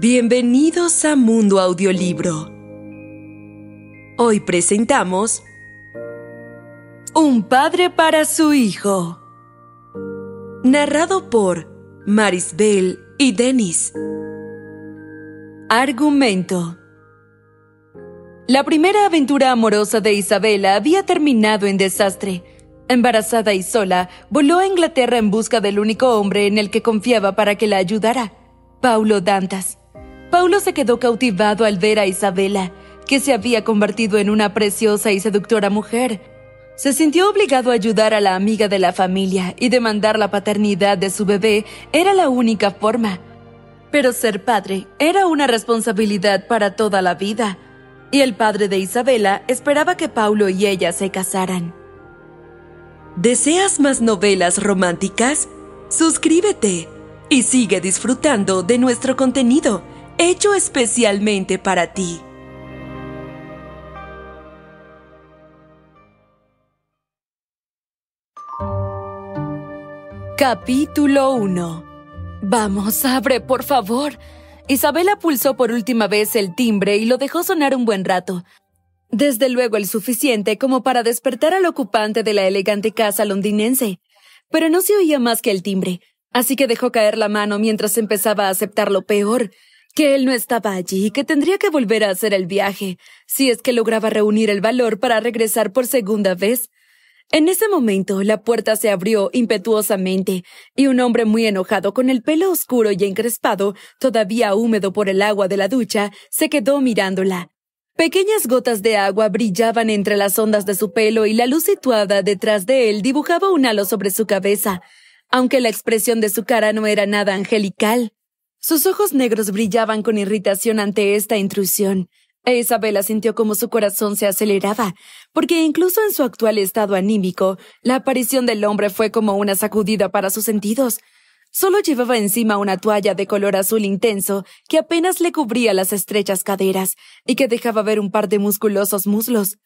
Bienvenidos a Mundo Audiolibro. Hoy presentamos Un padre para su hijo. Narrado por Marisbel y Denis. Argumento. La primera aventura amorosa de Isabela había terminado en desastre. Embarazada y sola, voló a Inglaterra en busca del único hombre en el que confiaba para que la ayudara, Paulo Dantas. Paulo se quedó cautivado al ver a Isabela, que se había convertido en una preciosa y seductora mujer. Se sintió obligado a ayudar a la amiga de la familia y demandar la paternidad de su bebé era la única forma. Pero ser padre era una responsabilidad para toda la vida, y el padre de Isabela esperaba que Paulo y ella se casaran. ¿Deseas más novelas románticas? Suscríbete y sigue disfrutando de nuestro contenido hecho especialmente para ti. Capítulo 1 Vamos, abre, por favor. Isabela pulsó por última vez el timbre y lo dejó sonar un buen rato. Desde luego el suficiente como para despertar al ocupante de la elegante casa londinense. Pero no se oía más que el timbre, así que dejó caer la mano mientras empezaba a aceptar lo peor, que él no estaba allí y que tendría que volver a hacer el viaje, si es que lograba reunir el valor para regresar por segunda vez. En ese momento, la puerta se abrió impetuosamente, y un hombre muy enojado, con el pelo oscuro y encrespado, todavía húmedo por el agua de la ducha, se quedó mirándola. Pequeñas gotas de agua brillaban entre las ondas de su pelo y la luz situada detrás de él dibujaba un halo sobre su cabeza, aunque la expresión de su cara no era nada angelical. Sus ojos negros brillaban con irritación ante esta intrusión, e Isabela sintió como su corazón se aceleraba, porque incluso en su actual estado anímico, la aparición del hombre fue como una sacudida para sus sentidos. Solo llevaba encima una toalla de color azul intenso que apenas le cubría las estrechas caderas y que dejaba ver un par de musculosos muslos.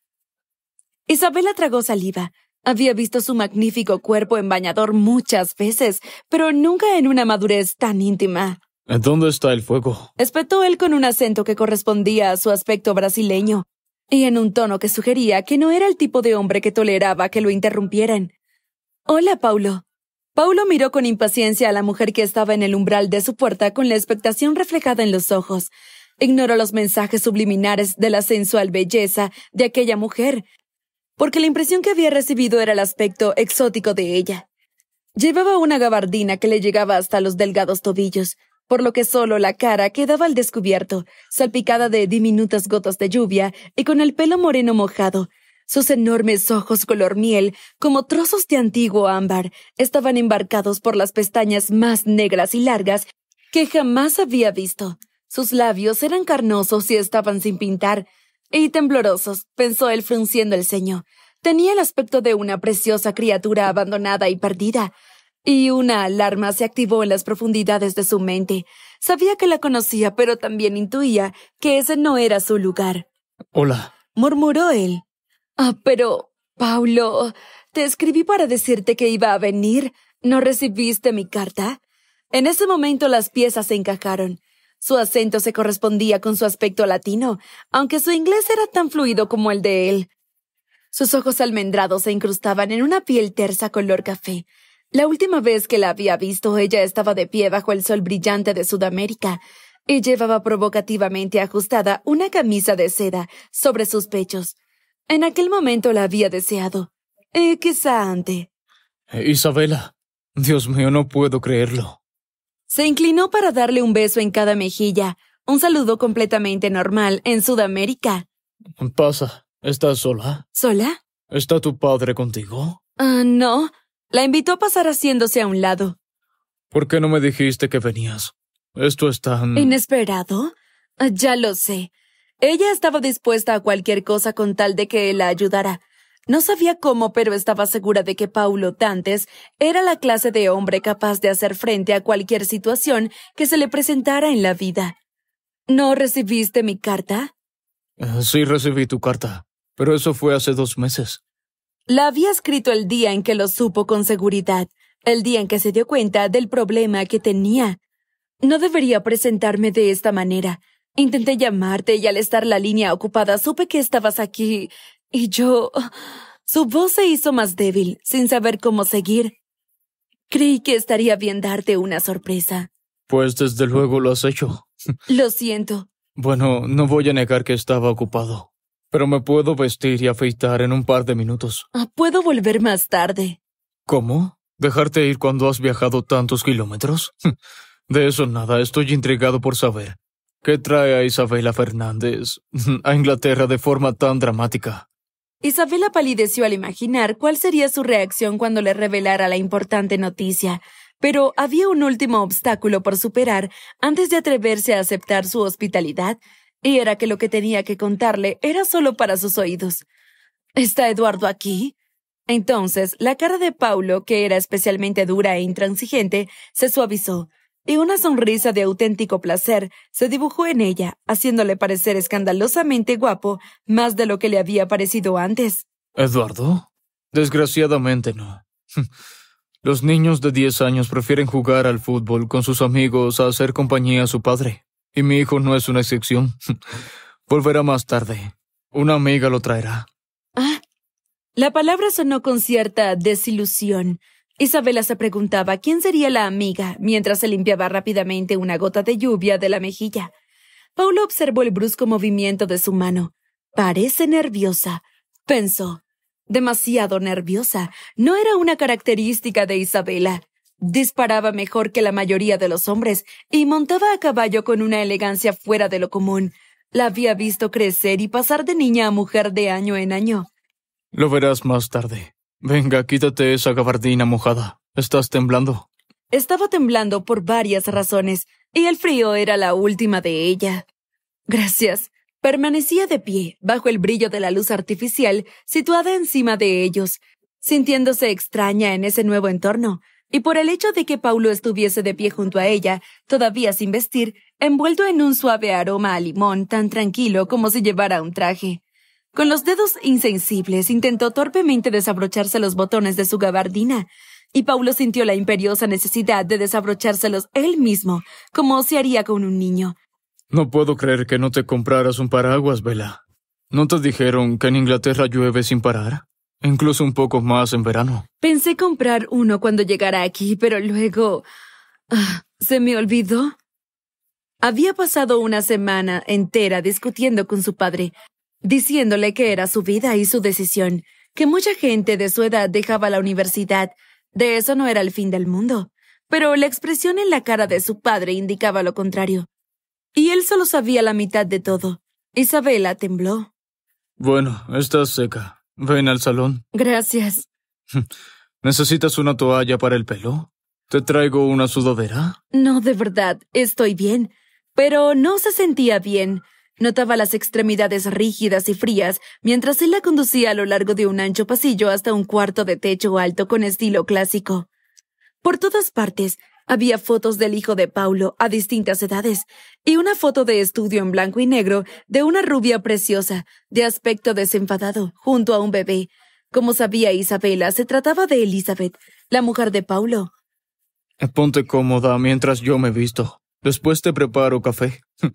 Isabela tragó saliva. Había visto su magnífico cuerpo en bañador muchas veces, pero nunca en una madurez tan íntima. ¿Dónde está el fuego? espetó él con un acento que correspondía a su aspecto brasileño, y en un tono que sugería que no era el tipo de hombre que toleraba que lo interrumpieran. Hola, Paulo. Paulo miró con impaciencia a la mujer que estaba en el umbral de su puerta con la expectación reflejada en los ojos. Ignoró los mensajes subliminares de la sensual belleza de aquella mujer, porque la impresión que había recibido era el aspecto exótico de ella. Llevaba una gabardina que le llegaba hasta los delgados tobillos, por lo que solo la cara quedaba al descubierto, salpicada de diminutas gotas de lluvia y con el pelo moreno mojado. Sus enormes ojos color miel, como trozos de antiguo ámbar, estaban embarcados por las pestañas más negras y largas que jamás había visto. Sus labios eran carnosos y estaban sin pintar, y temblorosos, pensó él frunciendo el ceño. Tenía el aspecto de una preciosa criatura abandonada y perdida, y una alarma se activó en las profundidades de su mente. Sabía que la conocía, pero también intuía que ese no era su lugar. Hola. murmuró él. Ah, pero, Paulo, te escribí para decirte que iba a venir. ¿No recibiste mi carta? En ese momento las piezas se encajaron. Su acento se correspondía con su aspecto latino, aunque su inglés era tan fluido como el de él. Sus ojos almendrados se incrustaban en una piel tersa color café, la última vez que la había visto, ella estaba de pie bajo el sol brillante de Sudamérica y llevaba provocativamente ajustada una camisa de seda sobre sus pechos. En aquel momento la había deseado. Eh, quizá Ante? Eh, Isabela, Dios mío, no puedo creerlo. Se inclinó para darle un beso en cada mejilla, un saludo completamente normal en Sudamérica. Pasa, ¿estás sola? ¿Sola? ¿Está tu padre contigo? Ah, no. La invitó a pasar haciéndose a un lado. ¿Por qué no me dijiste que venías? Esto es tan... ¿Inesperado? Ah, ya lo sé. Ella estaba dispuesta a cualquier cosa con tal de que él la ayudara. No sabía cómo, pero estaba segura de que Paulo Dantes era la clase de hombre capaz de hacer frente a cualquier situación que se le presentara en la vida. ¿No recibiste mi carta? Eh, sí recibí tu carta, pero eso fue hace dos meses. La había escrito el día en que lo supo con seguridad, el día en que se dio cuenta del problema que tenía. No debería presentarme de esta manera. Intenté llamarte y al estar la línea ocupada supe que estabas aquí. Y yo... Su voz se hizo más débil, sin saber cómo seguir. Creí que estaría bien darte una sorpresa. Pues desde luego lo has hecho. Lo siento. Bueno, no voy a negar que estaba ocupado pero me puedo vestir y afeitar en un par de minutos. Ah, puedo volver más tarde. ¿Cómo? ¿Dejarte ir cuando has viajado tantos kilómetros? De eso nada, estoy intrigado por saber. ¿Qué trae a Isabela Fernández a Inglaterra de forma tan dramática? Isabela palideció al imaginar cuál sería su reacción cuando le revelara la importante noticia, pero había un último obstáculo por superar antes de atreverse a aceptar su hospitalidad y era que lo que tenía que contarle era solo para sus oídos. ¿Está Eduardo aquí? Entonces, la cara de Paulo, que era especialmente dura e intransigente, se suavizó, y una sonrisa de auténtico placer se dibujó en ella, haciéndole parecer escandalosamente guapo más de lo que le había parecido antes. ¿Eduardo? Desgraciadamente no. Los niños de diez años prefieren jugar al fútbol con sus amigos a hacer compañía a su padre. Y mi hijo no es una excepción. Volverá más tarde. Una amiga lo traerá. Ah. La palabra sonó con cierta desilusión. Isabela se preguntaba quién sería la amiga mientras se limpiaba rápidamente una gota de lluvia de la mejilla. Paulo observó el brusco movimiento de su mano. Parece nerviosa, pensó. Demasiado nerviosa. No era una característica de Isabela. Disparaba mejor que la mayoría de los hombres y montaba a caballo con una elegancia fuera de lo común. La había visto crecer y pasar de niña a mujer de año en año. Lo verás más tarde. Venga, quítate esa gabardina mojada. Estás temblando. Estaba temblando por varias razones, y el frío era la última de ella. Gracias. Permanecía de pie, bajo el brillo de la luz artificial, situada encima de ellos, sintiéndose extraña en ese nuevo entorno, y por el hecho de que Paulo estuviese de pie junto a ella, todavía sin vestir, envuelto en un suave aroma a limón tan tranquilo como si llevara un traje. Con los dedos insensibles intentó torpemente desabrocharse los botones de su gabardina, y Paulo sintió la imperiosa necesidad de desabrochárselos él mismo, como se haría con un niño. No puedo creer que no te compraras un paraguas, Vela. ¿No te dijeron que en Inglaterra llueve sin parar? Incluso un poco más en verano. Pensé comprar uno cuando llegara aquí, pero luego... Ah, ¿Se me olvidó? Había pasado una semana entera discutiendo con su padre, diciéndole que era su vida y su decisión, que mucha gente de su edad dejaba la universidad. De eso no era el fin del mundo. Pero la expresión en la cara de su padre indicaba lo contrario. Y él solo sabía la mitad de todo. Isabela tembló. Bueno, estás seca. Ven al salón. Gracias. ¿Necesitas una toalla para el pelo? ¿Te traigo una sudadera? No, de verdad, estoy bien. Pero no se sentía bien. Notaba las extremidades rígidas y frías mientras él la conducía a lo largo de un ancho pasillo hasta un cuarto de techo alto con estilo clásico. Por todas partes había fotos del hijo de Paulo a distintas edades y una foto de estudio en blanco y negro de una rubia preciosa, de aspecto desenfadado, junto a un bebé. Como sabía Isabela, se trataba de Elizabeth, la mujer de Paulo. Eh, ponte cómoda mientras yo me visto. Después te preparo café.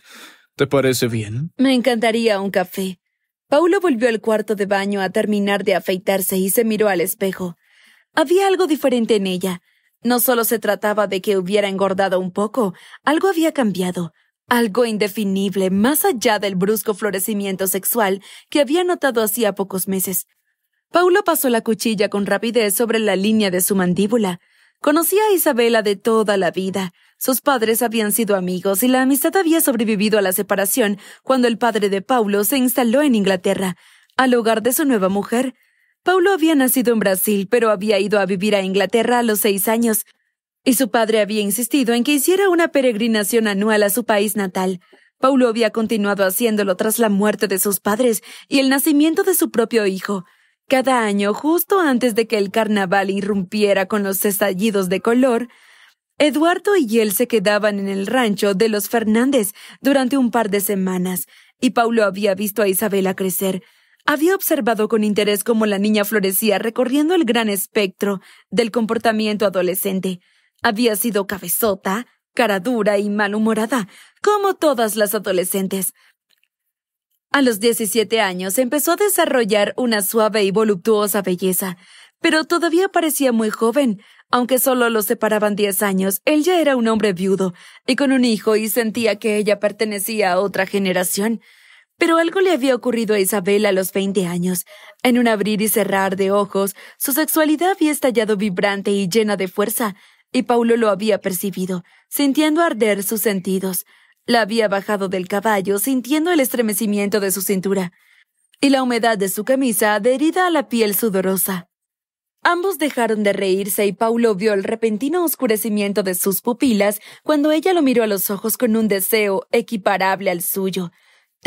¿Te parece bien? Me encantaría un café. Paulo volvió al cuarto de baño a terminar de afeitarse y se miró al espejo. Había algo diferente en ella. No solo se trataba de que hubiera engordado un poco, algo había cambiado, algo indefinible más allá del brusco florecimiento sexual que había notado hacía pocos meses. Paulo pasó la cuchilla con rapidez sobre la línea de su mandíbula. Conocía a Isabela de toda la vida. Sus padres habían sido amigos y la amistad había sobrevivido a la separación cuando el padre de Paulo se instaló en Inglaterra, al hogar de su nueva mujer. Paulo había nacido en Brasil, pero había ido a vivir a Inglaterra a los seis años, y su padre había insistido en que hiciera una peregrinación anual a su país natal. Paulo había continuado haciéndolo tras la muerte de sus padres y el nacimiento de su propio hijo. Cada año, justo antes de que el carnaval irrumpiera con los estallidos de color, Eduardo y él se quedaban en el rancho de los Fernández durante un par de semanas, y Paulo había visto a Isabela crecer, había observado con interés cómo la niña florecía recorriendo el gran espectro del comportamiento adolescente. Había sido cabezota, cara dura y malhumorada, como todas las adolescentes. A los 17 años empezó a desarrollar una suave y voluptuosa belleza, pero todavía parecía muy joven. Aunque solo lo separaban diez años, él ya era un hombre viudo y con un hijo y sentía que ella pertenecía a otra generación. Pero algo le había ocurrido a Isabel a los veinte años. En un abrir y cerrar de ojos, su sexualidad había estallado vibrante y llena de fuerza, y Paulo lo había percibido, sintiendo arder sus sentidos. La había bajado del caballo, sintiendo el estremecimiento de su cintura y la humedad de su camisa adherida a la piel sudorosa. Ambos dejaron de reírse y Paulo vio el repentino oscurecimiento de sus pupilas cuando ella lo miró a los ojos con un deseo equiparable al suyo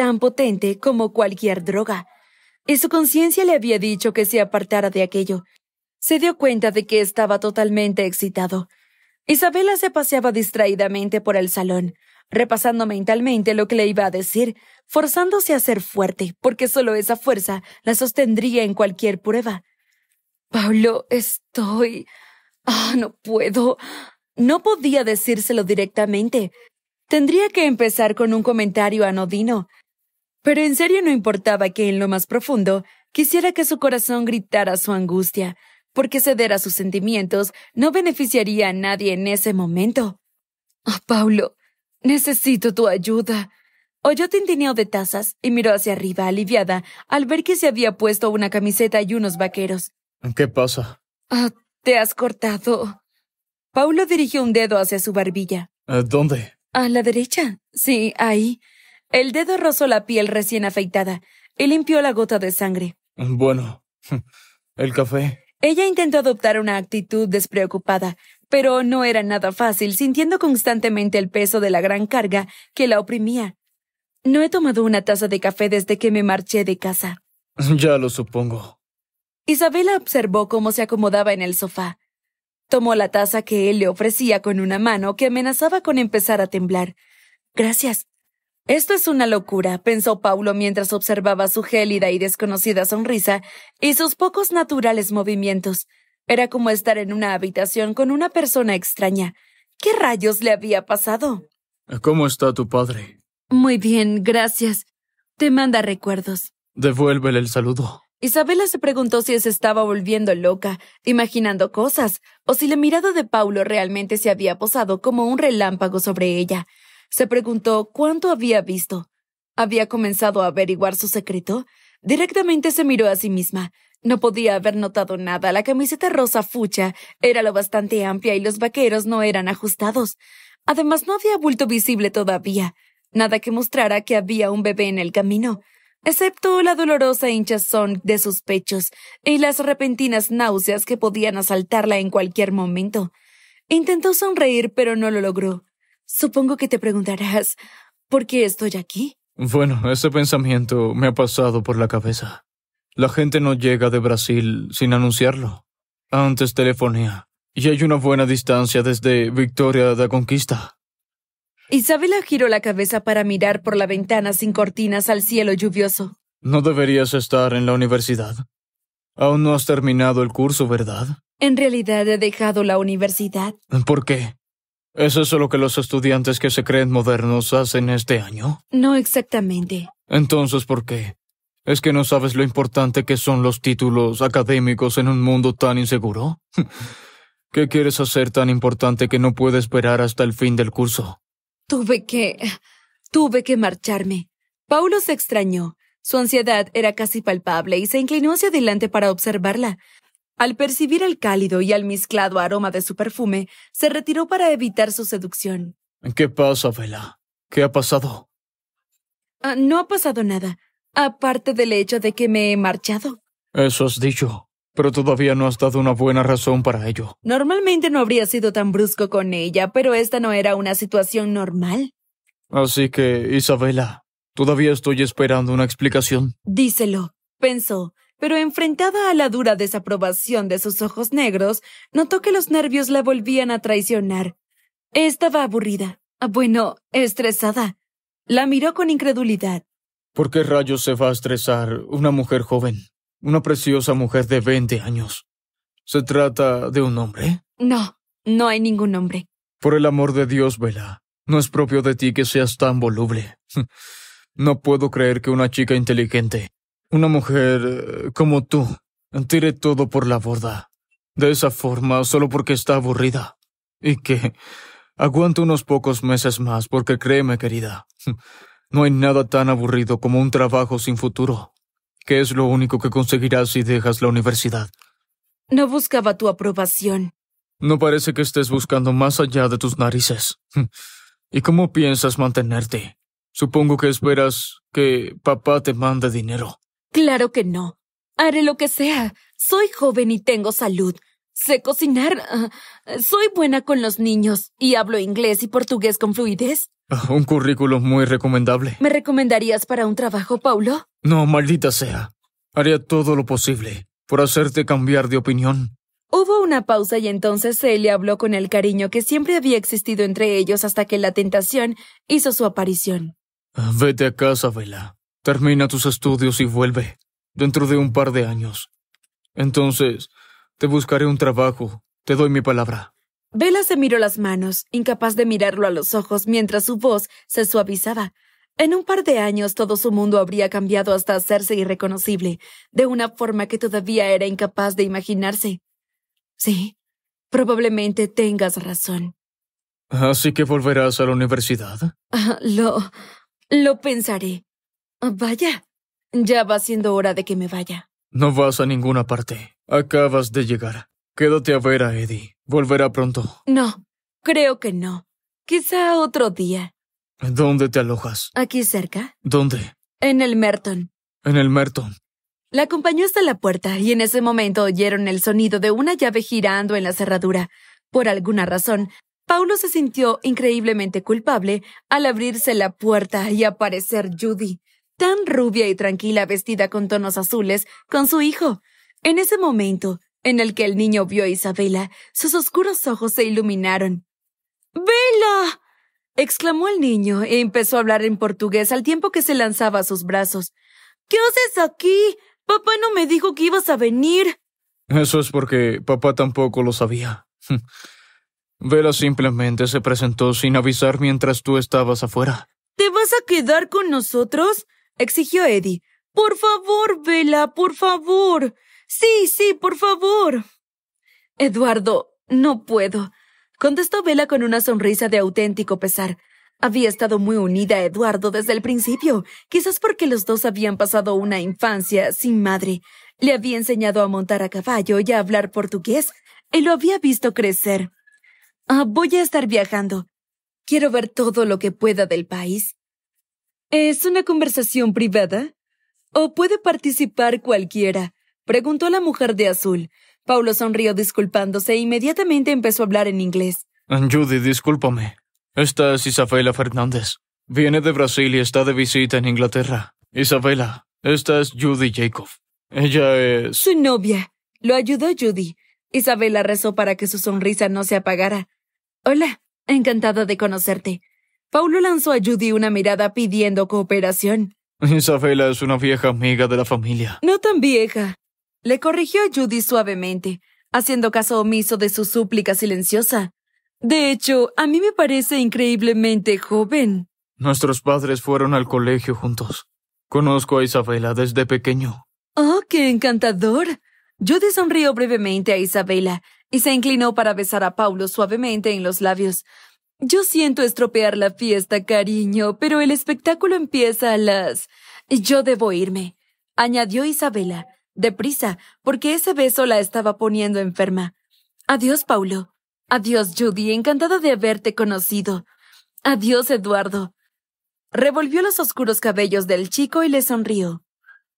tan potente como cualquier droga. Y su conciencia le había dicho que se apartara de aquello. Se dio cuenta de que estaba totalmente excitado. Isabela se paseaba distraídamente por el salón, repasando mentalmente lo que le iba a decir, forzándose a ser fuerte, porque solo esa fuerza la sostendría en cualquier prueba. Pablo, estoy. Ah, no puedo. No podía decírselo directamente. Tendría que empezar con un comentario anodino, pero en serio no importaba que en lo más profundo quisiera que su corazón gritara su angustia, porque ceder a sus sentimientos no beneficiaría a nadie en ese momento. Oh, Paulo, necesito tu ayuda. Oyó tintineo de tazas y miró hacia arriba, aliviada, al ver que se había puesto una camiseta y unos vaqueros. ¿Qué pasa? Ah, te has cortado. Paulo dirigió un dedo hacia su barbilla. ¿A dónde? A la derecha. Sí, ahí. El dedo rozó la piel recién afeitada y limpió la gota de sangre. Bueno, el café. Ella intentó adoptar una actitud despreocupada, pero no era nada fácil, sintiendo constantemente el peso de la gran carga que la oprimía. No he tomado una taza de café desde que me marché de casa. Ya lo supongo. Isabela observó cómo se acomodaba en el sofá. Tomó la taza que él le ofrecía con una mano que amenazaba con empezar a temblar. Gracias, esto es una locura, pensó Paulo mientras observaba su gélida y desconocida sonrisa y sus pocos naturales movimientos. Era como estar en una habitación con una persona extraña. ¿Qué rayos le había pasado? ¿Cómo está tu padre? Muy bien, gracias. Te manda recuerdos. Devuélvele el saludo. Isabela se preguntó si se estaba volviendo loca, imaginando cosas, o si la mirada de Paulo realmente se había posado como un relámpago sobre ella. Se preguntó cuánto había visto. ¿Había comenzado a averiguar su secreto? Directamente se miró a sí misma. No podía haber notado nada. La camiseta rosa fucha era lo bastante amplia y los vaqueros no eran ajustados. Además, no había bulto visible todavía. Nada que mostrara que había un bebé en el camino, excepto la dolorosa hinchazón de sus pechos y las repentinas náuseas que podían asaltarla en cualquier momento. Intentó sonreír, pero no lo logró. Supongo que te preguntarás, ¿por qué estoy aquí? Bueno, ese pensamiento me ha pasado por la cabeza. La gente no llega de Brasil sin anunciarlo. Antes telefonía. Y hay una buena distancia desde Victoria la Conquista. Isabela giró la cabeza para mirar por la ventana sin cortinas al cielo lluvioso. No deberías estar en la universidad. Aún no has terminado el curso, ¿verdad? En realidad he dejado la universidad. ¿Por qué? ¿Es eso lo que los estudiantes que se creen modernos hacen este año? No exactamente. Entonces, ¿por qué? ¿Es que no sabes lo importante que son los títulos académicos en un mundo tan inseguro? ¿Qué quieres hacer tan importante que no puedes esperar hasta el fin del curso? Tuve que... tuve que marcharme. Paulo se extrañó. Su ansiedad era casi palpable y se inclinó hacia adelante para observarla, al percibir el cálido y almizclado aroma de su perfume, se retiró para evitar su seducción. ¿Qué pasa, Vela? ¿Qué ha pasado? Ah, no ha pasado nada, aparte del hecho de que me he marchado. Eso has dicho, pero todavía no has dado una buena razón para ello. Normalmente no habría sido tan brusco con ella, pero esta no era una situación normal. Así que, Isabela, todavía estoy esperando una explicación. Díselo, pensó, pero enfrentada a la dura desaprobación de sus ojos negros, notó que los nervios la volvían a traicionar. Estaba aburrida, ah, bueno, estresada. La miró con incredulidad. ¿Por qué rayos se va a estresar una mujer joven? Una preciosa mujer de veinte años. ¿Se trata de un hombre? No, no hay ningún hombre. Por el amor de Dios, Vela, no es propio de ti que seas tan voluble. no puedo creer que una chica inteligente una mujer eh, como tú tire todo por la borda. De esa forma, solo porque está aburrida. Y que aguante unos pocos meses más, porque créeme, querida, no hay nada tan aburrido como un trabajo sin futuro, que es lo único que conseguirás si dejas la universidad. No buscaba tu aprobación. No parece que estés buscando más allá de tus narices. ¿Y cómo piensas mantenerte? Supongo que esperas que papá te mande dinero. Claro que no. Haré lo que sea. Soy joven y tengo salud. Sé cocinar. Ah, soy buena con los niños y hablo inglés y portugués con fluidez. un currículum muy recomendable. ¿Me recomendarías para un trabajo, Paulo? No, maldita sea. Haré todo lo posible por hacerte cambiar de opinión. Hubo una pausa y entonces le habló con el cariño que siempre había existido entre ellos hasta que la tentación hizo su aparición. Ah, vete a casa, Vela. Termina tus estudios y vuelve, dentro de un par de años. Entonces, te buscaré un trabajo, te doy mi palabra. Vela se miró las manos, incapaz de mirarlo a los ojos mientras su voz se suavizaba. En un par de años todo su mundo habría cambiado hasta hacerse irreconocible, de una forma que todavía era incapaz de imaginarse. Sí, probablemente tengas razón. Así que volverás a la universidad. Ah, lo... lo pensaré. Vaya, ya va siendo hora de que me vaya. No vas a ninguna parte. Acabas de llegar. Quédate a ver a Eddie. Volverá pronto. No, creo que no. Quizá otro día. ¿Dónde te alojas? Aquí cerca. ¿Dónde? En el Merton. En el Merton. La acompañó hasta la puerta y en ese momento oyeron el sonido de una llave girando en la cerradura. Por alguna razón, Paulo se sintió increíblemente culpable al abrirse la puerta y aparecer Judy tan rubia y tranquila vestida con tonos azules, con su hijo. En ese momento, en el que el niño vio a Isabela, sus oscuros ojos se iluminaron. ¡Vela! exclamó el niño y e empezó a hablar en portugués al tiempo que se lanzaba a sus brazos. ¿Qué haces aquí? Papá no me dijo que ibas a venir. Eso es porque papá tampoco lo sabía. Vela simplemente se presentó sin avisar mientras tú estabas afuera. ¿Te vas a quedar con nosotros? exigió Eddie. Por favor, Vela, por favor. Sí, sí, por favor. Eduardo, no puedo, contestó Vela con una sonrisa de auténtico pesar. Había estado muy unida a Eduardo desde el principio, quizás porque los dos habían pasado una infancia sin madre. Le había enseñado a montar a caballo y a hablar portugués, y lo había visto crecer. Ah, voy a estar viajando. Quiero ver todo lo que pueda del país ¿Es una conversación privada? ¿O puede participar cualquiera? Preguntó la mujer de azul. Paulo sonrió disculpándose e inmediatamente empezó a hablar en inglés. Judy, discúlpame. Esta es Isabela Fernández. Viene de Brasil y está de visita en Inglaterra. Isabela, esta es Judy Jacob. Ella es... Su novia. Lo ayudó Judy. Isabela rezó para que su sonrisa no se apagara. Hola, encantada de conocerte. Paulo lanzó a Judy una mirada pidiendo cooperación. Isabela es una vieja amiga de la familia. No tan vieja. Le corrigió a Judy suavemente, haciendo caso omiso de su súplica silenciosa. De hecho, a mí me parece increíblemente joven. Nuestros padres fueron al colegio juntos. Conozco a Isabela desde pequeño. ¡Oh, qué encantador! Judy sonrió brevemente a Isabela y se inclinó para besar a Paulo suavemente en los labios, yo siento estropear la fiesta, cariño, pero el espectáculo empieza a las... Yo debo irme, añadió Isabela, deprisa, porque ese beso la estaba poniendo enferma. Adiós, Paulo. Adiós, Judy, encantada de haberte conocido. Adiós, Eduardo. Revolvió los oscuros cabellos del chico y le sonrió.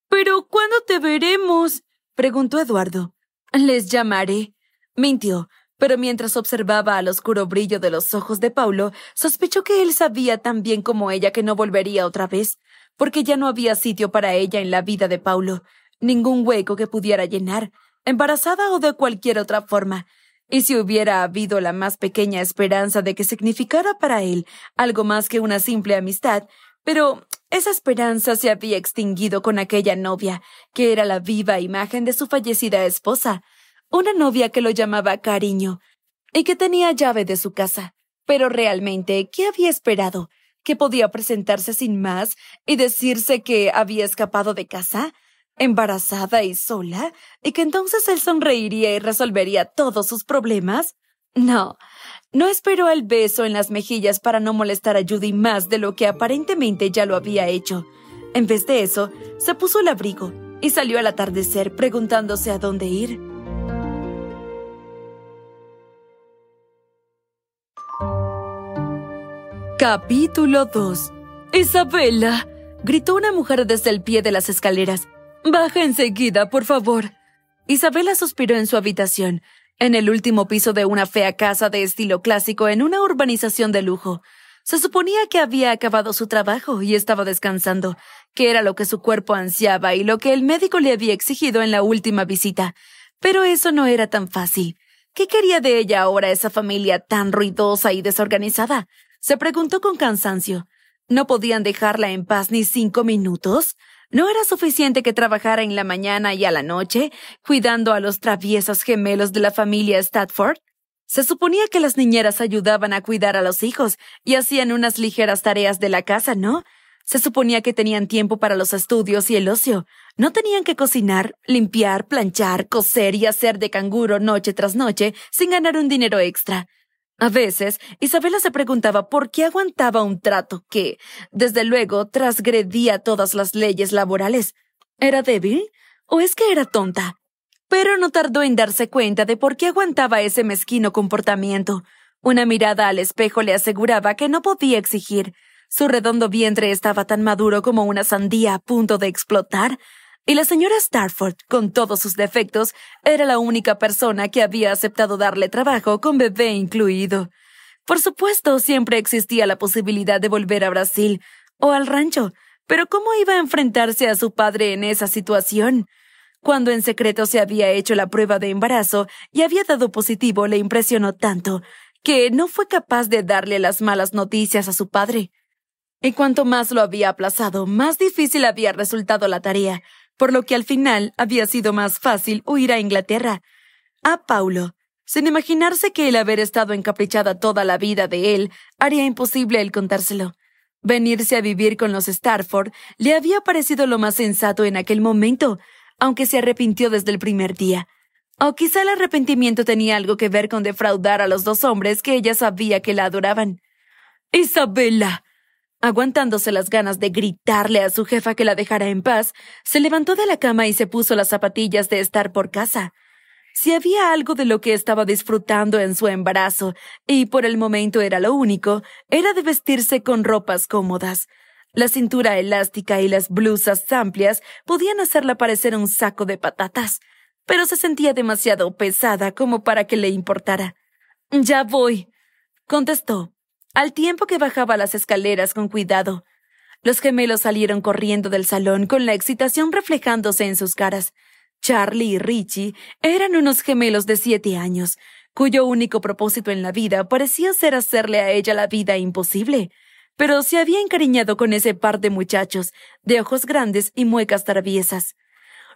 Pero ¿cuándo te veremos? preguntó Eduardo. Les llamaré. Mintió, pero mientras observaba al oscuro brillo de los ojos de Paulo, sospechó que él sabía tan bien como ella que no volvería otra vez, porque ya no había sitio para ella en la vida de Paulo, ningún hueco que pudiera llenar, embarazada o de cualquier otra forma. Y si hubiera habido la más pequeña esperanza de que significara para él algo más que una simple amistad, pero esa esperanza se había extinguido con aquella novia, que era la viva imagen de su fallecida esposa, una novia que lo llamaba cariño y que tenía llave de su casa. Pero realmente, ¿qué había esperado? ¿Que podía presentarse sin más y decirse que había escapado de casa? embarazada y sola, y que entonces él sonreiría y resolvería todos sus problemas? No, no esperó el beso en las mejillas para no molestar a Judy más de lo que aparentemente ya lo había hecho. En vez de eso, se puso el abrigo y salió al atardecer preguntándose a dónde ir. Capítulo 2. Isabela, gritó una mujer desde el pie de las escaleras. Baja enseguida, por favor. Isabela suspiró en su habitación, en el último piso de una fea casa de estilo clásico en una urbanización de lujo. Se suponía que había acabado su trabajo y estaba descansando, que era lo que su cuerpo ansiaba y lo que el médico le había exigido en la última visita. Pero eso no era tan fácil. ¿Qué quería de ella ahora esa familia tan ruidosa y desorganizada? Se preguntó con cansancio. ¿No podían dejarla en paz ni cinco minutos? ¿No era suficiente que trabajara en la mañana y a la noche, cuidando a los traviesos gemelos de la familia Statford? Se suponía que las niñeras ayudaban a cuidar a los hijos y hacían unas ligeras tareas de la casa, ¿no? Se suponía que tenían tiempo para los estudios y el ocio. No tenían que cocinar, limpiar, planchar, coser y hacer de canguro noche tras noche sin ganar un dinero extra. A veces, Isabela se preguntaba por qué aguantaba un trato que, desde luego, transgredía todas las leyes laborales. ¿Era débil? ¿O es que era tonta? Pero no tardó en darse cuenta de por qué aguantaba ese mezquino comportamiento. Una mirada al espejo le aseguraba que no podía exigir. Su redondo vientre estaba tan maduro como una sandía a punto de explotar. Y la señora Starford, con todos sus defectos, era la única persona que había aceptado darle trabajo, con bebé incluido. Por supuesto, siempre existía la posibilidad de volver a Brasil o al rancho, pero ¿cómo iba a enfrentarse a su padre en esa situación? Cuando en secreto se había hecho la prueba de embarazo y había dado positivo, le impresionó tanto que no fue capaz de darle las malas noticias a su padre. Y cuanto más lo había aplazado, más difícil había resultado la tarea, por lo que al final había sido más fácil huir a Inglaterra. A ah, Paulo, sin imaginarse que el haber estado encaprichada toda la vida de él haría imposible el contárselo. Venirse a vivir con los Starford le había parecido lo más sensato en aquel momento, aunque se arrepintió desde el primer día. O quizá el arrepentimiento tenía algo que ver con defraudar a los dos hombres que ella sabía que la adoraban. Isabela, Aguantándose las ganas de gritarle a su jefa que la dejara en paz, se levantó de la cama y se puso las zapatillas de estar por casa. Si había algo de lo que estaba disfrutando en su embarazo, y por el momento era lo único, era de vestirse con ropas cómodas. La cintura elástica y las blusas amplias podían hacerla parecer un saco de patatas, pero se sentía demasiado pesada como para que le importara. Ya voy, contestó, al tiempo que bajaba las escaleras con cuidado, los gemelos salieron corriendo del salón con la excitación reflejándose en sus caras. Charlie y Richie eran unos gemelos de siete años, cuyo único propósito en la vida parecía ser hacerle a ella la vida imposible. Pero se había encariñado con ese par de muchachos, de ojos grandes y muecas traviesas.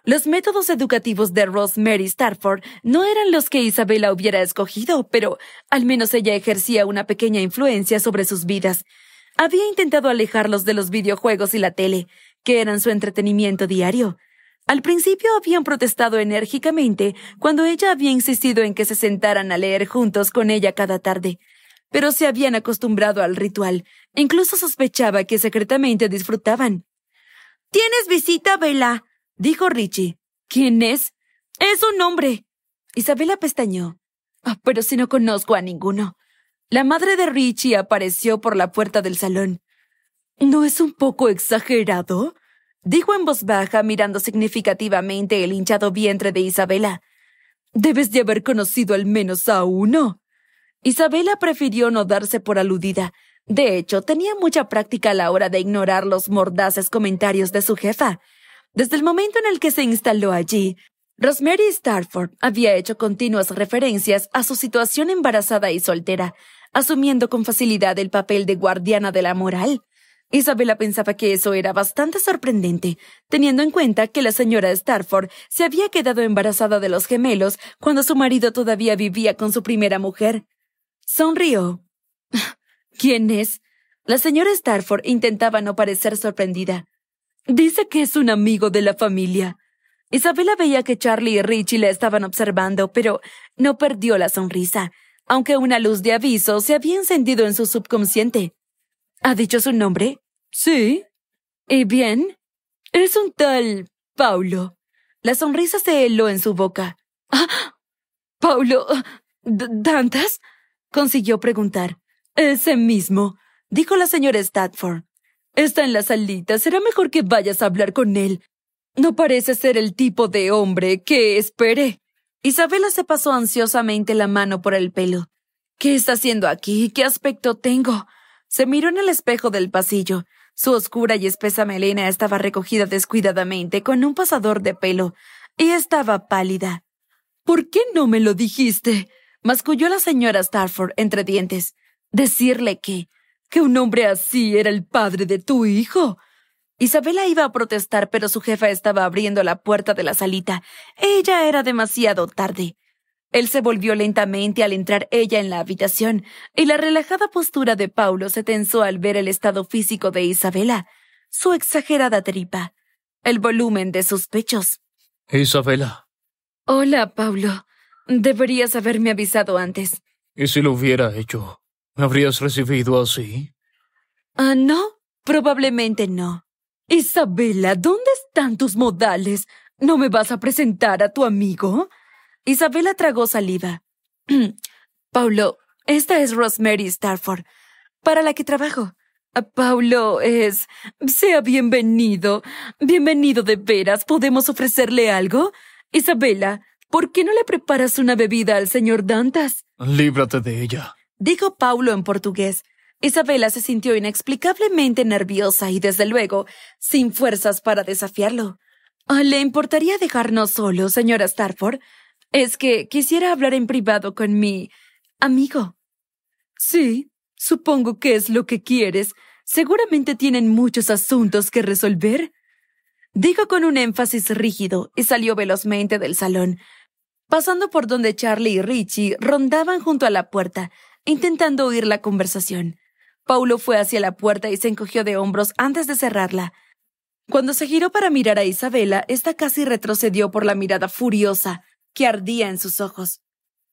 Los métodos educativos de Rosemary Starford no eran los que Isabela hubiera escogido, pero al menos ella ejercía una pequeña influencia sobre sus vidas. Había intentado alejarlos de los videojuegos y la tele, que eran su entretenimiento diario. Al principio habían protestado enérgicamente cuando ella había insistido en que se sentaran a leer juntos con ella cada tarde, pero se habían acostumbrado al ritual. Incluso sospechaba que secretamente disfrutaban. Tienes visita, Bella dijo Richie. ¿Quién es? Es un hombre. Isabela pestañó. Ah, pero si no conozco a ninguno. La madre de Richie apareció por la puerta del salón. ¿No es un poco exagerado? dijo en voz baja mirando significativamente el hinchado vientre de Isabela. Debes de haber conocido al menos a uno. Isabela prefirió no darse por aludida. De hecho, tenía mucha práctica a la hora de ignorar los mordaces comentarios de su jefa. Desde el momento en el que se instaló allí, Rosemary Starford había hecho continuas referencias a su situación embarazada y soltera, asumiendo con facilidad el papel de guardiana de la moral. Isabela pensaba que eso era bastante sorprendente, teniendo en cuenta que la señora Starford se había quedado embarazada de los gemelos cuando su marido todavía vivía con su primera mujer. Sonrió. ¿Quién es? La señora Starford intentaba no parecer sorprendida. Dice que es un amigo de la familia. Isabela veía que Charlie y Richie la estaban observando, pero no perdió la sonrisa, aunque una luz de aviso se había encendido en su subconsciente. ¿Ha dicho su nombre? Sí. ¿Y bien? Es un tal Paulo. La sonrisa se heló en su boca. Ah, ¿Paulo Dantas? consiguió preguntar. Ese mismo, dijo la señora Stadford. Está en la salita. Será mejor que vayas a hablar con él. No parece ser el tipo de hombre que espere. Isabela se pasó ansiosamente la mano por el pelo. ¿Qué está haciendo aquí? ¿Qué aspecto tengo? Se miró en el espejo del pasillo. Su oscura y espesa melena estaba recogida descuidadamente con un pasador de pelo, y estaba pálida. ¿Por qué no me lo dijiste? masculló la señora Starford entre dientes. Decirle que que un hombre así era el padre de tu hijo. Isabela iba a protestar, pero su jefa estaba abriendo la puerta de la salita. Ella era demasiado tarde. Él se volvió lentamente al entrar ella en la habitación, y la relajada postura de Paulo se tensó al ver el estado físico de Isabela, su exagerada tripa, el volumen de sus pechos. Isabela. Hola, Paulo. Deberías haberme avisado antes. ¿Y si lo hubiera hecho? ¿Me habrías recibido así? Ah, no, probablemente no. Isabela, ¿dónde están tus modales? ¿No me vas a presentar a tu amigo? Isabela tragó saliva. Paulo, esta es Rosemary Starford, para la que trabajo. Ah, Paulo es... Sea bienvenido. Bienvenido de veras. ¿Podemos ofrecerle algo? Isabela, ¿por qué no le preparas una bebida al señor Dantas? Líbrate de ella dijo Paulo en portugués. Isabela se sintió inexplicablemente nerviosa y, desde luego, sin fuerzas para desafiarlo. Ah, ¿Le importaría dejarnos solos, señora Starford? Es que quisiera hablar en privado con mi amigo. Sí, supongo que es lo que quieres. Seguramente tienen muchos asuntos que resolver. Dijo con un énfasis rígido y salió velozmente del salón, pasando por donde Charlie y Richie rondaban junto a la puerta, intentando oír la conversación. Paulo fue hacia la puerta y se encogió de hombros antes de cerrarla. Cuando se giró para mirar a Isabela, ésta casi retrocedió por la mirada furiosa que ardía en sus ojos.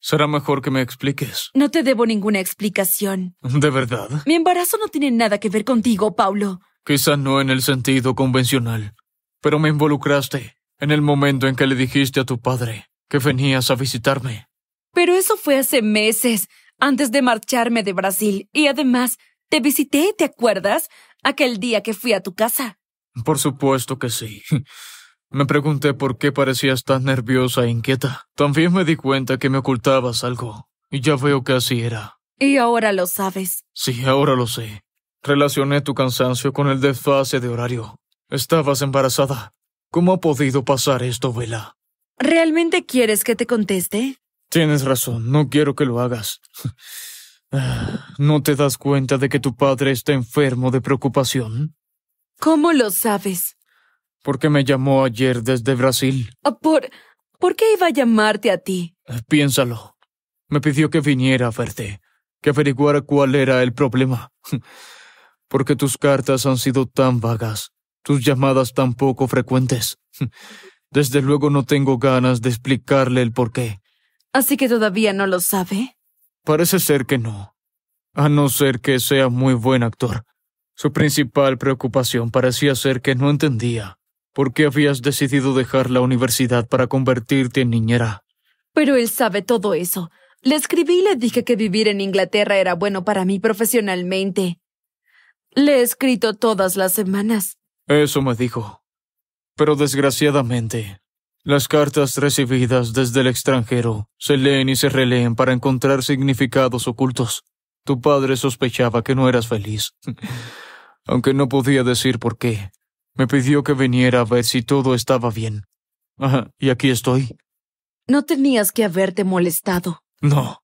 Será mejor que me expliques. No te debo ninguna explicación. ¿De verdad? Mi embarazo no tiene nada que ver contigo, Paulo. Quizá no en el sentido convencional, pero me involucraste en el momento en que le dijiste a tu padre que venías a visitarme. Pero eso fue hace meses antes de marcharme de Brasil. Y además, te visité, ¿te acuerdas? Aquel día que fui a tu casa. Por supuesto que sí. Me pregunté por qué parecías tan nerviosa e inquieta. También me di cuenta que me ocultabas algo. Y ya veo que así era. Y ahora lo sabes. Sí, ahora lo sé. Relacioné tu cansancio con el desfase de horario. Estabas embarazada. ¿Cómo ha podido pasar esto, Vela? ¿Realmente quieres que te conteste? Tienes razón, no quiero que lo hagas. Ah, ¿No te das cuenta de que tu padre está enfermo de preocupación? ¿Cómo lo sabes? Porque me llamó ayer desde Brasil. Ah, ¿Por, qué iba a llamarte a ti? Ah, piénsalo. Me pidió que viniera a verte, que averiguara cuál era el problema. Porque tus cartas han sido tan vagas, tus llamadas tan poco frecuentes. Desde luego no tengo ganas de explicarle el porqué. ¿Así que todavía no lo sabe? Parece ser que no. A no ser que sea muy buen actor. Su principal preocupación parecía ser que no entendía por qué habías decidido dejar la universidad para convertirte en niñera. Pero él sabe todo eso. Le escribí y le dije que vivir en Inglaterra era bueno para mí profesionalmente. Le he escrito todas las semanas. Eso me dijo. Pero desgraciadamente, las cartas recibidas desde el extranjero se leen y se releen para encontrar significados ocultos. Tu padre sospechaba que no eras feliz, aunque no podía decir por qué. Me pidió que viniera a ver si todo estaba bien. y aquí estoy. No tenías que haberte molestado. No,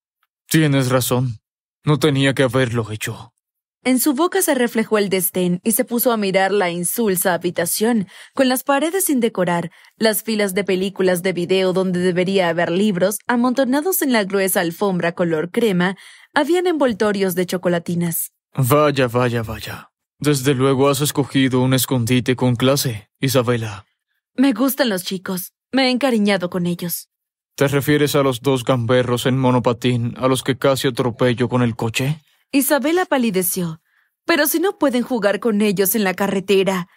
tienes razón. No tenía que haberlo hecho. En su boca se reflejó el desdén y se puso a mirar la insulsa habitación, con las paredes sin decorar, las filas de películas de video donde debería haber libros, amontonados en la gruesa alfombra color crema, habían envoltorios de chocolatinas. Vaya, vaya, vaya. Desde luego has escogido un escondite con clase, Isabela. Me gustan los chicos. Me he encariñado con ellos. ¿Te refieres a los dos gamberros en monopatín a los que casi atropello con el coche? Isabela palideció. Pero si no pueden jugar con ellos en la carretera.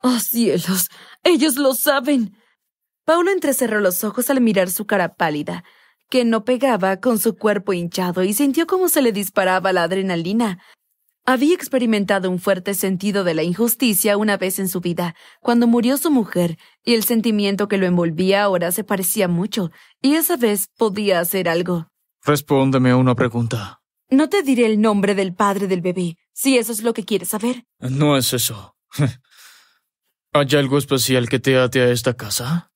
¡Oh cielos! ¡Ellos lo saben! Paulo entrecerró los ojos al mirar su cara pálida, que no pegaba con su cuerpo hinchado y sintió cómo se le disparaba la adrenalina. Había experimentado un fuerte sentido de la injusticia una vez en su vida, cuando murió su mujer, y el sentimiento que lo envolvía ahora se parecía mucho, y esa vez podía hacer algo. Respóndeme una pregunta. No te diré el nombre del padre del bebé, si eso es lo que quieres saber. No es eso. ¿Hay algo especial que te ate a esta casa?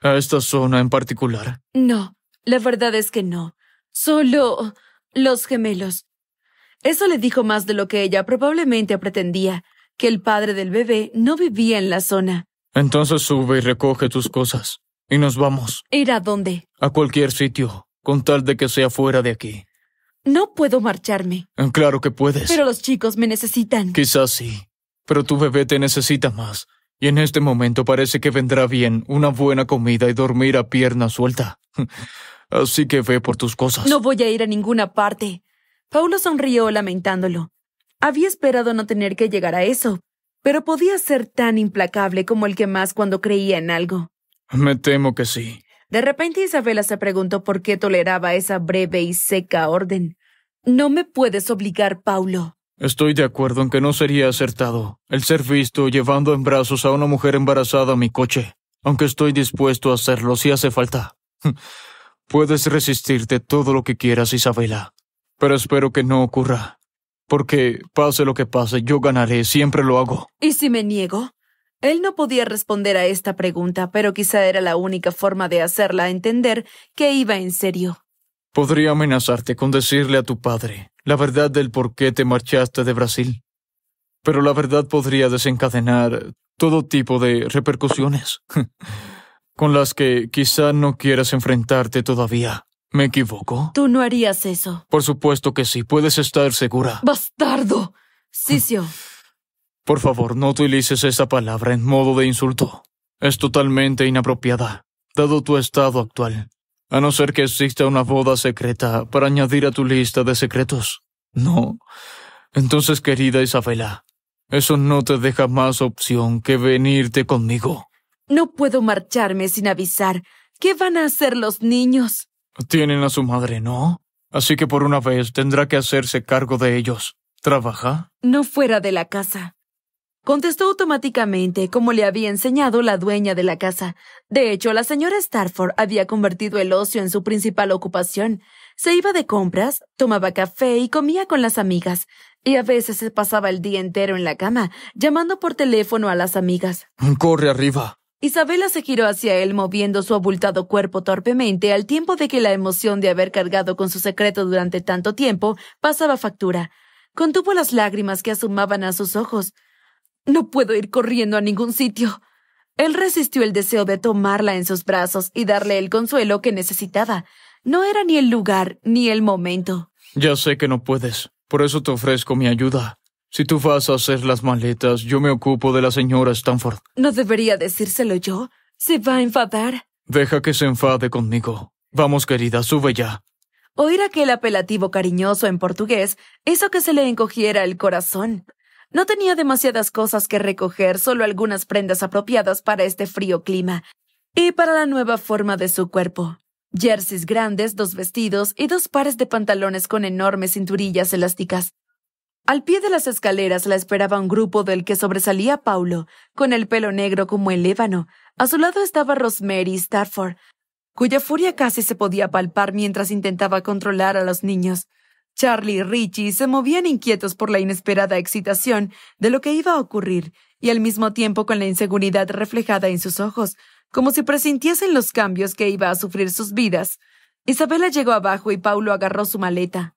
¿A esta zona en particular? No, la verdad es que no. Solo los gemelos. Eso le dijo más de lo que ella probablemente pretendía, que el padre del bebé no vivía en la zona. Entonces sube y recoge tus cosas. Y nos vamos. ¿Ir a dónde? A cualquier sitio, con tal de que sea fuera de aquí. No puedo marcharme. Ah, claro que puedes. Pero los chicos me necesitan. Quizás sí. Pero tu bebé te necesita más. Y en este momento parece que vendrá bien una buena comida y dormir a pierna suelta. Así que ve por tus cosas. No voy a ir a ninguna parte. Paulo sonrió lamentándolo. Había esperado no tener que llegar a eso, pero podía ser tan implacable como el que más cuando creía en algo. Me temo que sí. De repente Isabela se preguntó por qué toleraba esa breve y seca orden. No me puedes obligar, Paulo. Estoy de acuerdo en que no sería acertado el ser visto llevando en brazos a una mujer embarazada a mi coche, aunque estoy dispuesto a hacerlo si hace falta. Puedes resistirte todo lo que quieras, Isabela, pero espero que no ocurra, porque pase lo que pase, yo ganaré, siempre lo hago. ¿Y si me niego? Él no podía responder a esta pregunta, pero quizá era la única forma de hacerla entender que iba en serio. Podría amenazarte con decirle a tu padre la verdad del por qué te marchaste de Brasil. Pero la verdad podría desencadenar todo tipo de repercusiones, con las que quizá no quieras enfrentarte todavía. ¿Me equivoco? Tú no harías eso. Por supuesto que sí, puedes estar segura. ¡Bastardo! Sicio. Por favor, no utilices esa palabra en modo de insulto. Es totalmente inapropiada, dado tu estado actual. A no ser que exista una boda secreta para añadir a tu lista de secretos. No. Entonces, querida Isabela, eso no te deja más opción que venirte conmigo. No puedo marcharme sin avisar. ¿Qué van a hacer los niños? Tienen a su madre, ¿no? Así que por una vez tendrá que hacerse cargo de ellos. ¿Trabaja? No fuera de la casa. Contestó automáticamente, como le había enseñado la dueña de la casa. De hecho, la señora Starford había convertido el ocio en su principal ocupación. Se iba de compras, tomaba café y comía con las amigas, y a veces se pasaba el día entero en la cama, llamando por teléfono a las amigas. Corre arriba. Isabela se giró hacia él moviendo su abultado cuerpo torpemente al tiempo de que la emoción de haber cargado con su secreto durante tanto tiempo pasaba factura. Contuvo las lágrimas que asomaban a sus ojos. No puedo ir corriendo a ningún sitio. Él resistió el deseo de tomarla en sus brazos y darle el consuelo que necesitaba. No era ni el lugar ni el momento. Ya sé que no puedes. Por eso te ofrezco mi ayuda. Si tú vas a hacer las maletas, yo me ocupo de la señora Stanford. No debería decírselo yo. Se va a enfadar. Deja que se enfade conmigo. Vamos, querida, sube ya. Oír aquel apelativo cariñoso en portugués hizo que se le encogiera el corazón. No tenía demasiadas cosas que recoger, solo algunas prendas apropiadas para este frío clima y para la nueva forma de su cuerpo. Jerseys grandes, dos vestidos y dos pares de pantalones con enormes cinturillas elásticas. Al pie de las escaleras la esperaba un grupo del que sobresalía Paulo, con el pelo negro como el ébano. A su lado estaba Rosemary Stafford, cuya furia casi se podía palpar mientras intentaba controlar a los niños. Charlie y Richie se movían inquietos por la inesperada excitación de lo que iba a ocurrir y al mismo tiempo con la inseguridad reflejada en sus ojos, como si presintiesen los cambios que iba a sufrir sus vidas. Isabela llegó abajo y Paulo agarró su maleta.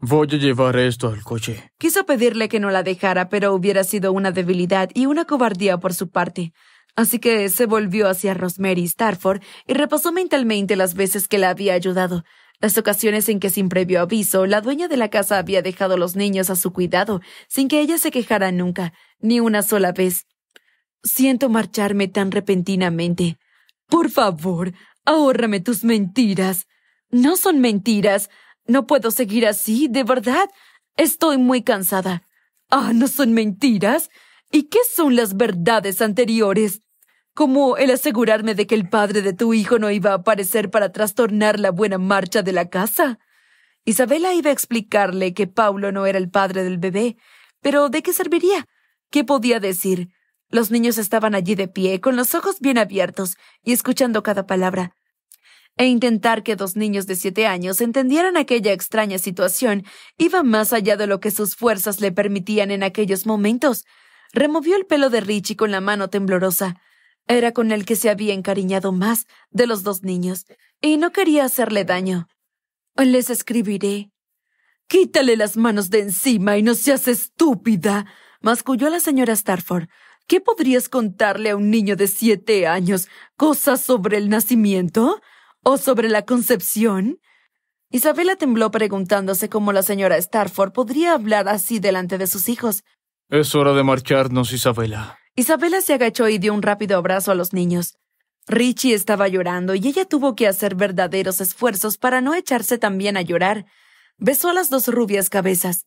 Voy a llevar esto al coche. Quiso pedirle que no la dejara, pero hubiera sido una debilidad y una cobardía por su parte. Así que se volvió hacia Rosemary Starford y repasó mentalmente las veces que la había ayudado, las ocasiones en que sin previo aviso la dueña de la casa había dejado los niños a su cuidado, sin que ella se quejara nunca, ni una sola vez. Siento marcharme tan repentinamente. Por favor, ahórrame tus mentiras. No son mentiras. No puedo seguir así, de verdad. Estoy muy cansada. Ah, no son mentiras. ¿Y qué son las verdades anteriores? como el asegurarme de que el padre de tu hijo no iba a aparecer para trastornar la buena marcha de la casa. Isabela iba a explicarle que Paulo no era el padre del bebé, pero ¿de qué serviría? ¿Qué podía decir? Los niños estaban allí de pie, con los ojos bien abiertos y escuchando cada palabra. E intentar que dos niños de siete años entendieran aquella extraña situación iba más allá de lo que sus fuerzas le permitían en aquellos momentos. Removió el pelo de Richie con la mano temblorosa. Era con el que se había encariñado más de los dos niños, y no quería hacerle daño. Les escribiré. Quítale las manos de encima y no seas estúpida, masculló la señora Starford. ¿Qué podrías contarle a un niño de siete años? ¿Cosas sobre el nacimiento? ¿O sobre la concepción? Isabela tembló preguntándose cómo la señora Starford podría hablar así delante de sus hijos. Es hora de marcharnos, Isabela. Isabela se agachó y dio un rápido abrazo a los niños. Richie estaba llorando y ella tuvo que hacer verdaderos esfuerzos para no echarse también a llorar. Besó a las dos rubias cabezas.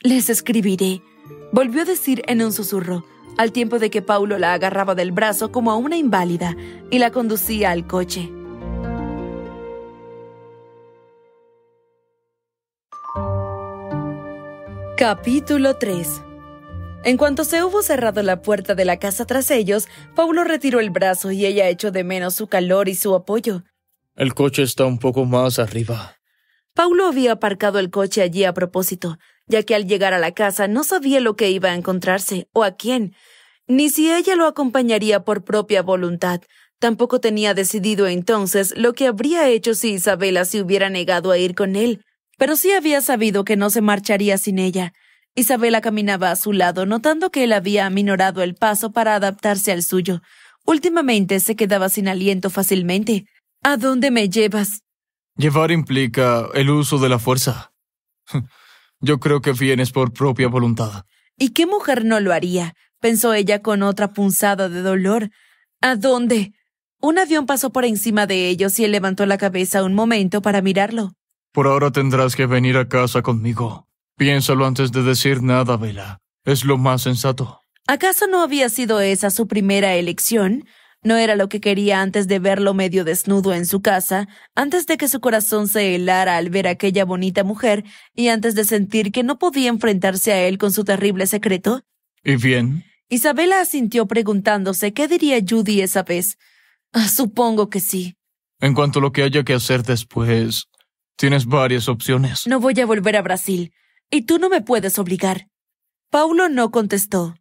Les escribiré, volvió a decir en un susurro, al tiempo de que Paulo la agarraba del brazo como a una inválida y la conducía al coche. Capítulo 3 en cuanto se hubo cerrado la puerta de la casa tras ellos, Paulo retiró el brazo y ella echó de menos su calor y su apoyo. El coche está un poco más arriba. Paulo había aparcado el coche allí a propósito, ya que al llegar a la casa no sabía lo que iba a encontrarse o a quién, ni si ella lo acompañaría por propia voluntad. Tampoco tenía decidido entonces lo que habría hecho si Isabela se hubiera negado a ir con él, pero sí había sabido que no se marcharía sin ella. Isabela caminaba a su lado, notando que él había aminorado el paso para adaptarse al suyo. Últimamente se quedaba sin aliento fácilmente. ¿A dónde me llevas? Llevar implica el uso de la fuerza. Yo creo que vienes por propia voluntad. ¿Y qué mujer no lo haría? pensó ella con otra punzada de dolor. ¿A dónde? Un avión pasó por encima de ellos y él levantó la cabeza un momento para mirarlo. Por ahora tendrás que venir a casa conmigo. Piénsalo antes de decir nada, Vela. Es lo más sensato. ¿Acaso no había sido esa su primera elección? No era lo que quería antes de verlo medio desnudo en su casa, antes de que su corazón se helara al ver a aquella bonita mujer y antes de sentir que no podía enfrentarse a él con su terrible secreto. ¿Y bien? Isabela asintió preguntándose qué diría Judy esa vez. Ah, supongo que sí. En cuanto a lo que haya que hacer después, tienes varias opciones. No voy a volver a Brasil y tú no me puedes obligar. Paulo no contestó.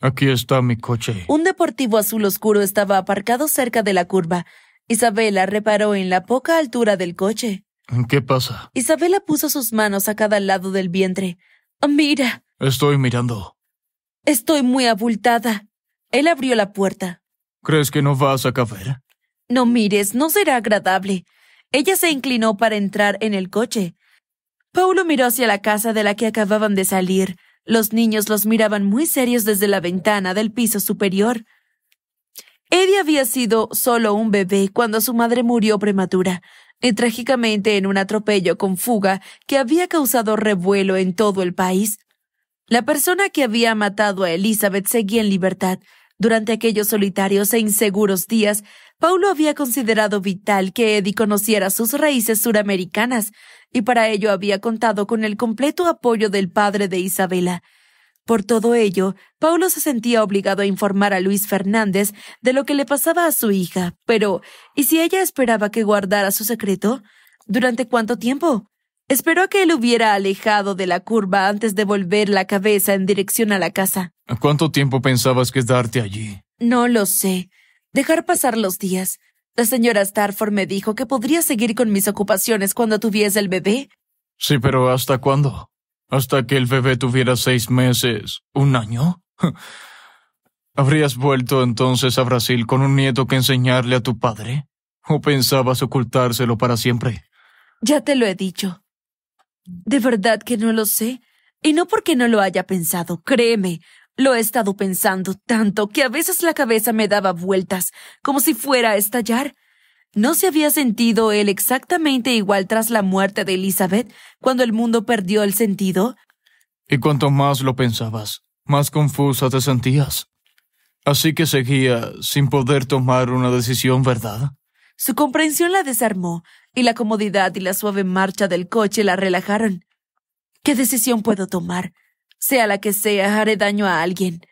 Aquí está mi coche. Un deportivo azul oscuro estaba aparcado cerca de la curva. Isabela reparó en la poca altura del coche. ¿Qué pasa? Isabela puso sus manos a cada lado del vientre. Mira. Estoy mirando. Estoy muy abultada. Él abrió la puerta. ¿Crees que no vas a caber? No mires, no será agradable. Ella se inclinó para entrar en el coche. Paulo miró hacia la casa de la que acababan de salir. Los niños los miraban muy serios desde la ventana del piso superior. Eddie había sido solo un bebé cuando su madre murió prematura, y trágicamente en un atropello con fuga que había causado revuelo en todo el país. La persona que había matado a Elizabeth seguía en libertad. Durante aquellos solitarios e inseguros días, Paulo había considerado vital que Eddie conociera sus raíces suramericanas, y para ello había contado con el completo apoyo del padre de Isabela. Por todo ello, Paulo se sentía obligado a informar a Luis Fernández de lo que le pasaba a su hija, pero ¿y si ella esperaba que guardara su secreto? ¿Durante cuánto tiempo? Esperó a que él hubiera alejado de la curva antes de volver la cabeza en dirección a la casa. ¿Cuánto tiempo pensabas quedarte allí? No lo sé. Dejar pasar los días. La señora Starford me dijo que podría seguir con mis ocupaciones cuando tuviese el bebé. Sí, pero ¿hasta cuándo? ¿Hasta que el bebé tuviera seis meses? ¿Un año? ¿Habrías vuelto entonces a Brasil con un nieto que enseñarle a tu padre? ¿O pensabas ocultárselo para siempre? Ya te lo he dicho. De verdad que no lo sé. Y no porque no lo haya pensado, créeme, lo he estado pensando tanto que a veces la cabeza me daba vueltas, como si fuera a estallar. ¿No se había sentido él exactamente igual tras la muerte de Elizabeth, cuando el mundo perdió el sentido? Y cuanto más lo pensabas, más confusa te sentías. Así que seguía sin poder tomar una decisión, ¿verdad? Su comprensión la desarmó, y la comodidad y la suave marcha del coche la relajaron. ¿Qué decisión puedo tomar? sea la que sea, haré daño a alguien.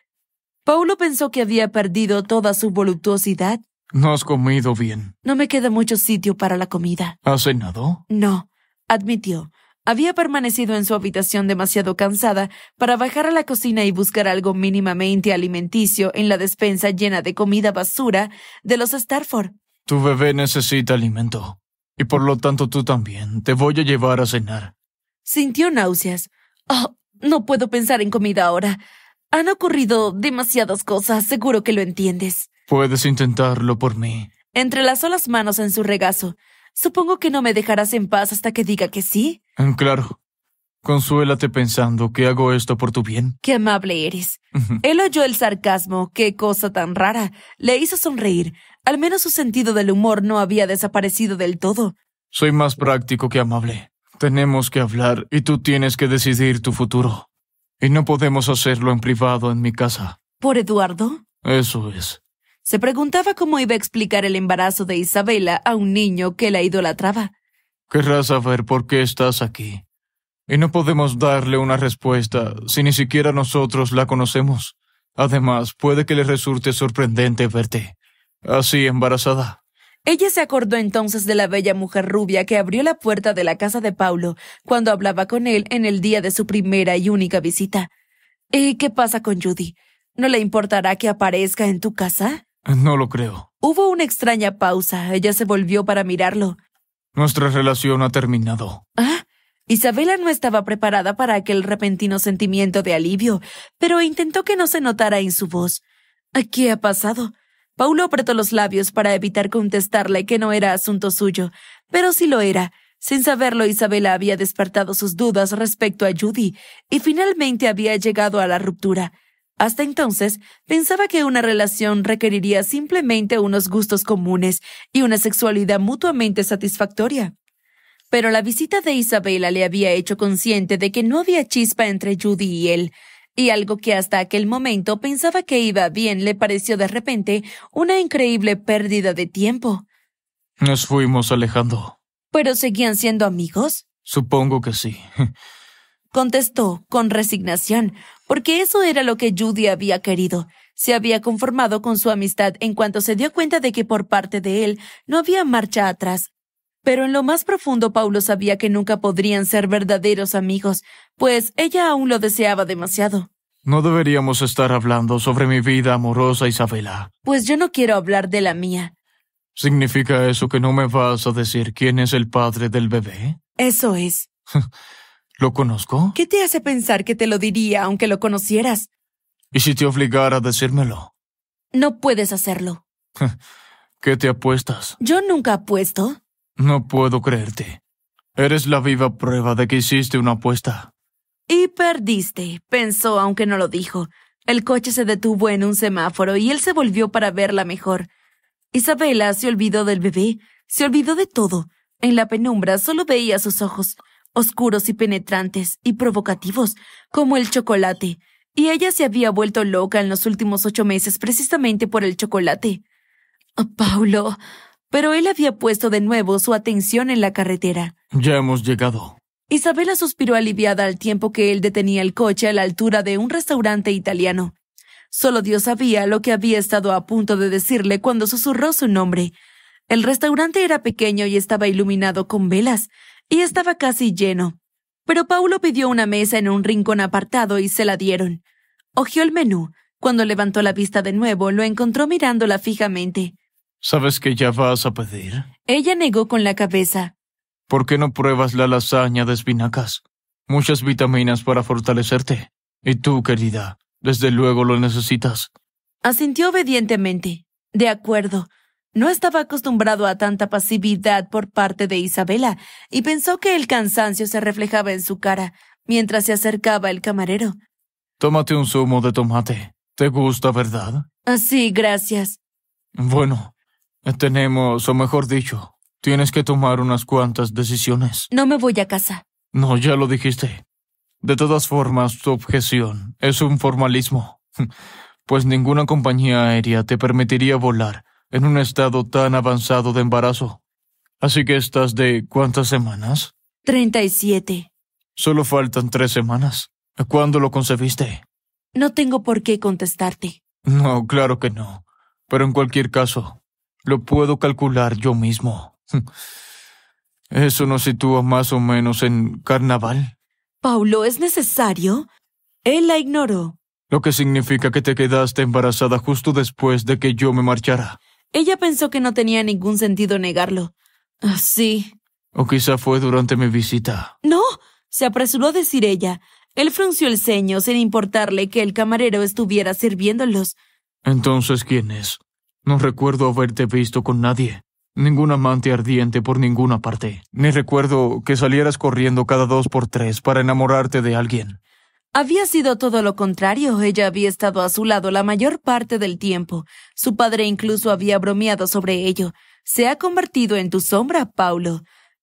Paulo pensó que había perdido toda su voluptuosidad. No has comido bien. No me queda mucho sitio para la comida. ¿Has cenado? No, admitió. Había permanecido en su habitación demasiado cansada para bajar a la cocina y buscar algo mínimamente alimenticio en la despensa llena de comida basura de los Starford. Tu bebé necesita alimento. Y por lo tanto tú también. Te voy a llevar a cenar. Sintió náuseas. Oh, no puedo pensar en comida ahora. Han ocurrido demasiadas cosas, seguro que lo entiendes. Puedes intentarlo por mí. Entrelazó las manos en su regazo. Supongo que no me dejarás en paz hasta que diga que sí. Mm, claro. Consuélate pensando que hago esto por tu bien. Qué amable eres. Él oyó el sarcasmo, qué cosa tan rara. Le hizo sonreír. Al menos su sentido del humor no había desaparecido del todo. Soy más práctico que amable. Tenemos que hablar y tú tienes que decidir tu futuro. Y no podemos hacerlo en privado en mi casa. ¿Por Eduardo? Eso es. Se preguntaba cómo iba a explicar el embarazo de Isabela a un niño que la idolatraba. Querrás saber por qué estás aquí. Y no podemos darle una respuesta si ni siquiera nosotros la conocemos. Además, puede que le resulte sorprendente verte así embarazada. Ella se acordó entonces de la bella mujer rubia que abrió la puerta de la casa de Paulo cuando hablaba con él en el día de su primera y única visita. ¿Y qué pasa con Judy? ¿No le importará que aparezca en tu casa? No lo creo. Hubo una extraña pausa. Ella se volvió para mirarlo. Nuestra relación ha terminado. Ah, Isabela no estaba preparada para aquel repentino sentimiento de alivio, pero intentó que no se notara en su voz. ¿Qué ha pasado? Paulo apretó los labios para evitar contestarle que no era asunto suyo, pero sí lo era. Sin saberlo, Isabela había despertado sus dudas respecto a Judy y finalmente había llegado a la ruptura. Hasta entonces, pensaba que una relación requeriría simplemente unos gustos comunes y una sexualidad mutuamente satisfactoria. Pero la visita de Isabela le había hecho consciente de que no había chispa entre Judy y él, y algo que hasta aquel momento pensaba que iba bien le pareció de repente una increíble pérdida de tiempo. Nos fuimos alejando. ¿Pero seguían siendo amigos? Supongo que sí. Contestó con resignación, porque eso era lo que Judy había querido. Se había conformado con su amistad en cuanto se dio cuenta de que por parte de él no había marcha atrás. Pero en lo más profundo Paulo sabía que nunca podrían ser verdaderos amigos, pues ella aún lo deseaba demasiado. No deberíamos estar hablando sobre mi vida amorosa, Isabela. Pues yo no quiero hablar de la mía. ¿Significa eso que no me vas a decir quién es el padre del bebé? Eso es. ¿Lo conozco? ¿Qué te hace pensar que te lo diría aunque lo conocieras? ¿Y si te obligara a decírmelo? No puedes hacerlo. ¿Qué te apuestas? Yo nunca apuesto. No puedo creerte. Eres la viva prueba de que hiciste una apuesta. Y perdiste, pensó aunque no lo dijo. El coche se detuvo en un semáforo y él se volvió para verla mejor. Isabela se olvidó del bebé, se olvidó de todo. En la penumbra solo veía sus ojos, oscuros y penetrantes y provocativos, como el chocolate, y ella se había vuelto loca en los últimos ocho meses precisamente por el chocolate. Oh, Paulo, pero él había puesto de nuevo su atención en la carretera. Ya hemos llegado. Isabela suspiró aliviada al tiempo que él detenía el coche a la altura de un restaurante italiano. Solo Dios sabía lo que había estado a punto de decirle cuando susurró su nombre. El restaurante era pequeño y estaba iluminado con velas, y estaba casi lleno. Pero Paulo pidió una mesa en un rincón apartado y se la dieron. Ogió el menú. Cuando levantó la vista de nuevo, lo encontró mirándola fijamente. ¿Sabes que ya vas a pedir? Ella negó con la cabeza. ¿Por qué no pruebas la lasaña de espinacas? Muchas vitaminas para fortalecerte. Y tú, querida, desde luego lo necesitas. Asintió obedientemente. De acuerdo. No estaba acostumbrado a tanta pasividad por parte de Isabela y pensó que el cansancio se reflejaba en su cara mientras se acercaba el camarero. Tómate un zumo de tomate. ¿Te gusta, verdad? Así, ah, gracias. Bueno, tenemos, o mejor dicho, tienes que tomar unas cuantas decisiones. No me voy a casa. No, ya lo dijiste. De todas formas, tu objeción es un formalismo, pues ninguna compañía aérea te permitiría volar en un estado tan avanzado de embarazo. Así que estás de cuántas semanas? Treinta y siete. Solo faltan tres semanas. ¿Cuándo lo concebiste? No tengo por qué contestarte. No, claro que no. Pero en cualquier caso, lo puedo calcular yo mismo. Eso nos sitúa más o menos en carnaval. Paulo, ¿es necesario? Él la ignoró. Lo que significa que te quedaste embarazada justo después de que yo me marchara. Ella pensó que no tenía ningún sentido negarlo. Así. Ah, sí. O quizá fue durante mi visita. No, se apresuró a decir ella. Él frunció el ceño sin importarle que el camarero estuviera sirviéndolos. Entonces, ¿quién es? No recuerdo haberte visto con nadie, ningún amante ardiente por ninguna parte, ni recuerdo que salieras corriendo cada dos por tres para enamorarte de alguien. Había sido todo lo contrario, ella había estado a su lado la mayor parte del tiempo. Su padre incluso había bromeado sobre ello. Se ha convertido en tu sombra, Paulo.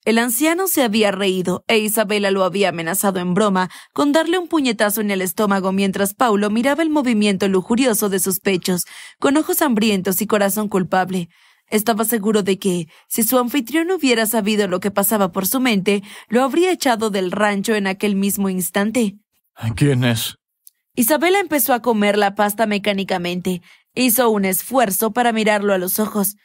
El anciano se había reído e Isabela lo había amenazado en broma con darle un puñetazo en el estómago mientras Paulo miraba el movimiento lujurioso de sus pechos, con ojos hambrientos y corazón culpable. Estaba seguro de que, si su anfitrión hubiera sabido lo que pasaba por su mente, lo habría echado del rancho en aquel mismo instante. ¿A ¿Quién es? Isabela empezó a comer la pasta mecánicamente. Hizo un esfuerzo para mirarlo a los ojos.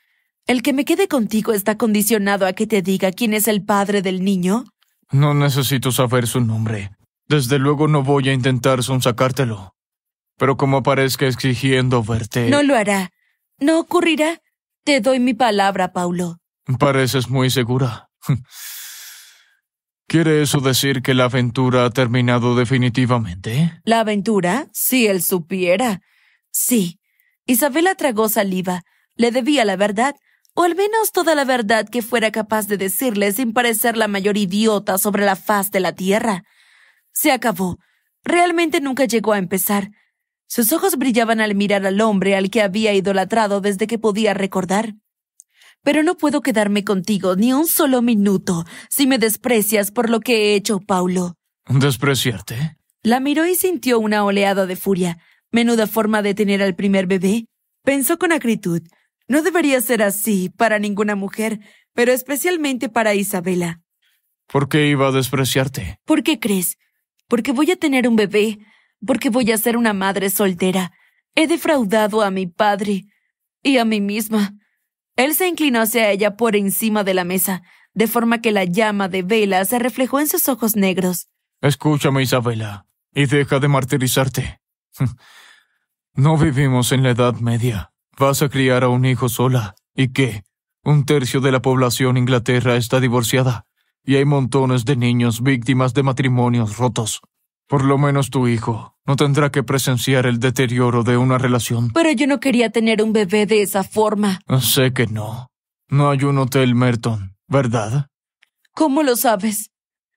¿El que me quede contigo está condicionado a que te diga quién es el padre del niño? No necesito saber su nombre. Desde luego no voy a intentar sonsacártelo. Pero como parezca exigiendo verte. No lo hará. No ocurrirá. Te doy mi palabra, Paulo. Pareces muy segura. ¿Quiere eso decir que la aventura ha terminado definitivamente? ¿La aventura? Si él supiera. Sí. Isabela tragó saliva. Le debía la verdad o al menos toda la verdad que fuera capaz de decirle sin parecer la mayor idiota sobre la faz de la tierra. Se acabó. Realmente nunca llegó a empezar. Sus ojos brillaban al mirar al hombre al que había idolatrado desde que podía recordar. Pero no puedo quedarme contigo ni un solo minuto si me desprecias por lo que he hecho, Paulo. ¿Despreciarte? La miró y sintió una oleada de furia. Menuda forma de tener al primer bebé. Pensó con acritud. No debería ser así para ninguna mujer, pero especialmente para Isabela. ¿Por qué iba a despreciarte? ¿Por qué crees? Porque voy a tener un bebé, porque voy a ser una madre soltera. He defraudado a mi padre y a mí misma. Él se inclinó hacia ella por encima de la mesa, de forma que la llama de vela se reflejó en sus ojos negros. Escúchame, Isabela, y deja de martirizarte. No vivimos en la Edad Media. Vas a criar a un hijo sola, y qué? un tercio de la población Inglaterra está divorciada, y hay montones de niños víctimas de matrimonios rotos. Por lo menos tu hijo no tendrá que presenciar el deterioro de una relación. Pero yo no quería tener un bebé de esa forma. Sé que no. No hay un hotel Merton, ¿verdad? ¿Cómo lo sabes?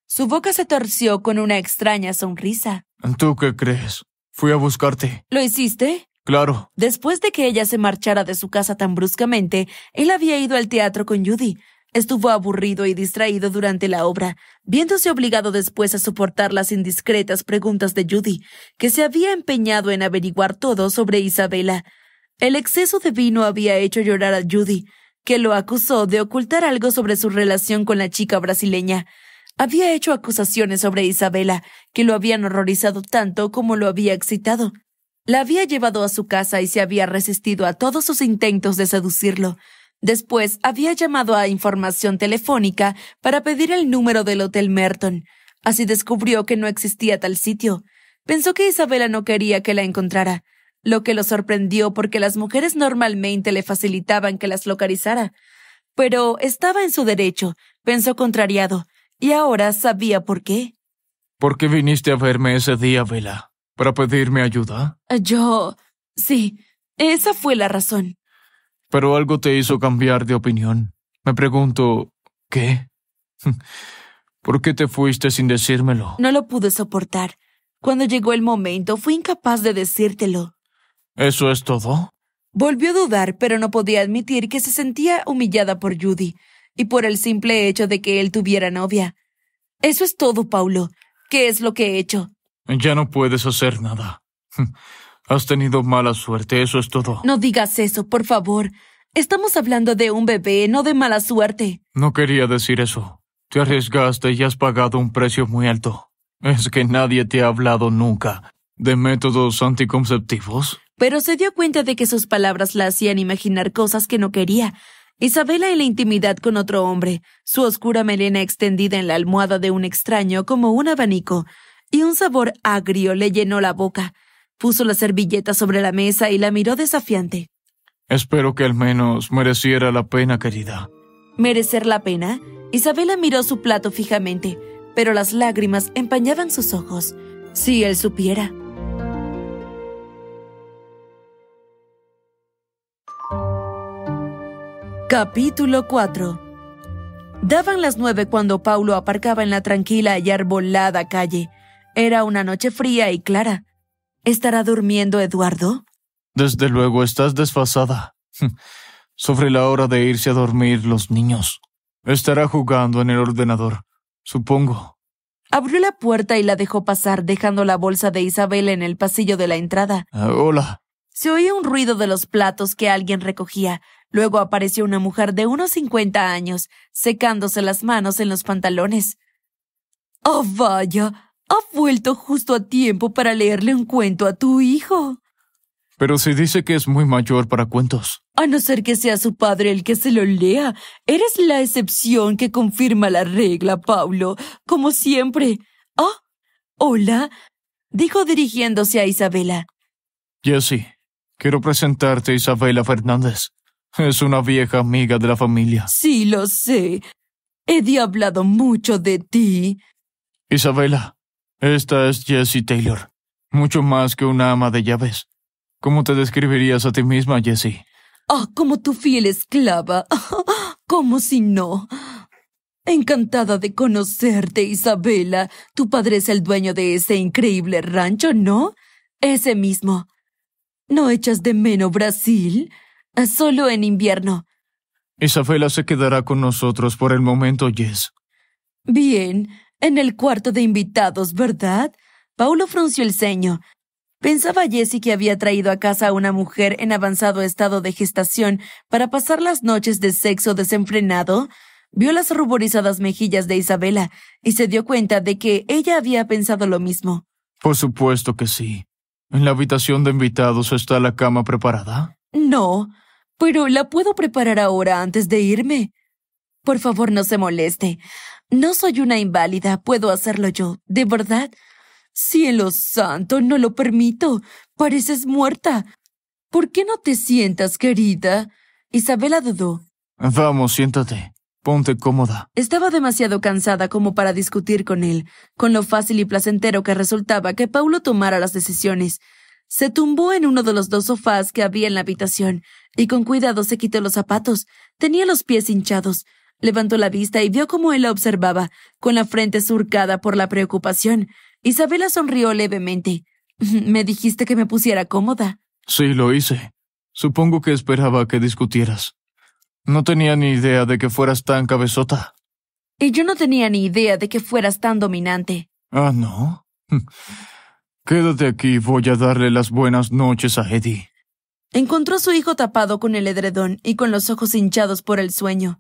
Su boca se torció con una extraña sonrisa. ¿Tú qué crees? Fui a buscarte. ¿Lo hiciste? Claro. Después de que ella se marchara de su casa tan bruscamente, él había ido al teatro con Judy. Estuvo aburrido y distraído durante la obra, viéndose obligado después a soportar las indiscretas preguntas de Judy, que se había empeñado en averiguar todo sobre Isabela. El exceso de vino había hecho llorar a Judy, que lo acusó de ocultar algo sobre su relación con la chica brasileña. Había hecho acusaciones sobre Isabela, que lo habían horrorizado tanto como lo había excitado. La había llevado a su casa y se había resistido a todos sus intentos de seducirlo. Después había llamado a información telefónica para pedir el número del Hotel Merton. Así descubrió que no existía tal sitio. Pensó que Isabela no quería que la encontrara, lo que lo sorprendió porque las mujeres normalmente le facilitaban que las localizara. Pero estaba en su derecho, pensó contrariado, y ahora sabía por qué. ¿Por qué viniste a verme ese día, Vela? ¿Para pedirme ayuda? Yo... sí. Esa fue la razón. Pero algo te hizo cambiar de opinión. Me pregunto... ¿Qué? ¿Por qué te fuiste sin decírmelo? No lo pude soportar. Cuando llegó el momento, fui incapaz de decírtelo. ¿Eso es todo? Volvió a dudar, pero no podía admitir que se sentía humillada por Judy y por el simple hecho de que él tuviera novia. Eso es todo, Paulo. ¿Qué es lo que he hecho? Ya no puedes hacer nada. Has tenido mala suerte, eso es todo. No digas eso, por favor. Estamos hablando de un bebé, no de mala suerte. No quería decir eso. Te arriesgaste y has pagado un precio muy alto. Es que nadie te ha hablado nunca de métodos anticonceptivos. Pero se dio cuenta de que sus palabras la hacían imaginar cosas que no quería. Isabela en la intimidad con otro hombre, su oscura melena extendida en la almohada de un extraño como un abanico, y un sabor agrio le llenó la boca. Puso la servilleta sobre la mesa y la miró desafiante. Espero que al menos mereciera la pena, querida. ¿Merecer la pena? Isabela miró su plato fijamente, pero las lágrimas empañaban sus ojos. Si él supiera. Capítulo 4 Daban las nueve cuando Paulo aparcaba en la tranquila y arbolada calle. Era una noche fría y clara. ¿Estará durmiendo Eduardo? Desde luego estás desfasada. Sobre la hora de irse a dormir los niños. Estará jugando en el ordenador, supongo. Abrió la puerta y la dejó pasar, dejando la bolsa de Isabel en el pasillo de la entrada. Ah, hola. Se oía un ruido de los platos que alguien recogía. Luego apareció una mujer de unos cincuenta años, secándose las manos en los pantalones. Oh, vaya. Ha vuelto justo a tiempo para leerle un cuento a tu hijo. Pero se dice que es muy mayor para cuentos. A no ser que sea su padre el que se lo lea. Eres la excepción que confirma la regla, Pablo. como siempre. Ah, hola, dijo dirigiéndose a Isabela. Jessie, quiero presentarte a Isabela Fernández. Es una vieja amiga de la familia. Sí, lo sé. He hablado mucho de ti. Isabela, esta es Jessie Taylor, mucho más que una ama de llaves. ¿Cómo te describirías a ti misma, Jessie? Ah, como tu fiel esclava. como si no. Encantada de conocerte, Isabela. Tu padre es el dueño de ese increíble rancho, ¿no? Ese mismo. ¿No echas de menos Brasil? Solo en invierno. Isabela se quedará con nosotros por el momento, Jess. Bien, en el cuarto de invitados, ¿verdad? Paulo frunció el ceño. Pensaba Jessie que había traído a casa a una mujer en avanzado estado de gestación para pasar las noches de sexo desenfrenado. Vio las ruborizadas mejillas de Isabela y se dio cuenta de que ella había pensado lo mismo. Por supuesto que sí. ¿En la habitación de invitados está la cama preparada? No, pero la puedo preparar ahora antes de irme. Por favor, no se moleste. No soy una inválida, puedo hacerlo yo, de verdad. Cielo santo, no lo permito. Pareces muerta. ¿Por qué no te sientas, querida? Isabela dudó. Vamos, siéntate. Ponte cómoda. Estaba demasiado cansada como para discutir con él, con lo fácil y placentero que resultaba que Paulo tomara las decisiones. Se tumbó en uno de los dos sofás que había en la habitación, y con cuidado se quitó los zapatos. Tenía los pies hinchados, Levantó la vista y vio cómo él la observaba, con la frente surcada por la preocupación. Isabela sonrió levemente. Me dijiste que me pusiera cómoda. Sí, lo hice. Supongo que esperaba que discutieras. No tenía ni idea de que fueras tan cabezota. Y yo no tenía ni idea de que fueras tan dominante. Ah, ¿no? Quédate aquí voy a darle las buenas noches a Eddie. Encontró a su hijo tapado con el edredón y con los ojos hinchados por el sueño.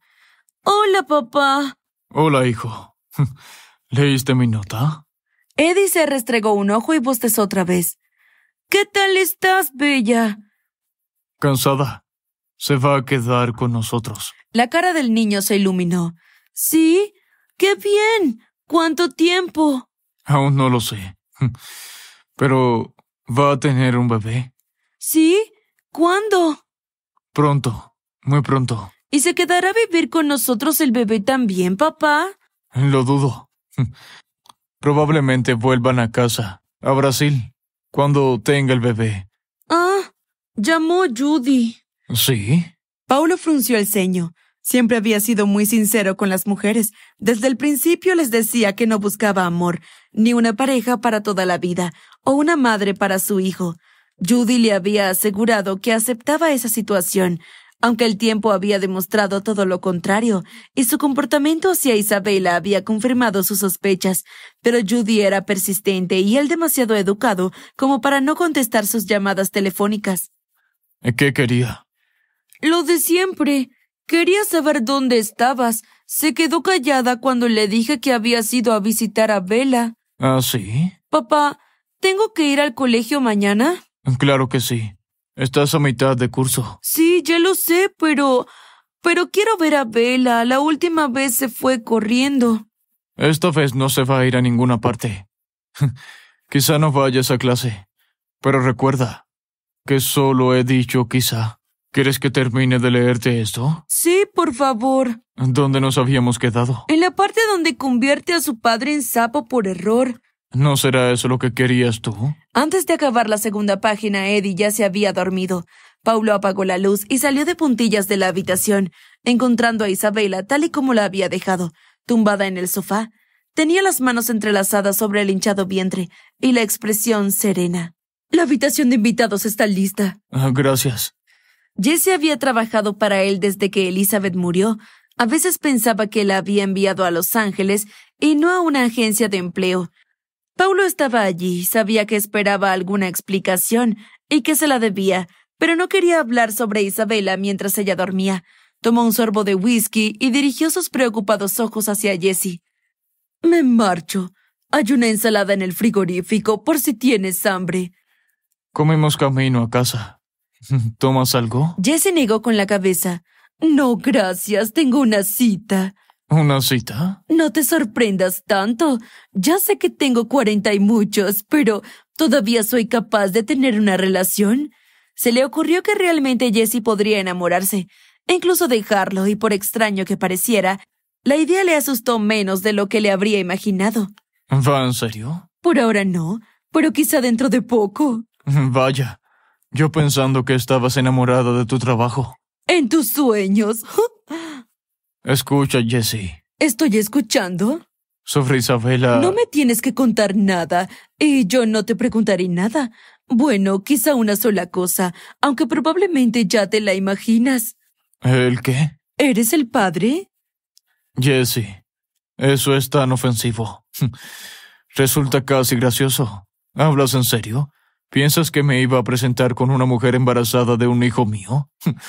Hola, papá. Hola, hijo. ¿Leíste mi nota? Eddie se restregó un ojo y bostezó otra vez. ¿Qué tal estás, Bella? Cansada. Se va a quedar con nosotros. La cara del niño se iluminó. Sí, qué bien. ¿Cuánto tiempo? Aún no lo sé. Pero va a tener un bebé. ¿Sí? ¿Cuándo? Pronto, muy pronto. ¿Y se quedará a vivir con nosotros el bebé también, papá? Lo dudo. Probablemente vuelvan a casa, a Brasil, cuando tenga el bebé. Ah, llamó Judy. ¿Sí? Paulo frunció el ceño. Siempre había sido muy sincero con las mujeres. Desde el principio les decía que no buscaba amor, ni una pareja para toda la vida, o una madre para su hijo. Judy le había asegurado que aceptaba esa situación, aunque el tiempo había demostrado todo lo contrario, y su comportamiento hacia Isabela había confirmado sus sospechas, pero Judy era persistente y él demasiado educado como para no contestar sus llamadas telefónicas. ¿Qué quería? Lo de siempre. Quería saber dónde estabas. Se quedó callada cuando le dije que habías ido a visitar a Bella. ¿Ah, sí? Papá, ¿tengo que ir al colegio mañana? Claro que sí. Estás a mitad de curso. Sí, ya lo sé, pero... Pero quiero ver a Vela. La última vez se fue corriendo. Esta vez no se va a ir a ninguna parte. quizá no vaya a clase. Pero recuerda que solo he dicho quizá. ¿Quieres que termine de leerte esto? Sí, por favor. ¿Dónde nos habíamos quedado? En la parte donde convierte a su padre en sapo por error. ¿No será eso lo que querías tú? Antes de acabar la segunda página, Eddie ya se había dormido. Paulo apagó la luz y salió de puntillas de la habitación, encontrando a Isabela tal y como la había dejado, tumbada en el sofá. Tenía las manos entrelazadas sobre el hinchado vientre y la expresión serena. La habitación de invitados está lista. Ah, gracias. Jesse había trabajado para él desde que Elizabeth murió. A veces pensaba que la había enviado a Los Ángeles y no a una agencia de empleo. Paulo estaba allí, sabía que esperaba alguna explicación y que se la debía, pero no quería hablar sobre Isabela mientras ella dormía. Tomó un sorbo de whisky y dirigió sus preocupados ojos hacia Jessie. Me marcho. Hay una ensalada en el frigorífico por si tienes hambre. Comemos camino a casa. ¿Tomas algo? Jesse negó con la cabeza. No, gracias, tengo una cita. ¿Una cita? No te sorprendas tanto. Ya sé que tengo cuarenta y muchos, pero ¿todavía soy capaz de tener una relación? Se le ocurrió que realmente Jesse podría enamorarse, e incluso dejarlo, y por extraño que pareciera, la idea le asustó menos de lo que le habría imaginado. ¿Va en serio? Por ahora no, pero quizá dentro de poco. Vaya, yo pensando que estabas enamorada de tu trabajo. En tus sueños. Escucha, Jesse. ¿Estoy escuchando? Sofre Isabela. No me tienes que contar nada, y yo no te preguntaré nada. Bueno, quizá una sola cosa, aunque probablemente ya te la imaginas. ¿El qué? ¿Eres el padre? Jesse, eso es tan ofensivo. Resulta casi gracioso. ¿Hablas en serio? ¿Piensas que me iba a presentar con una mujer embarazada de un hijo mío?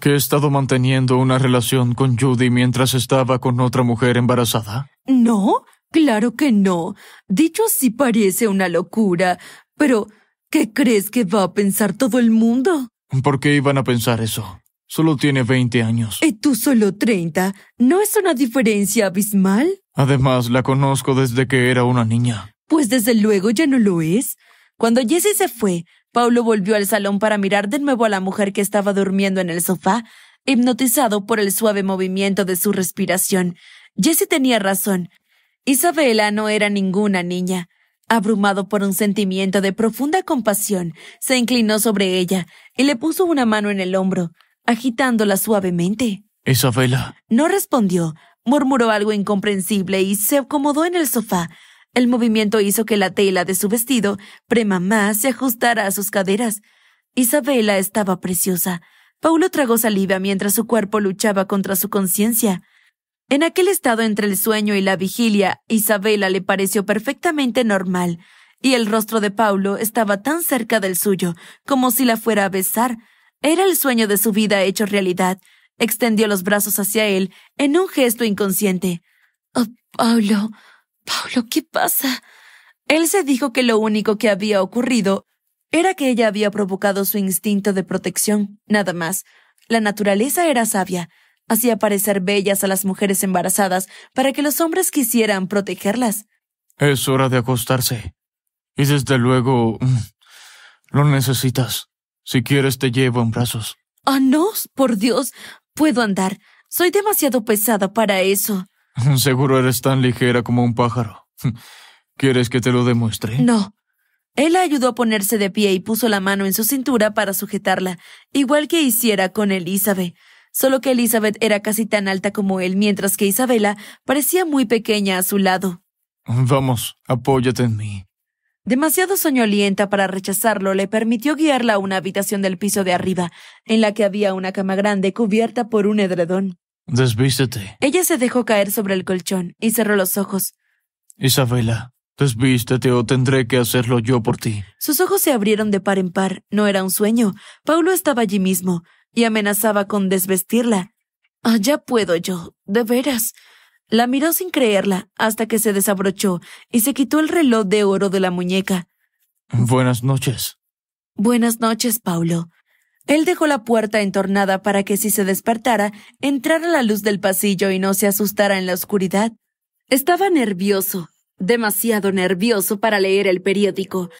que he estado manteniendo una relación con Judy mientras estaba con otra mujer embarazada? No, claro que no. Dicho así parece una locura, pero ¿qué crees que va a pensar todo el mundo? ¿Por qué iban a pensar eso? Solo tiene 20 años. Y tú solo 30. ¿No es una diferencia abismal? Además, la conozco desde que era una niña. Pues desde luego ya no lo es. Cuando Jesse se fue, Paulo volvió al salón para mirar de nuevo a la mujer que estaba durmiendo en el sofá, hipnotizado por el suave movimiento de su respiración. Jesse tenía razón. Isabela no era ninguna niña. Abrumado por un sentimiento de profunda compasión, se inclinó sobre ella y le puso una mano en el hombro, agitándola suavemente. Isabela. No respondió, murmuró algo incomprensible y se acomodó en el sofá, el movimiento hizo que la tela de su vestido, premamá, se ajustara a sus caderas. Isabela estaba preciosa. Paulo tragó saliva mientras su cuerpo luchaba contra su conciencia. En aquel estado entre el sueño y la vigilia, Isabela le pareció perfectamente normal, y el rostro de Paulo estaba tan cerca del suyo, como si la fuera a besar. Era el sueño de su vida hecho realidad. Extendió los brazos hacia él en un gesto inconsciente. Oh, Paulo, Pablo, ¿qué pasa? Él se dijo que lo único que había ocurrido era que ella había provocado su instinto de protección, nada más. La naturaleza era sabia. Hacía parecer bellas a las mujeres embarazadas para que los hombres quisieran protegerlas. Es hora de acostarse. Y desde luego... Mm, lo necesitas. Si quieres te llevo en brazos. Ah, no, por Dios. Puedo andar. Soy demasiado pesada para eso. Seguro eres tan ligera como un pájaro. ¿Quieres que te lo demuestre? No. Él la ayudó a ponerse de pie y puso la mano en su cintura para sujetarla, igual que hiciera con Elizabeth. Solo que Elizabeth era casi tan alta como él, mientras que Isabela parecía muy pequeña a su lado. Vamos, apóyate en mí. Demasiado soñolienta para rechazarlo, le permitió guiarla a una habitación del piso de arriba, en la que había una cama grande cubierta por un edredón. Desvístete. Ella se dejó caer sobre el colchón y cerró los ojos. Isabela, desvístete o tendré que hacerlo yo por ti. Sus ojos se abrieron de par en par. No era un sueño. Paulo estaba allí mismo y amenazaba con desvestirla. «Ya puedo yo, de veras. La miró sin creerla hasta que se desabrochó y se quitó el reloj de oro de la muñeca. Buenas noches. Buenas noches, Paulo. Él dejó la puerta entornada para que si se despertara, entrara la luz del pasillo y no se asustara en la oscuridad. Estaba nervioso, demasiado nervioso para leer el periódico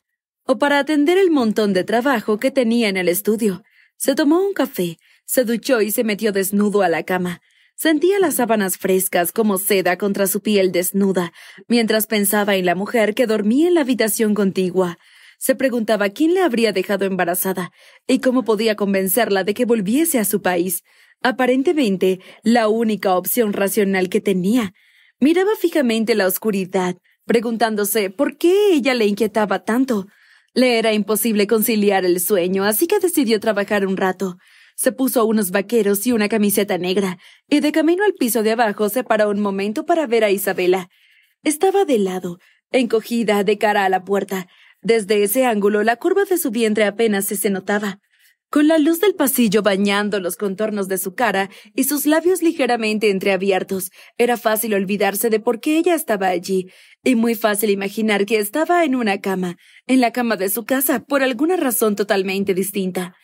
o para atender el montón de trabajo que tenía en el estudio. Se tomó un café, se duchó y se metió desnudo a la cama. Sentía las sábanas frescas como seda contra su piel desnuda, mientras pensaba en la mujer que dormía en la habitación contigua. Se preguntaba quién la habría dejado embarazada y cómo podía convencerla de que volviese a su país, aparentemente la única opción racional que tenía. Miraba fijamente la oscuridad, preguntándose por qué ella le inquietaba tanto. Le era imposible conciliar el sueño, así que decidió trabajar un rato. Se puso unos vaqueros y una camiseta negra, y de camino al piso de abajo se paró un momento para ver a Isabela. Estaba de lado, encogida de cara a la puerta, desde ese ángulo la curva de su vientre apenas se, notaba. Con la luz del pasillo bañando los contornos de su cara y sus labios ligeramente entreabiertos, era fácil olvidarse de por qué ella estaba allí, y muy fácil imaginar que estaba en una cama, en la cama de su casa, por alguna razón totalmente distinta.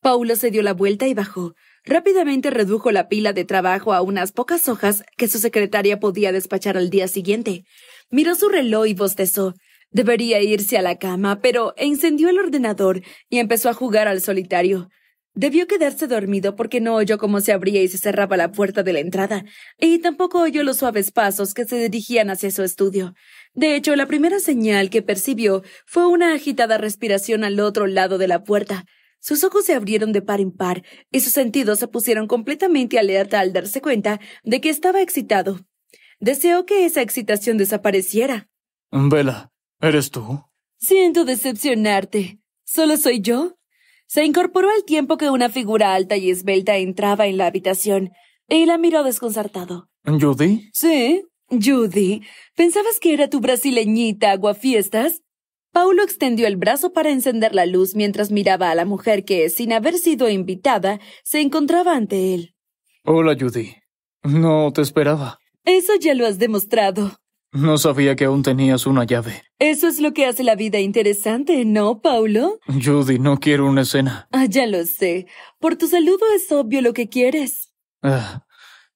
Paulo se dio la vuelta y bajó. Rápidamente redujo la pila de trabajo a unas pocas hojas que su secretaria podía despachar al día siguiente. Miró su reloj y bostezó. Debería irse a la cama, pero encendió el ordenador y empezó a jugar al solitario. Debió quedarse dormido porque no oyó cómo se abría y se cerraba la puerta de la entrada, y tampoco oyó los suaves pasos que se dirigían hacia su estudio. De hecho, la primera señal que percibió fue una agitada respiración al otro lado de la puerta. Sus ojos se abrieron de par en par y sus sentidos se pusieron completamente alerta al darse cuenta de que estaba excitado. Deseó que esa excitación desapareciera. Vela, ¿Eres tú? Siento decepcionarte. ¿Solo soy yo? Se incorporó al tiempo que una figura alta y esbelta entraba en la habitación y la miró desconcertado. ¿Judy? Sí, Judy. ¿Pensabas que era tu brasileñita aguafiestas? Paulo extendió el brazo para encender la luz mientras miraba a la mujer que, sin haber sido invitada, se encontraba ante él. Hola, Judy. No te esperaba. Eso ya lo has demostrado. No sabía que aún tenías una llave. Eso es lo que hace la vida interesante, ¿no, Paulo? Judy, no quiero una escena. Ah, ya lo sé. Por tu saludo es obvio lo que quieres. Ah,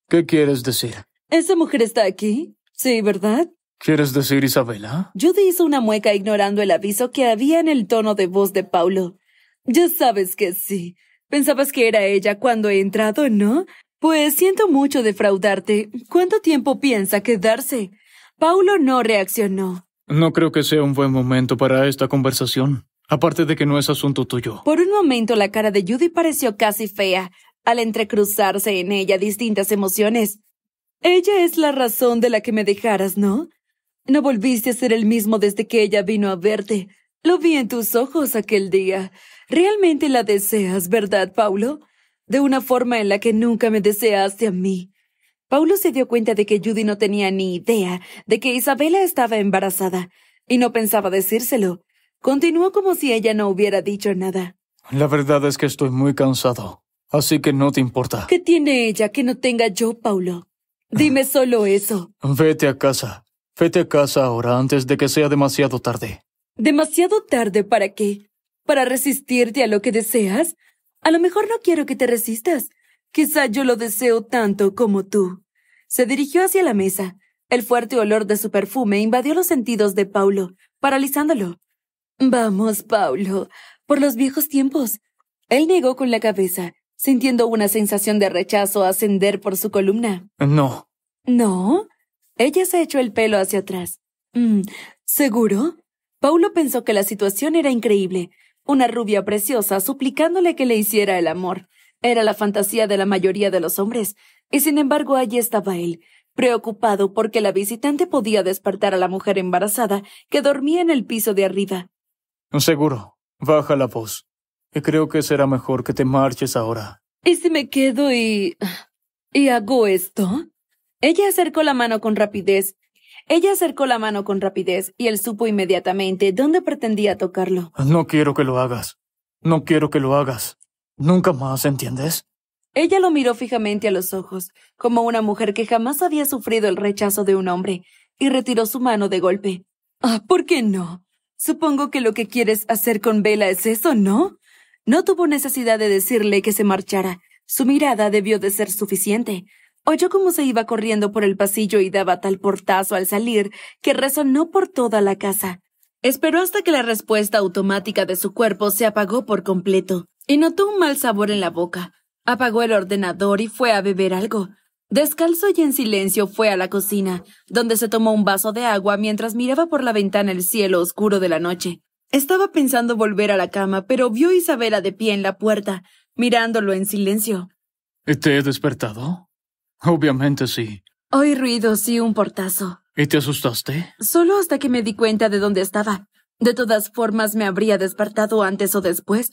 ¿Qué quieres decir? ¿Esa mujer está aquí? Sí, ¿verdad? ¿Quieres decir Isabela? Judy hizo una mueca ignorando el aviso que había en el tono de voz de Paulo. Ya sabes que sí. Pensabas que era ella cuando he entrado, ¿no? Pues siento mucho defraudarte. ¿Cuánto tiempo piensa quedarse? Paulo no reaccionó. No creo que sea un buen momento para esta conversación. Aparte de que no es asunto tuyo. Por un momento la cara de Judy pareció casi fea, al entrecruzarse en ella distintas emociones. Ella es la razón de la que me dejaras, ¿no? No volviste a ser el mismo desde que ella vino a verte. Lo vi en tus ojos aquel día. Realmente la deseas, ¿verdad, Paulo? De una forma en la que nunca me deseaste a mí. Paulo se dio cuenta de que Judy no tenía ni idea de que Isabela estaba embarazada y no pensaba decírselo. Continuó como si ella no hubiera dicho nada. La verdad es que estoy muy cansado, así que no te importa. ¿Qué tiene ella que no tenga yo, Paulo? Dime solo eso. Vete a casa. Vete a casa ahora antes de que sea demasiado tarde. ¿Demasiado tarde para qué? ¿Para resistirte a lo que deseas? A lo mejor no quiero que te resistas. Quizá yo lo deseo tanto como tú. Se dirigió hacia la mesa. El fuerte olor de su perfume invadió los sentidos de Paulo, paralizándolo. Vamos, Paulo, por los viejos tiempos. Él negó con la cabeza, sintiendo una sensación de rechazo ascender por su columna. No. ¿No? Ella se echó el pelo hacia atrás. Mm, ¿Seguro? Paulo pensó que la situación era increíble. Una rubia preciosa suplicándole que le hiciera el amor. Era la fantasía de la mayoría de los hombres, y sin embargo allí estaba él, preocupado porque la visitante podía despertar a la mujer embarazada que dormía en el piso de arriba. Seguro. Baja la voz. Y creo que será mejor que te marches ahora. ¿Y si me quedo y... y hago esto? Ella acercó la mano con rapidez. Ella acercó la mano con rapidez y él supo inmediatamente dónde pretendía tocarlo. No quiero que lo hagas. No quiero que lo hagas. Nunca más, ¿entiendes? Ella lo miró fijamente a los ojos, como una mujer que jamás había sufrido el rechazo de un hombre, y retiró su mano de golpe. Ah, ¿por qué no? Supongo que lo que quieres hacer con Vela es eso, ¿no? No tuvo necesidad de decirle que se marchara. Su mirada debió de ser suficiente. Oyó cómo se iba corriendo por el pasillo y daba tal portazo al salir que resonó por toda la casa. Esperó hasta que la respuesta automática de su cuerpo se apagó por completo y notó un mal sabor en la boca. Apagó el ordenador y fue a beber algo. Descalzo y en silencio fue a la cocina, donde se tomó un vaso de agua mientras miraba por la ventana el cielo oscuro de la noche. Estaba pensando volver a la cama, pero vio a Isabela de pie en la puerta, mirándolo en silencio. ¿Te he despertado? Obviamente sí. Oí ruidos y un portazo. ¿Y te asustaste? Solo hasta que me di cuenta de dónde estaba. De todas formas, me habría despertado antes o después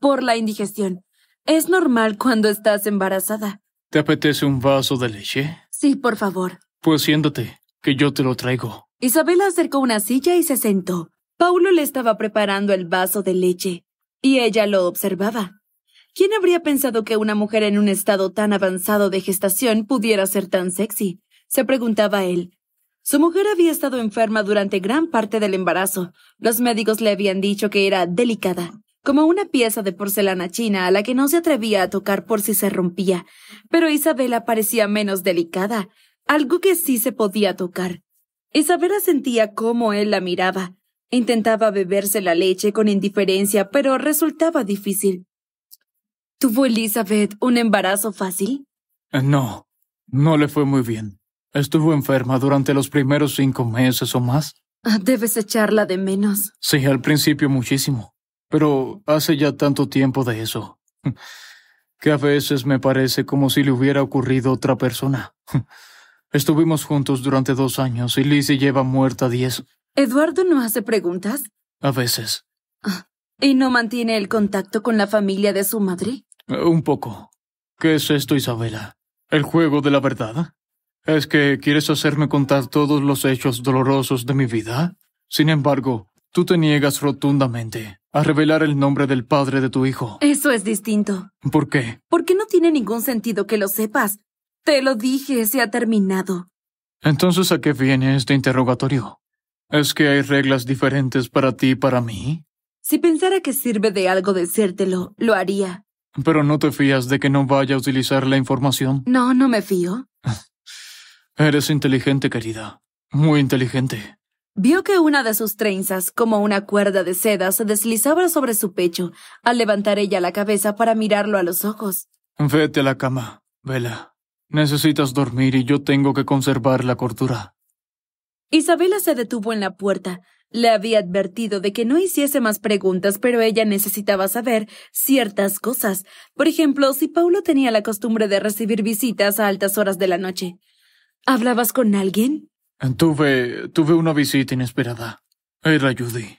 por la indigestión. Es normal cuando estás embarazada. ¿Te apetece un vaso de leche? Sí, por favor. Pues siéntate, que yo te lo traigo. Isabela acercó una silla y se sentó. Paulo le estaba preparando el vaso de leche, y ella lo observaba. ¿Quién habría pensado que una mujer en un estado tan avanzado de gestación pudiera ser tan sexy? se preguntaba él, su mujer había estado enferma durante gran parte del embarazo. Los médicos le habían dicho que era delicada, como una pieza de porcelana china a la que no se atrevía a tocar por si se rompía. Pero Isabela parecía menos delicada, algo que sí se podía tocar. Isabela sentía cómo él la miraba. Intentaba beberse la leche con indiferencia, pero resultaba difícil. ¿Tuvo Elizabeth un embarazo fácil? No, no le fue muy bien. Estuvo enferma durante los primeros cinco meses o más. Debes echarla de menos. Sí, al principio muchísimo. Pero hace ya tanto tiempo de eso. Que a veces me parece como si le hubiera ocurrido otra persona. Estuvimos juntos durante dos años y Lizzie lleva muerta diez. ¿Eduardo no hace preguntas? A veces. Ah, ¿Y no mantiene el contacto con la familia de su madre? Un poco. ¿Qué es esto, Isabela? ¿El juego de la verdad? ¿Es que quieres hacerme contar todos los hechos dolorosos de mi vida? Sin embargo, tú te niegas rotundamente a revelar el nombre del padre de tu hijo. Eso es distinto. ¿Por qué? Porque no tiene ningún sentido que lo sepas. Te lo dije, se ha terminado. Entonces, ¿a qué viene este interrogatorio? ¿Es que hay reglas diferentes para ti y para mí? Si pensara que sirve de algo decértelo, lo haría. Pero no te fías de que no vaya a utilizar la información. No, no me fío. Eres inteligente, querida. Muy inteligente. Vio que una de sus trenzas, como una cuerda de seda, se deslizaba sobre su pecho, al levantar ella la cabeza para mirarlo a los ojos. Vete a la cama, Vela. Necesitas dormir y yo tengo que conservar la cordura. Isabela se detuvo en la puerta. Le había advertido de que no hiciese más preguntas, pero ella necesitaba saber ciertas cosas. Por ejemplo, si Paulo tenía la costumbre de recibir visitas a altas horas de la noche. ¿Hablabas con alguien? Tuve. tuve una visita inesperada. Era Judy.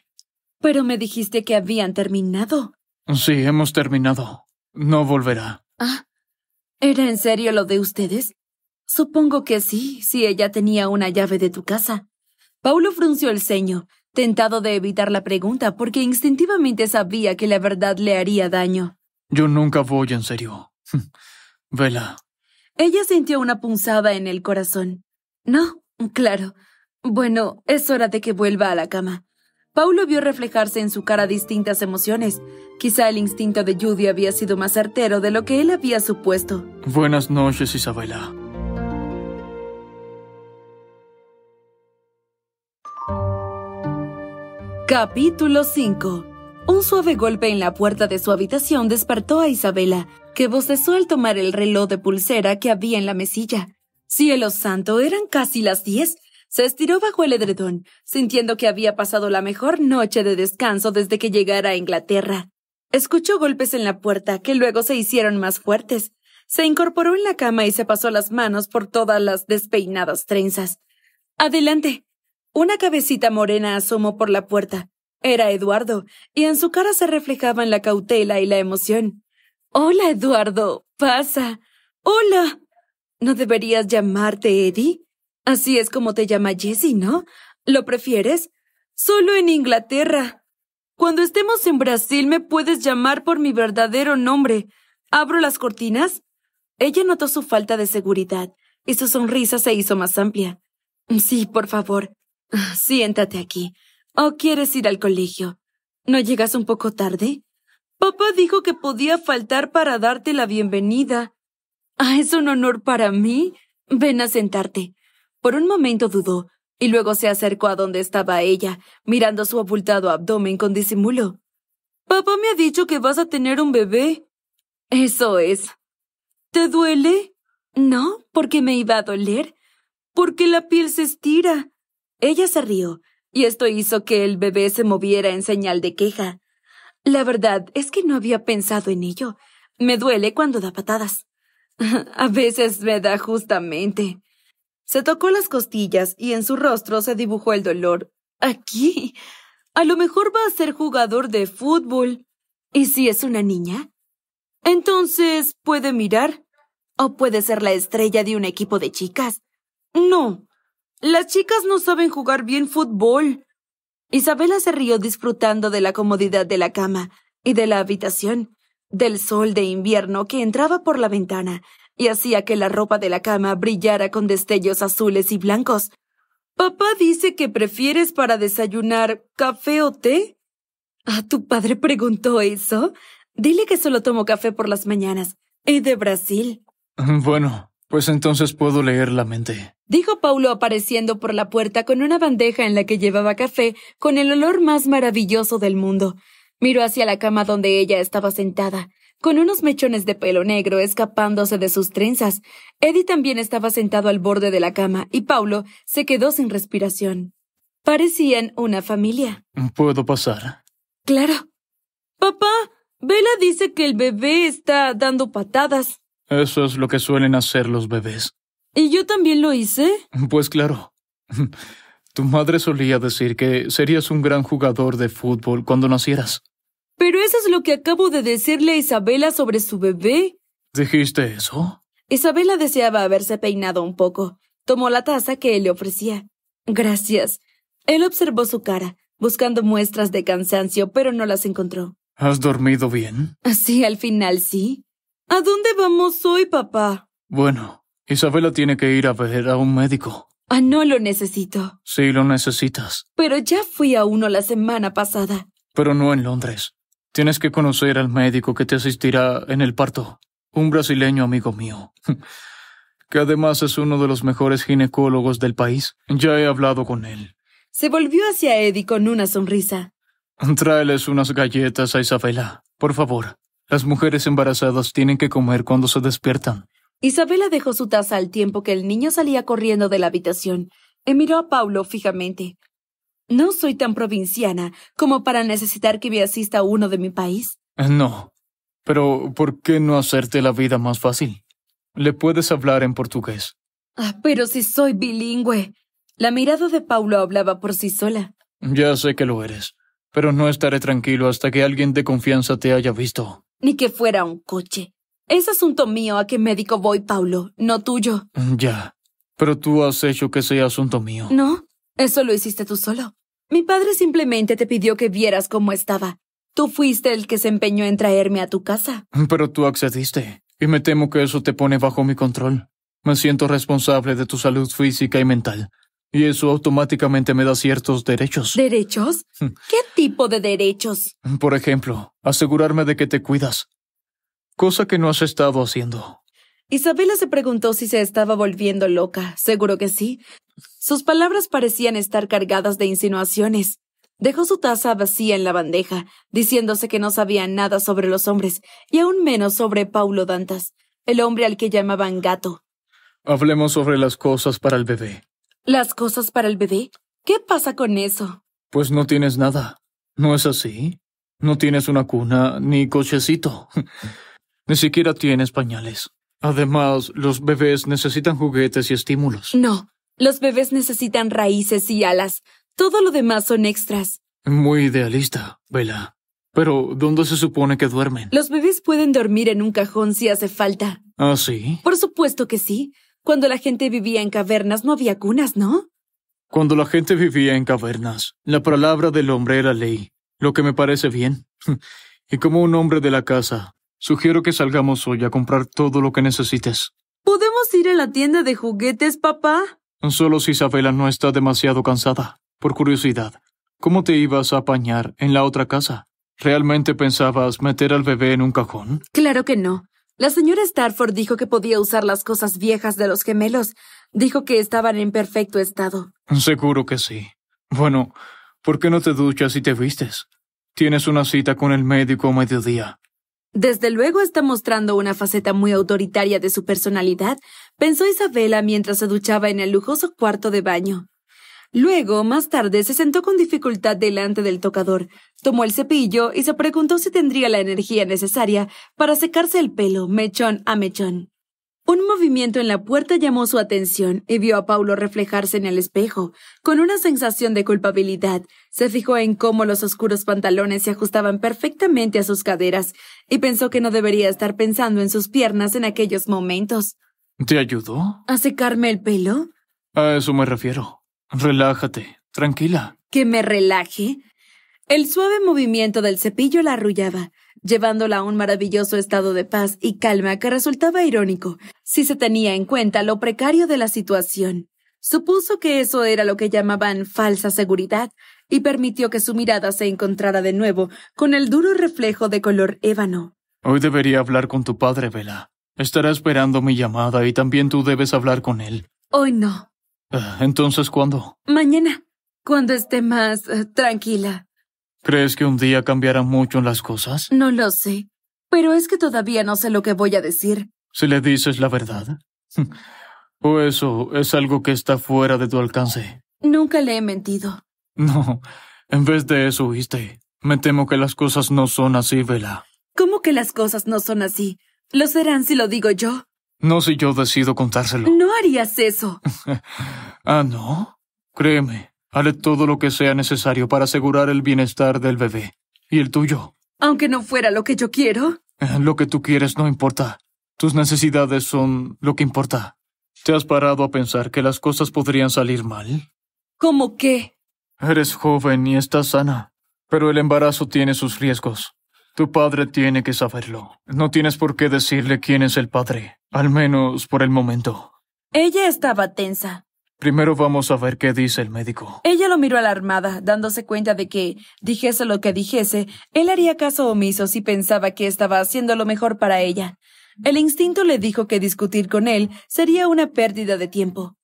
Pero me dijiste que habían terminado. Sí, hemos terminado. No volverá. Ah. ¿Era en serio lo de ustedes? Supongo que sí, si ella tenía una llave de tu casa. Paulo frunció el ceño, tentado de evitar la pregunta porque instintivamente sabía que la verdad le haría daño. Yo nunca voy en serio. Vela, ella sintió una punzada en el corazón. No, claro. Bueno, es hora de que vuelva a la cama. Paulo vio reflejarse en su cara distintas emociones. Quizá el instinto de Judy había sido más certero de lo que él había supuesto. Buenas noches, Isabela. Capítulo 5 un suave golpe en la puerta de su habitación despertó a Isabela, que bostezó al tomar el reloj de pulsera que había en la mesilla. Cielo santo, eran casi las diez. Se estiró bajo el edredón, sintiendo que había pasado la mejor noche de descanso desde que llegara a Inglaterra. Escuchó golpes en la puerta que luego se hicieron más fuertes. Se incorporó en la cama y se pasó las manos por todas las despeinadas trenzas. Adelante. Una cabecita morena asomó por la puerta. Era Eduardo, y en su cara se reflejaban la cautela y la emoción. Hola, Eduardo. Pasa. Hola. ¿No deberías llamarte Eddie? Así es como te llama Jessie, ¿no? ¿Lo prefieres? Solo en Inglaterra. Cuando estemos en Brasil me puedes llamar por mi verdadero nombre. ¿Abro las cortinas? Ella notó su falta de seguridad y su sonrisa se hizo más amplia. Sí, por favor. Siéntate aquí. ¿O quieres ir al colegio? ¿No llegas un poco tarde? Papá dijo que podía faltar para darte la bienvenida. Ah, es un honor para mí. Ven a sentarte. Por un momento dudó, y luego se acercó a donde estaba ella, mirando su abultado abdomen con disimulo. Papá me ha dicho que vas a tener un bebé. Eso es. ¿Te duele? No, porque me iba a doler. Porque la piel se estira. Ella se rió, y esto hizo que el bebé se moviera en señal de queja. La verdad es que no había pensado en ello. Me duele cuando da patadas. A veces me da justamente. Se tocó las costillas y en su rostro se dibujó el dolor. Aquí. A lo mejor va a ser jugador de fútbol. ¿Y si es una niña? Entonces puede mirar. O puede ser la estrella de un equipo de chicas. No, las chicas no saben jugar bien fútbol. Isabela se rió disfrutando de la comodidad de la cama y de la habitación, del sol de invierno que entraba por la ventana y hacía que la ropa de la cama brillara con destellos azules y blancos. Papá dice que prefieres para desayunar café o té. ¿A tu padre preguntó eso? Dile que solo tomo café por las mañanas. ¿Y de Brasil? Bueno, pues entonces puedo leer la mente dijo Paulo apareciendo por la puerta con una bandeja en la que llevaba café con el olor más maravilloso del mundo. Miró hacia la cama donde ella estaba sentada, con unos mechones de pelo negro escapándose de sus trenzas. Eddie también estaba sentado al borde de la cama y Paulo se quedó sin respiración. Parecían una familia. ¿Puedo pasar? Claro. Papá, Bella dice que el bebé está dando patadas. Eso es lo que suelen hacer los bebés. ¿Y yo también lo hice? Pues claro. Tu madre solía decir que serías un gran jugador de fútbol cuando nacieras. Pero eso es lo que acabo de decirle a Isabela sobre su bebé. ¿Dijiste eso? Isabela deseaba haberse peinado un poco. Tomó la taza que él le ofrecía. Gracias. Él observó su cara, buscando muestras de cansancio, pero no las encontró. ¿Has dormido bien? Sí, al final sí. ¿A dónde vamos hoy, papá? Bueno, Isabela tiene que ir a ver a un médico. Ah, no lo necesito. Sí, lo necesitas. Pero ya fui a uno la semana pasada. Pero no en Londres. Tienes que conocer al médico que te asistirá en el parto. Un brasileño amigo mío. que además es uno de los mejores ginecólogos del país. Ya he hablado con él. Se volvió hacia Eddie con una sonrisa. Tráeles unas galletas a Isabela, por favor. Las mujeres embarazadas tienen que comer cuando se despiertan. Isabela dejó su taza al tiempo que el niño salía corriendo de la habitación y miró a Paulo fijamente. No soy tan provinciana como para necesitar que me asista uno de mi país. Eh, no. Pero ¿por qué no hacerte la vida más fácil? Le puedes hablar en portugués. Ah, pero si soy bilingüe. La mirada de Paulo hablaba por sí sola. Ya sé que lo eres, pero no estaré tranquilo hasta que alguien de confianza te haya visto. Ni que fuera un coche. Es asunto mío a qué médico voy, Paulo, no tuyo. Ya, pero tú has hecho que sea asunto mío. No, eso lo hiciste tú solo. Mi padre simplemente te pidió que vieras cómo estaba. Tú fuiste el que se empeñó en traerme a tu casa. Pero tú accediste, y me temo que eso te pone bajo mi control. Me siento responsable de tu salud física y mental. Y eso automáticamente me da ciertos derechos. ¿Derechos? Hm. ¿Qué tipo de derechos? Por ejemplo, asegurarme de que te cuidas, cosa que no has estado haciendo. Isabela se preguntó si se estaba volviendo loca. Seguro que sí. Sus palabras parecían estar cargadas de insinuaciones. Dejó su taza vacía en la bandeja, diciéndose que no sabía nada sobre los hombres, y aún menos sobre Paulo Dantas, el hombre al que llamaban gato. Hablemos sobre las cosas para el bebé. ¿Las cosas para el bebé? ¿Qué pasa con eso? Pues no tienes nada. ¿No es así? No tienes una cuna ni cochecito. Ni siquiera tiene pañales. Además, los bebés necesitan juguetes y estímulos. No, los bebés necesitan raíces y alas. Todo lo demás son extras. Muy idealista, Vela. Pero, ¿dónde se supone que duermen? Los bebés pueden dormir en un cajón si hace falta. ¿Ah, sí? Por supuesto que sí. Cuando la gente vivía en cavernas no había cunas, ¿no? Cuando la gente vivía en cavernas, la palabra del hombre era ley, lo que me parece bien. y como un hombre de la casa, Sugiero que salgamos hoy a comprar todo lo que necesites. ¿Podemos ir a la tienda de juguetes, papá? Solo si Isabela no está demasiado cansada. Por curiosidad, ¿cómo te ibas a apañar en la otra casa? ¿Realmente pensabas meter al bebé en un cajón? Claro que no. La señora Starford dijo que podía usar las cosas viejas de los gemelos. Dijo que estaban en perfecto estado. Seguro que sí. Bueno, ¿por qué no te duchas y te vistes? Tienes una cita con el médico a mediodía. Desde luego está mostrando una faceta muy autoritaria de su personalidad, pensó Isabela mientras se duchaba en el lujoso cuarto de baño. Luego, más tarde, se sentó con dificultad delante del tocador, tomó el cepillo y se preguntó si tendría la energía necesaria para secarse el pelo mechón a mechón. Un movimiento en la puerta llamó su atención y vio a Paulo reflejarse en el espejo. Con una sensación de culpabilidad, se fijó en cómo los oscuros pantalones se ajustaban perfectamente a sus caderas y pensó que no debería estar pensando en sus piernas en aquellos momentos. ¿Te ayudó? ¿A secarme el pelo? A eso me refiero. Relájate, tranquila. ¿Que me relaje? El suave movimiento del cepillo la arrullaba llevándola a un maravilloso estado de paz y calma que resultaba irónico, si se tenía en cuenta lo precario de la situación. Supuso que eso era lo que llamaban falsa seguridad, y permitió que su mirada se encontrara de nuevo con el duro reflejo de color ébano. Hoy debería hablar con tu padre, Vela. Estará esperando mi llamada y también tú debes hablar con él. Hoy no. Eh, entonces, ¿cuándo? Mañana, cuando esté más eh, tranquila. ¿Crees que un día cambiará mucho en las cosas? No lo sé, pero es que todavía no sé lo que voy a decir. Si le dices la verdad. ¿O eso es algo que está fuera de tu alcance? Nunca le he mentido. No, en vez de eso viste. Me temo que las cosas no son así, Vela. ¿Cómo que las cosas no son así? Lo serán si lo digo yo. No si yo decido contárselo. No harías eso. ah, no. Créeme, Haré todo lo que sea necesario para asegurar el bienestar del bebé. ¿Y el tuyo? Aunque no fuera lo que yo quiero. Eh, lo que tú quieres no importa. Tus necesidades son lo que importa. ¿Te has parado a pensar que las cosas podrían salir mal? ¿Cómo qué? Eres joven y estás sana, pero el embarazo tiene sus riesgos. Tu padre tiene que saberlo. No tienes por qué decirle quién es el padre, al menos por el momento. Ella estaba tensa. Primero vamos a ver qué dice el médico. Ella lo miró alarmada, dándose cuenta de que, dijese lo que dijese, él haría caso omiso si pensaba que estaba haciendo lo mejor para ella. El instinto le dijo que discutir con él sería una pérdida de tiempo.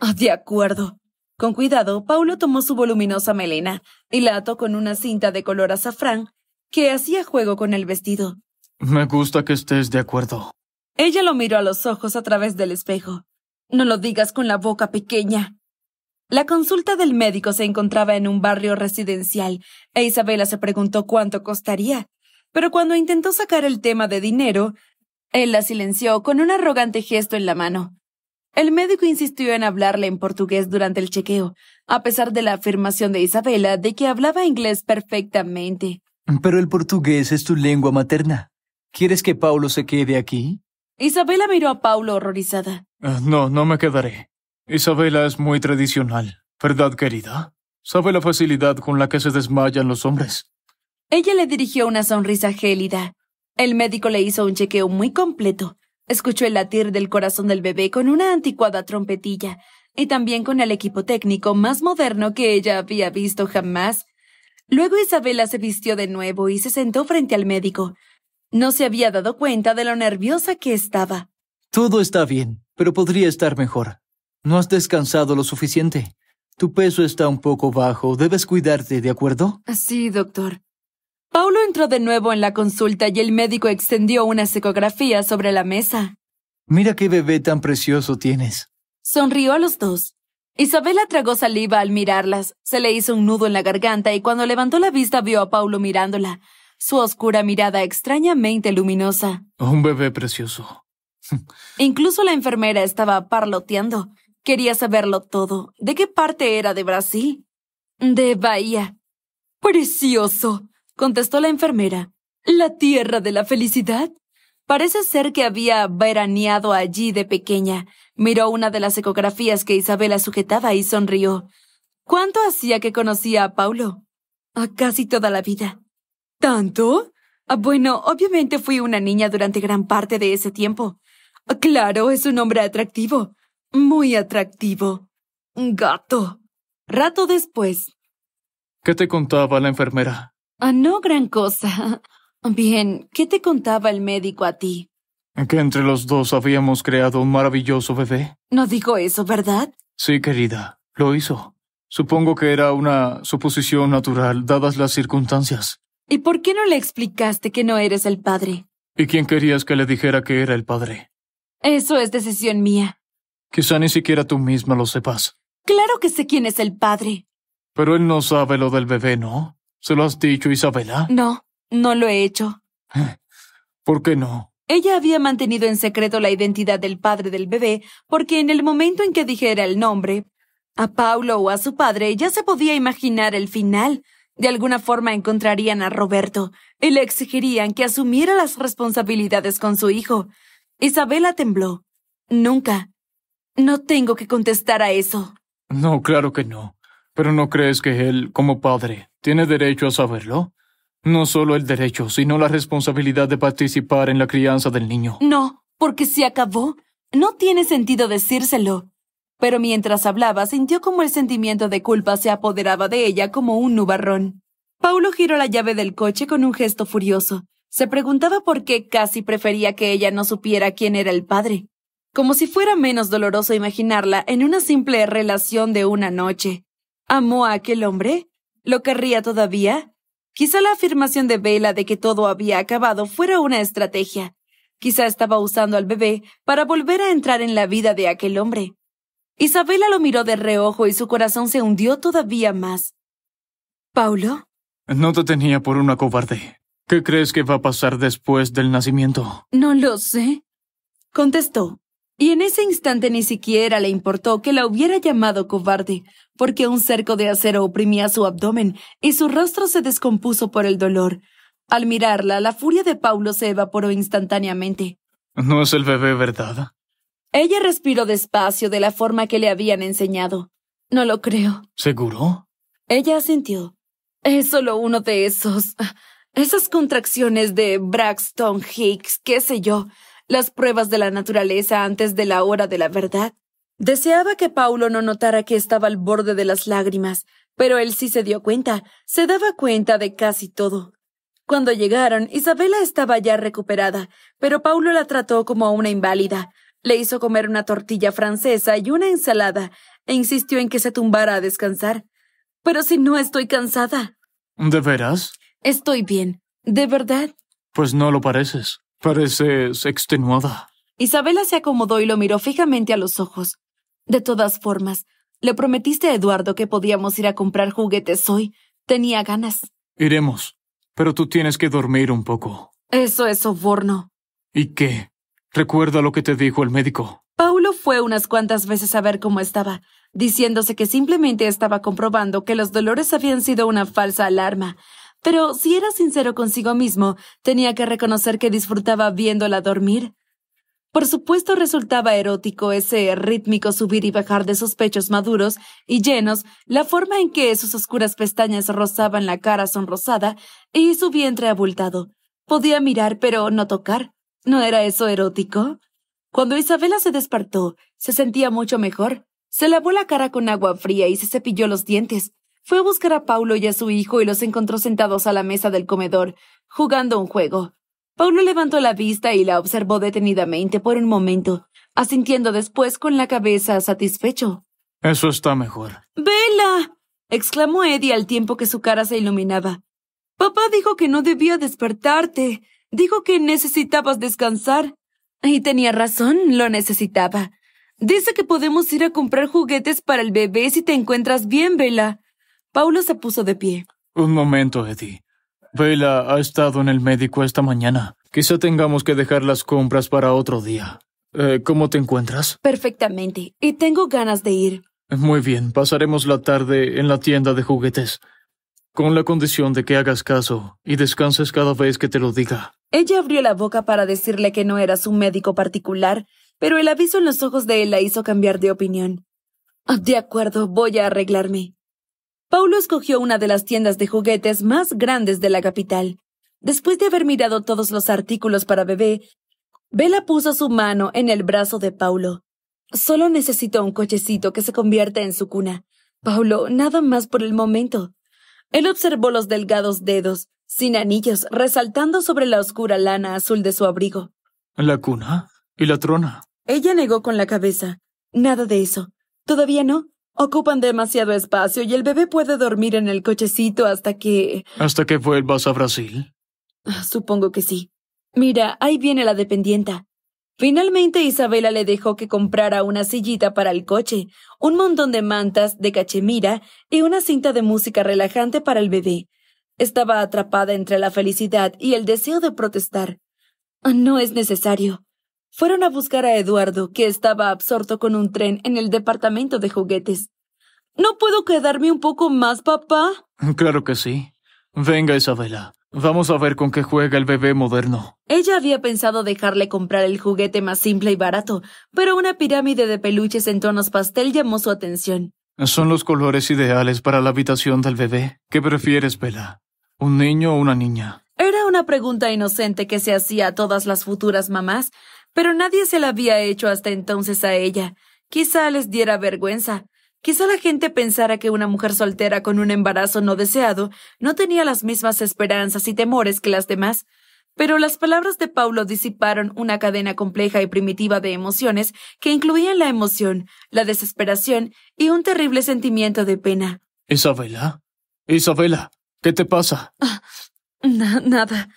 Ah, de acuerdo. Con cuidado, Paulo tomó su voluminosa melena y la ató con una cinta de color azafrán que hacía juego con el vestido. Me gusta que estés de acuerdo. Ella lo miró a los ojos a través del espejo. No lo digas con la boca pequeña. La consulta del médico se encontraba en un barrio residencial e Isabela se preguntó cuánto costaría, pero cuando intentó sacar el tema de dinero, él la silenció con un arrogante gesto en la mano. El médico insistió en hablarle en portugués durante el chequeo, a pesar de la afirmación de Isabela de que hablaba inglés perfectamente. Pero el portugués es tu lengua materna. ¿Quieres que Paulo se quede aquí? Isabela miró a Paulo horrorizada. No, no me quedaré. Isabela es muy tradicional, ¿verdad, querida? Sabe la facilidad con la que se desmayan los hombres. Ella le dirigió una sonrisa gélida. El médico le hizo un chequeo muy completo. Escuchó el latir del corazón del bebé con una anticuada trompetilla y también con el equipo técnico más moderno que ella había visto jamás. Luego Isabela se vistió de nuevo y se sentó frente al médico. No se había dado cuenta de lo nerviosa que estaba. Todo está bien, pero podría estar mejor. No has descansado lo suficiente. Tu peso está un poco bajo. Debes cuidarte, ¿de acuerdo? Sí, doctor. Paulo entró de nuevo en la consulta y el médico extendió una ecografía sobre la mesa. Mira qué bebé tan precioso tienes. Sonrió a los dos. Isabela tragó saliva al mirarlas. Se le hizo un nudo en la garganta y cuando levantó la vista vio a Paulo mirándola, su oscura mirada extrañamente luminosa. Un bebé precioso. Incluso la enfermera estaba parloteando. Quería saberlo todo. ¿De qué parte era de Brasil? De Bahía. Precioso, contestó la enfermera. La tierra de la felicidad. Parece ser que había veraneado allí de pequeña. Miró una de las ecografías que Isabela sujetaba y sonrió. ¿Cuánto hacía que conocía a Paulo? A casi toda la vida. ¿Tanto? Ah, bueno, obviamente fui una niña durante gran parte de ese tiempo. Claro, es un hombre atractivo. Muy atractivo. Gato. Rato después. ¿Qué te contaba la enfermera? Ah, no gran cosa. Bien, ¿qué te contaba el médico a ti? Que entre los dos habíamos creado un maravilloso bebé. No digo eso, ¿verdad? Sí, querida, lo hizo. Supongo que era una suposición natural, dadas las circunstancias. ¿Y por qué no le explicaste que no eres el padre? ¿Y quién querías que le dijera que era el padre? Eso es decisión mía. Quizá ni siquiera tú misma lo sepas. Claro que sé quién es el padre. Pero él no sabe lo del bebé, ¿no? ¿Se lo has dicho, Isabela? No, no lo he hecho. ¿Por qué no? Ella había mantenido en secreto la identidad del padre del bebé porque en el momento en que dijera el nombre, a Paulo o a su padre ya se podía imaginar el final. De alguna forma encontrarían a Roberto y le exigirían que asumiera las responsabilidades con su hijo. Isabela tembló. Nunca. No tengo que contestar a eso. No, claro que no. Pero ¿no crees que él, como padre, tiene derecho a saberlo? No solo el derecho, sino la responsabilidad de participar en la crianza del niño. No, porque se acabó. No tiene sentido decírselo. Pero mientras hablaba, sintió como el sentimiento de culpa se apoderaba de ella como un nubarrón. Paulo giró la llave del coche con un gesto furioso. Se preguntaba por qué casi prefería que ella no supiera quién era el padre, como si fuera menos doloroso imaginarla en una simple relación de una noche. ¿Amó a aquel hombre? ¿Lo querría todavía? Quizá la afirmación de Bella de que todo había acabado fuera una estrategia. Quizá estaba usando al bebé para volver a entrar en la vida de aquel hombre. Isabela lo miró de reojo y su corazón se hundió todavía más. ¿Paulo? No te tenía por una cobarde. ¿Qué crees que va a pasar después del nacimiento? No lo sé, contestó. Y en ese instante ni siquiera le importó que la hubiera llamado cobarde, porque un cerco de acero oprimía su abdomen y su rostro se descompuso por el dolor. Al mirarla, la furia de Paulo se evaporó instantáneamente. No es el bebé, ¿verdad? Ella respiró despacio de la forma que le habían enseñado. No lo creo. ¿Seguro? Ella asintió. Es solo uno de esos. Esas contracciones de Braxton Hicks, qué sé yo, las pruebas de la naturaleza antes de la hora de la verdad. Deseaba que Paulo no notara que estaba al borde de las lágrimas, pero él sí se dio cuenta, se daba cuenta de casi todo. Cuando llegaron, Isabela estaba ya recuperada, pero Paulo la trató como a una inválida. Le hizo comer una tortilla francesa y una ensalada, e insistió en que se tumbara a descansar. Pero si no estoy cansada. ¿De veras? Estoy bien. ¿De verdad? Pues no lo pareces. Pareces extenuada. Isabela se acomodó y lo miró fijamente a los ojos. De todas formas, le prometiste a Eduardo que podíamos ir a comprar juguetes hoy. Tenía ganas. Iremos. Pero tú tienes que dormir un poco. Eso es soborno. ¿Y qué? Recuerda lo que te dijo el médico. Paulo fue unas cuantas veces a ver cómo estaba, diciéndose que simplemente estaba comprobando que los dolores habían sido una falsa alarma, pero si era sincero consigo mismo, tenía que reconocer que disfrutaba viéndola dormir. Por supuesto resultaba erótico ese rítmico subir y bajar de sus pechos maduros y llenos, la forma en que sus oscuras pestañas rozaban la cara sonrosada y su vientre abultado. Podía mirar pero no tocar. ¿No era eso erótico? Cuando Isabela se despertó, se sentía mucho mejor. Se lavó la cara con agua fría y se cepilló los dientes. Fue a buscar a Paulo y a su hijo y los encontró sentados a la mesa del comedor, jugando un juego. Paulo levantó la vista y la observó detenidamente por un momento, asintiendo después con la cabeza satisfecho. Eso está mejor. ¡Vela! exclamó Eddie al tiempo que su cara se iluminaba. Papá dijo que no debía despertarte. Dijo que necesitabas descansar. Y tenía razón, lo necesitaba. Dice que podemos ir a comprar juguetes para el bebé si te encuentras bien, Vela. Paulo se puso de pie. Un momento, Eddie. Vela ha estado en el médico esta mañana. Quizá tengamos que dejar las compras para otro día. Eh, ¿Cómo te encuentras? Perfectamente, y tengo ganas de ir. Muy bien, pasaremos la tarde en la tienda de juguetes, con la condición de que hagas caso y descanses cada vez que te lo diga. Ella abrió la boca para decirle que no eras un médico particular, pero el aviso en los ojos de él la hizo cambiar de opinión. De acuerdo, voy a arreglarme. Paulo escogió una de las tiendas de juguetes más grandes de la capital. Después de haber mirado todos los artículos para bebé, Bella puso su mano en el brazo de Paulo. Solo necesitó un cochecito que se convierta en su cuna. Paulo, nada más por el momento. Él observó los delgados dedos, sin anillos, resaltando sobre la oscura lana azul de su abrigo. La cuna y la trona. Ella negó con la cabeza. Nada de eso. Todavía no. Ocupan demasiado espacio y el bebé puede dormir en el cochecito hasta que... ¿Hasta que vuelvas a Brasil? Supongo que sí. Mira, ahí viene la dependienta. Finalmente Isabela le dejó que comprara una sillita para el coche, un montón de mantas de cachemira y una cinta de música relajante para el bebé. Estaba atrapada entre la felicidad y el deseo de protestar. No es necesario. Fueron a buscar a Eduardo, que estaba absorto con un tren en el departamento de juguetes. ¿No puedo quedarme un poco más, papá? Claro que sí. Venga, Isabela. Vamos a ver con qué juega el bebé moderno. Ella había pensado dejarle comprar el juguete más simple y barato, pero una pirámide de peluches en tonos pastel llamó su atención. Son los colores ideales para la habitación del bebé. ¿Qué prefieres, Bella? ¿Un niño o una niña? Era una pregunta inocente que se hacía a todas las futuras mamás, pero nadie se la había hecho hasta entonces a ella. Quizá les diera vergüenza. Quizá la gente pensara que una mujer soltera con un embarazo no deseado no tenía las mismas esperanzas y temores que las demás. Pero las palabras de Paulo disiparon una cadena compleja y primitiva de emociones que incluían la emoción, la desesperación y un terrible sentimiento de pena. Isabela, Isabela, ¿qué te pasa? Ah, nada.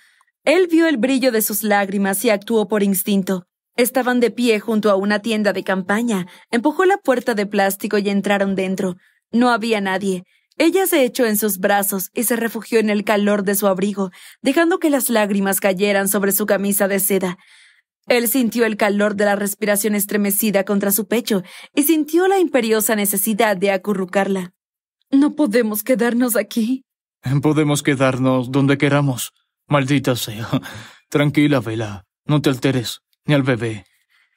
Él vio el brillo de sus lágrimas y actuó por instinto. Estaban de pie junto a una tienda de campaña. Empujó la puerta de plástico y entraron dentro. No había nadie. Ella se echó en sus brazos y se refugió en el calor de su abrigo, dejando que las lágrimas cayeran sobre su camisa de seda. Él sintió el calor de la respiración estremecida contra su pecho y sintió la imperiosa necesidad de acurrucarla. No podemos quedarnos aquí. Podemos quedarnos donde queramos. Maldita sea. Tranquila, Vela. No te alteres al bebé.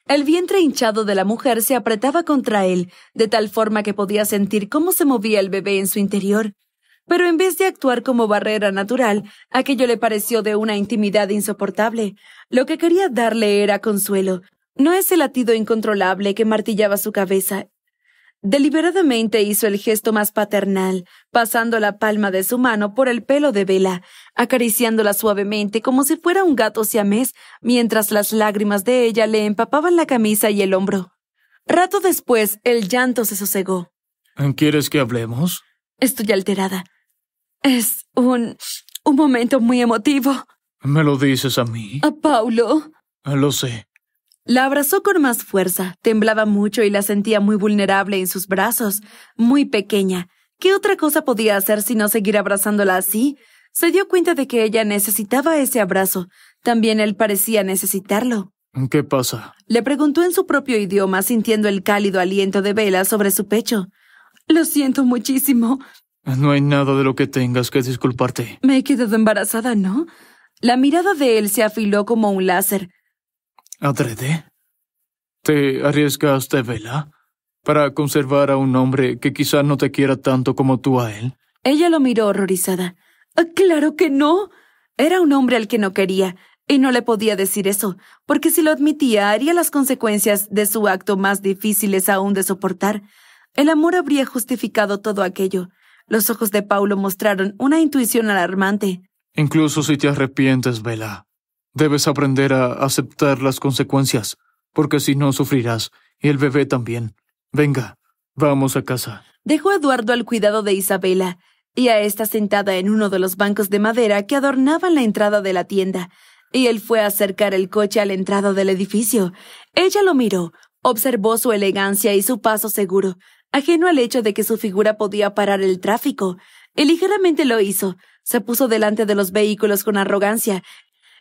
El vientre hinchado de la mujer se apretaba contra él, de tal forma que podía sentir cómo se movía el bebé en su interior. Pero en vez de actuar como barrera natural, aquello le pareció de una intimidad insoportable. Lo que quería darle era consuelo, no ese latido incontrolable que martillaba su cabeza Deliberadamente hizo el gesto más paternal, pasando la palma de su mano por el pelo de Vela, acariciándola suavemente como si fuera un gato siamés, mientras las lágrimas de ella le empapaban la camisa y el hombro. Rato después, el llanto se sosegó. ¿Quieres que hablemos? Estoy alterada. Es un... un momento muy emotivo. ¿Me lo dices a mí? A Paulo. Lo sé. La abrazó con más fuerza, temblaba mucho y la sentía muy vulnerable en sus brazos, muy pequeña. ¿Qué otra cosa podía hacer sino seguir abrazándola así? Se dio cuenta de que ella necesitaba ese abrazo. También él parecía necesitarlo. ¿Qué pasa? Le preguntó en su propio idioma, sintiendo el cálido aliento de Vela sobre su pecho. Lo siento muchísimo. No hay nada de lo que tengas que disculparte. Me he quedado embarazada, ¿no? La mirada de él se afiló como un láser. ¿Adrede? ¿Te arriesgaste, Vela, para conservar a un hombre que quizá no te quiera tanto como tú a él? Ella lo miró horrorizada. Ah, claro que no. Era un hombre al que no quería, y no le podía decir eso, porque si lo admitía haría las consecuencias de su acto más difíciles aún de soportar. El amor habría justificado todo aquello. Los ojos de Paulo mostraron una intuición alarmante. Incluso si te arrepientes, Vela, Debes aprender a aceptar las consecuencias, porque si no sufrirás, y el bebé también. Venga, vamos a casa. Dejó a Eduardo al cuidado de Isabela, y a esta sentada en uno de los bancos de madera que adornaban la entrada de la tienda, y él fue a acercar el coche a la entrada del edificio. Ella lo miró, observó su elegancia y su paso seguro, ajeno al hecho de que su figura podía parar el tráfico, y ligeramente lo hizo. Se puso delante de los vehículos con arrogancia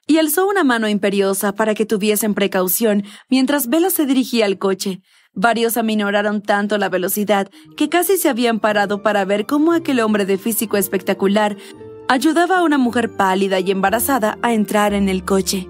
y alzó una mano imperiosa para que tuviesen precaución mientras Vela se dirigía al coche. Varios aminoraron tanto la velocidad que casi se habían parado para ver cómo aquel hombre de físico espectacular ayudaba a una mujer pálida y embarazada a entrar en el coche.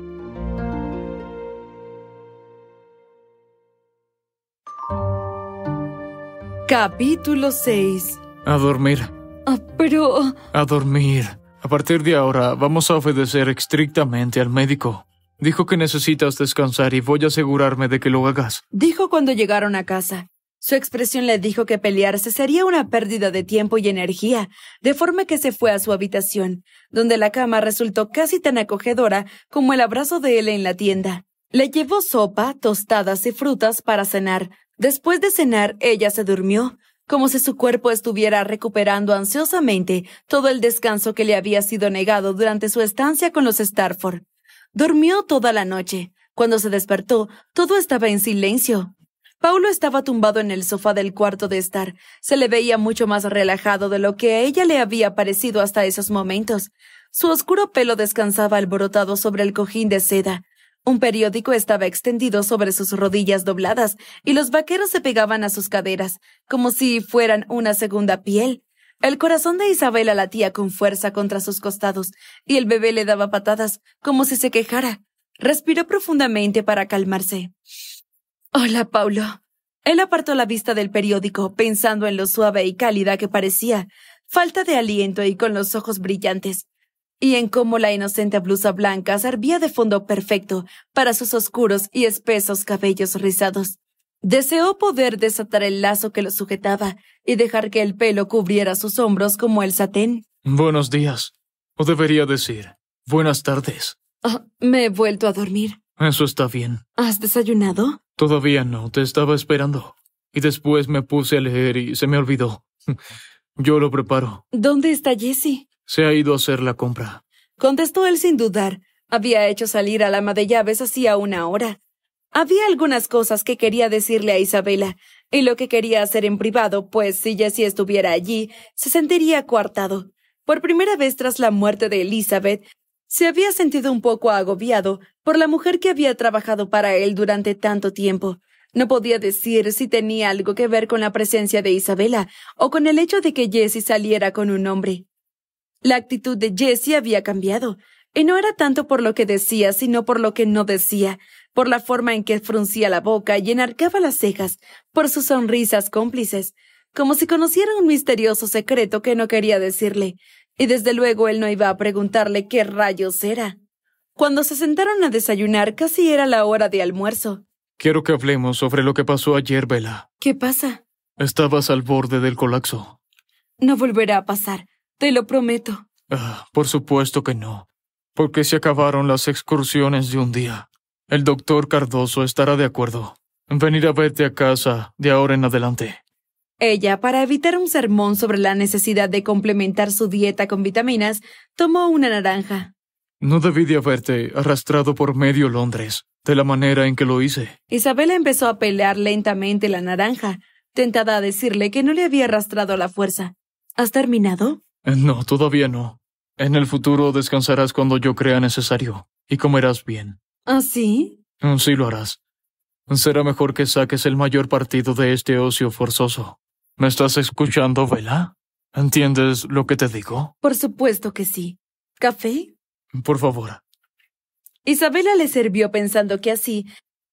Capítulo 6 A dormir. Ah, pero... A dormir. A partir de ahora vamos a obedecer estrictamente al médico. Dijo que necesitas descansar y voy a asegurarme de que lo hagas. Dijo cuando llegaron a casa. Su expresión le dijo que pelearse sería una pérdida de tiempo y energía, de forma que se fue a su habitación, donde la cama resultó casi tan acogedora como el abrazo de él en la tienda. Le llevó sopa, tostadas y frutas para cenar. Después de cenar, ella se durmió, como si su cuerpo estuviera recuperando ansiosamente todo el descanso que le había sido negado durante su estancia con los Starford. Dormió toda la noche. Cuando se despertó, todo estaba en silencio. Paulo estaba tumbado en el sofá del cuarto de estar. Se le veía mucho más relajado de lo que a ella le había parecido hasta esos momentos. Su oscuro pelo descansaba alborotado sobre el cojín de seda. Un periódico estaba extendido sobre sus rodillas dobladas y los vaqueros se pegaban a sus caderas, como si fueran una segunda piel. El corazón de Isabela latía con fuerza contra sus costados y el bebé le daba patadas, como si se quejara. Respiró profundamente para calmarse. Hola, Paulo. Él apartó la vista del periódico, pensando en lo suave y cálida que parecía, falta de aliento y con los ojos brillantes y en cómo la inocente blusa blanca servía de fondo perfecto para sus oscuros y espesos cabellos rizados. Deseó poder desatar el lazo que lo sujetaba y dejar que el pelo cubriera sus hombros como el satén. Buenos días. O debería decir, buenas tardes. Ah, me he vuelto a dormir. Eso está bien. ¿Has desayunado? Todavía no, te estaba esperando. Y después me puse a leer y se me olvidó. Yo lo preparo. ¿Dónde está Jessie? Se ha ido a hacer la compra. Contestó él sin dudar. Había hecho salir al ama de llaves hacía una hora. Había algunas cosas que quería decirle a Isabela, y lo que quería hacer en privado, pues si Jessie estuviera allí, se sentiría coartado. Por primera vez tras la muerte de Elizabeth, se había sentido un poco agobiado por la mujer que había trabajado para él durante tanto tiempo. No podía decir si tenía algo que ver con la presencia de Isabela o con el hecho de que Jessie saliera con un hombre. La actitud de Jesse había cambiado, y no era tanto por lo que decía, sino por lo que no decía, por la forma en que fruncía la boca y enarcaba las cejas, por sus sonrisas cómplices, como si conociera un misterioso secreto que no quería decirle, y desde luego él no iba a preguntarle qué rayos era. Cuando se sentaron a desayunar casi era la hora de almuerzo. Quiero que hablemos sobre lo que pasó ayer, Bella. ¿Qué pasa? Estabas al borde del colapso. No volverá a pasar. Te lo prometo. Ah, por supuesto que no, porque se acabaron las excursiones de un día. El doctor Cardoso estará de acuerdo. Venir a verte a casa de ahora en adelante. Ella, para evitar un sermón sobre la necesidad de complementar su dieta con vitaminas, tomó una naranja. No debí de haberte arrastrado por medio Londres, de la manera en que lo hice. Isabela empezó a pelear lentamente la naranja, tentada a decirle que no le había arrastrado a la fuerza. ¿Has terminado? No, todavía no. En el futuro descansarás cuando yo crea necesario y comerás bien. ¿Ah, sí? Mm, sí lo harás. Será mejor que saques el mayor partido de este ocio forzoso. ¿Me estás escuchando, Vela? ¿Entiendes lo que te digo? Por supuesto que sí. ¿Café? Por favor. Isabela le sirvió pensando que así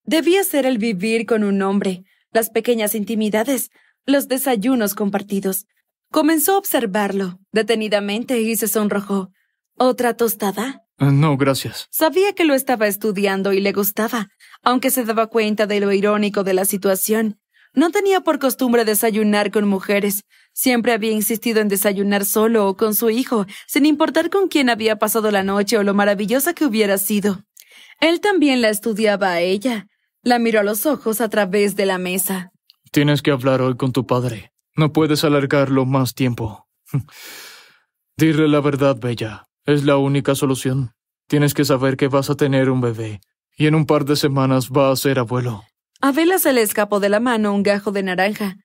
debía ser el vivir con un hombre, las pequeñas intimidades, los desayunos compartidos, Comenzó a observarlo detenidamente y se sonrojó. ¿Otra tostada? Eh, no, gracias. Sabía que lo estaba estudiando y le gustaba, aunque se daba cuenta de lo irónico de la situación. No tenía por costumbre desayunar con mujeres. Siempre había insistido en desayunar solo o con su hijo, sin importar con quién había pasado la noche o lo maravillosa que hubiera sido. Él también la estudiaba a ella. La miró a los ojos a través de la mesa. Tienes que hablar hoy con tu padre. No puedes alargarlo más tiempo. Dile la verdad, Bella. Es la única solución. Tienes que saber que vas a tener un bebé, y en un par de semanas va a ser abuelo. A se le escapó de la mano un gajo de naranja.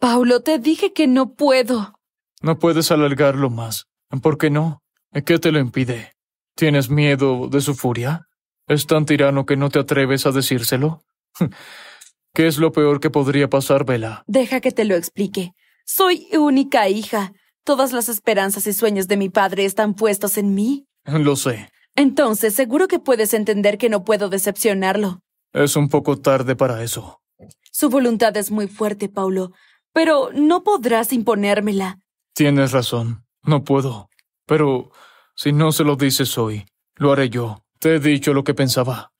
Paulo, te dije que no puedo. No puedes alargarlo más. ¿Por qué no? ¿Qué te lo impide? ¿Tienes miedo de su furia? ¿Es tan tirano que no te atreves a decírselo? ¿Qué es lo peor que podría pasar, Vela? Deja que te lo explique. Soy única hija. Todas las esperanzas y sueños de mi padre están puestos en mí. Lo sé. Entonces, seguro que puedes entender que no puedo decepcionarlo. Es un poco tarde para eso. Su voluntad es muy fuerte, Paulo, pero no podrás imponérmela. Tienes razón. No puedo. Pero si no se lo dices hoy, lo haré yo. Te he dicho lo que pensaba.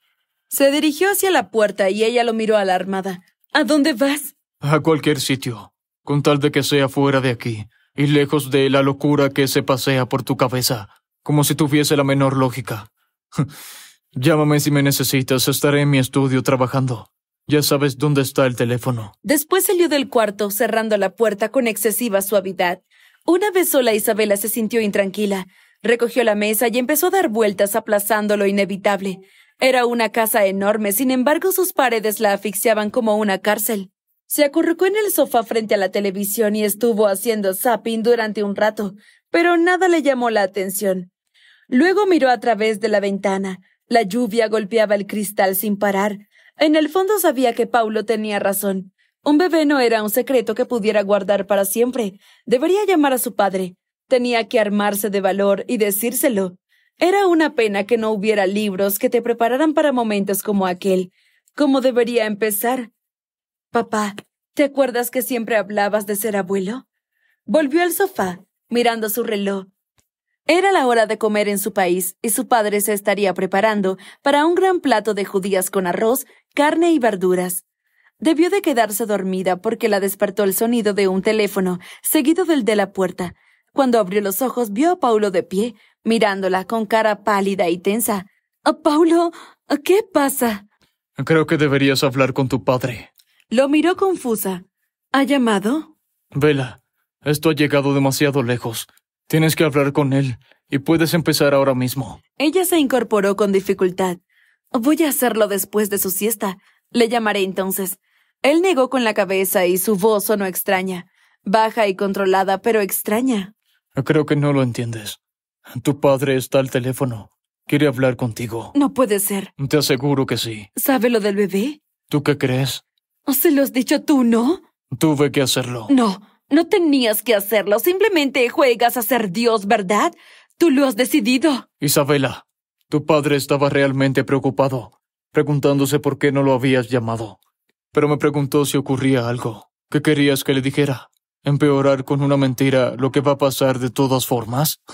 Se dirigió hacia la puerta y ella lo miró alarmada. ¿A dónde vas? A cualquier sitio, con tal de que sea fuera de aquí y lejos de la locura que se pasea por tu cabeza, como si tuviese la menor lógica. Llámame si me necesitas, estaré en mi estudio trabajando. Ya sabes dónde está el teléfono. Después salió del cuarto, cerrando la puerta con excesiva suavidad. Una vez sola, Isabela se sintió intranquila. Recogió la mesa y empezó a dar vueltas aplazando lo inevitable. Era una casa enorme, sin embargo sus paredes la asfixiaban como una cárcel. Se acurrucó en el sofá frente a la televisión y estuvo haciendo zapping durante un rato, pero nada le llamó la atención. Luego miró a través de la ventana. La lluvia golpeaba el cristal sin parar. En el fondo sabía que Paulo tenía razón. Un bebé no era un secreto que pudiera guardar para siempre. Debería llamar a su padre. Tenía que armarse de valor y decírselo. Era una pena que no hubiera libros que te prepararan para momentos como aquel. ¿Cómo debería empezar? Papá, ¿te acuerdas que siempre hablabas de ser abuelo? Volvió al sofá, mirando su reloj. Era la hora de comer en su país y su padre se estaría preparando para un gran plato de judías con arroz, carne y verduras. Debió de quedarse dormida porque la despertó el sonido de un teléfono, seguido del de la puerta. Cuando abrió los ojos vio a Paulo de pie, mirándola con cara pálida y tensa. Ah, Paulo, ¿qué pasa? Creo que deberías hablar con tu padre. Lo miró confusa. ¿Ha llamado? Vela, esto ha llegado demasiado lejos. Tienes que hablar con él y puedes empezar ahora mismo. Ella se incorporó con dificultad. Voy a hacerlo después de su siesta. Le llamaré entonces. Él negó con la cabeza y su voz sonó extraña, baja y controlada, pero extraña. Creo que no lo entiendes. Tu padre está al teléfono. Quiere hablar contigo. No puede ser. Te aseguro que sí. ¿Sabe lo del bebé? ¿Tú qué crees? ¿Se lo has dicho tú, no? Tuve que hacerlo. No, no tenías que hacerlo. Simplemente juegas a ser Dios, ¿verdad? Tú lo has decidido. Isabela, tu padre estaba realmente preocupado, preguntándose por qué no lo habías llamado. Pero me preguntó si ocurría algo. ¿Qué querías que le dijera? ¿Empeorar con una mentira lo que va a pasar de todas formas?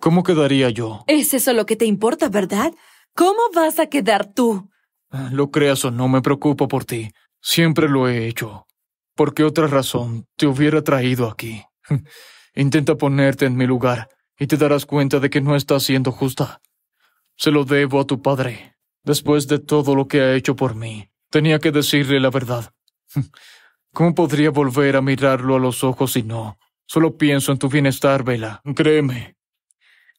¿Cómo quedaría yo? Es eso lo que te importa, ¿verdad? ¿Cómo vas a quedar tú? Ah, lo creas o no, me preocupo por ti. Siempre lo he hecho. ¿Por qué otra razón te hubiera traído aquí? Intenta ponerte en mi lugar y te darás cuenta de que no estás siendo justa. Se lo debo a tu padre. Después de todo lo que ha hecho por mí, tenía que decirle la verdad. ¿Cómo podría volver a mirarlo a los ojos si no? Solo pienso en tu bienestar, Vela. Créeme,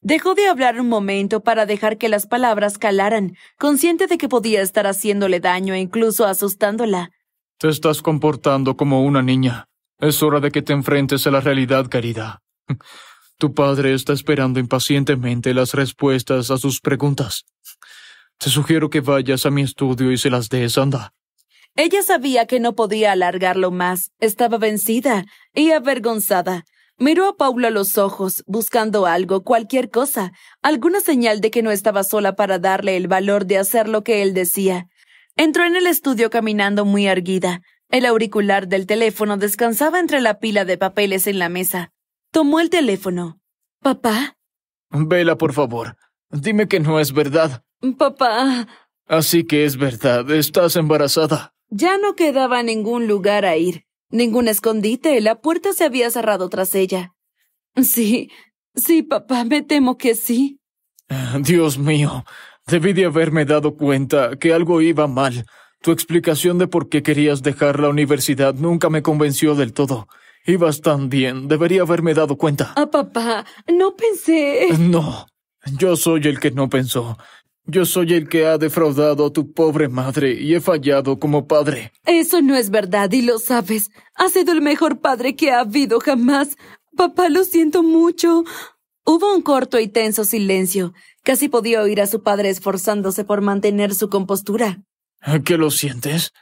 Dejó de hablar un momento para dejar que las palabras calaran, consciente de que podía estar haciéndole daño e incluso asustándola. Te estás comportando como una niña. Es hora de que te enfrentes a la realidad, querida. Tu padre está esperando impacientemente las respuestas a sus preguntas. Te sugiero que vayas a mi estudio y se las des, anda. Ella sabía que no podía alargarlo más, estaba vencida y avergonzada. Miró a Paulo a los ojos, buscando algo, cualquier cosa, alguna señal de que no estaba sola para darle el valor de hacer lo que él decía. Entró en el estudio caminando muy erguida. El auricular del teléfono descansaba entre la pila de papeles en la mesa. Tomó el teléfono. ¿Papá? Vela, por favor. Dime que no es verdad. Papá. Así que es verdad, estás embarazada. Ya no quedaba ningún lugar a ir. Ningún escondite, la puerta se había cerrado tras ella. Sí, sí, papá, me temo que sí. Ah, Dios mío, debí de haberme dado cuenta que algo iba mal. Tu explicación de por qué querías dejar la universidad nunca me convenció del todo. Ibas tan bien, debería haberme dado cuenta. Ah, papá, no pensé. No, yo soy el que no pensó. Yo soy el que ha defraudado a tu pobre madre y he fallado como padre. Eso no es verdad y lo sabes. Ha sido el mejor padre que ha habido jamás. Papá, lo siento mucho. Hubo un corto y tenso silencio. Casi podía oír a su padre esforzándose por mantener su compostura. qué lo sientes?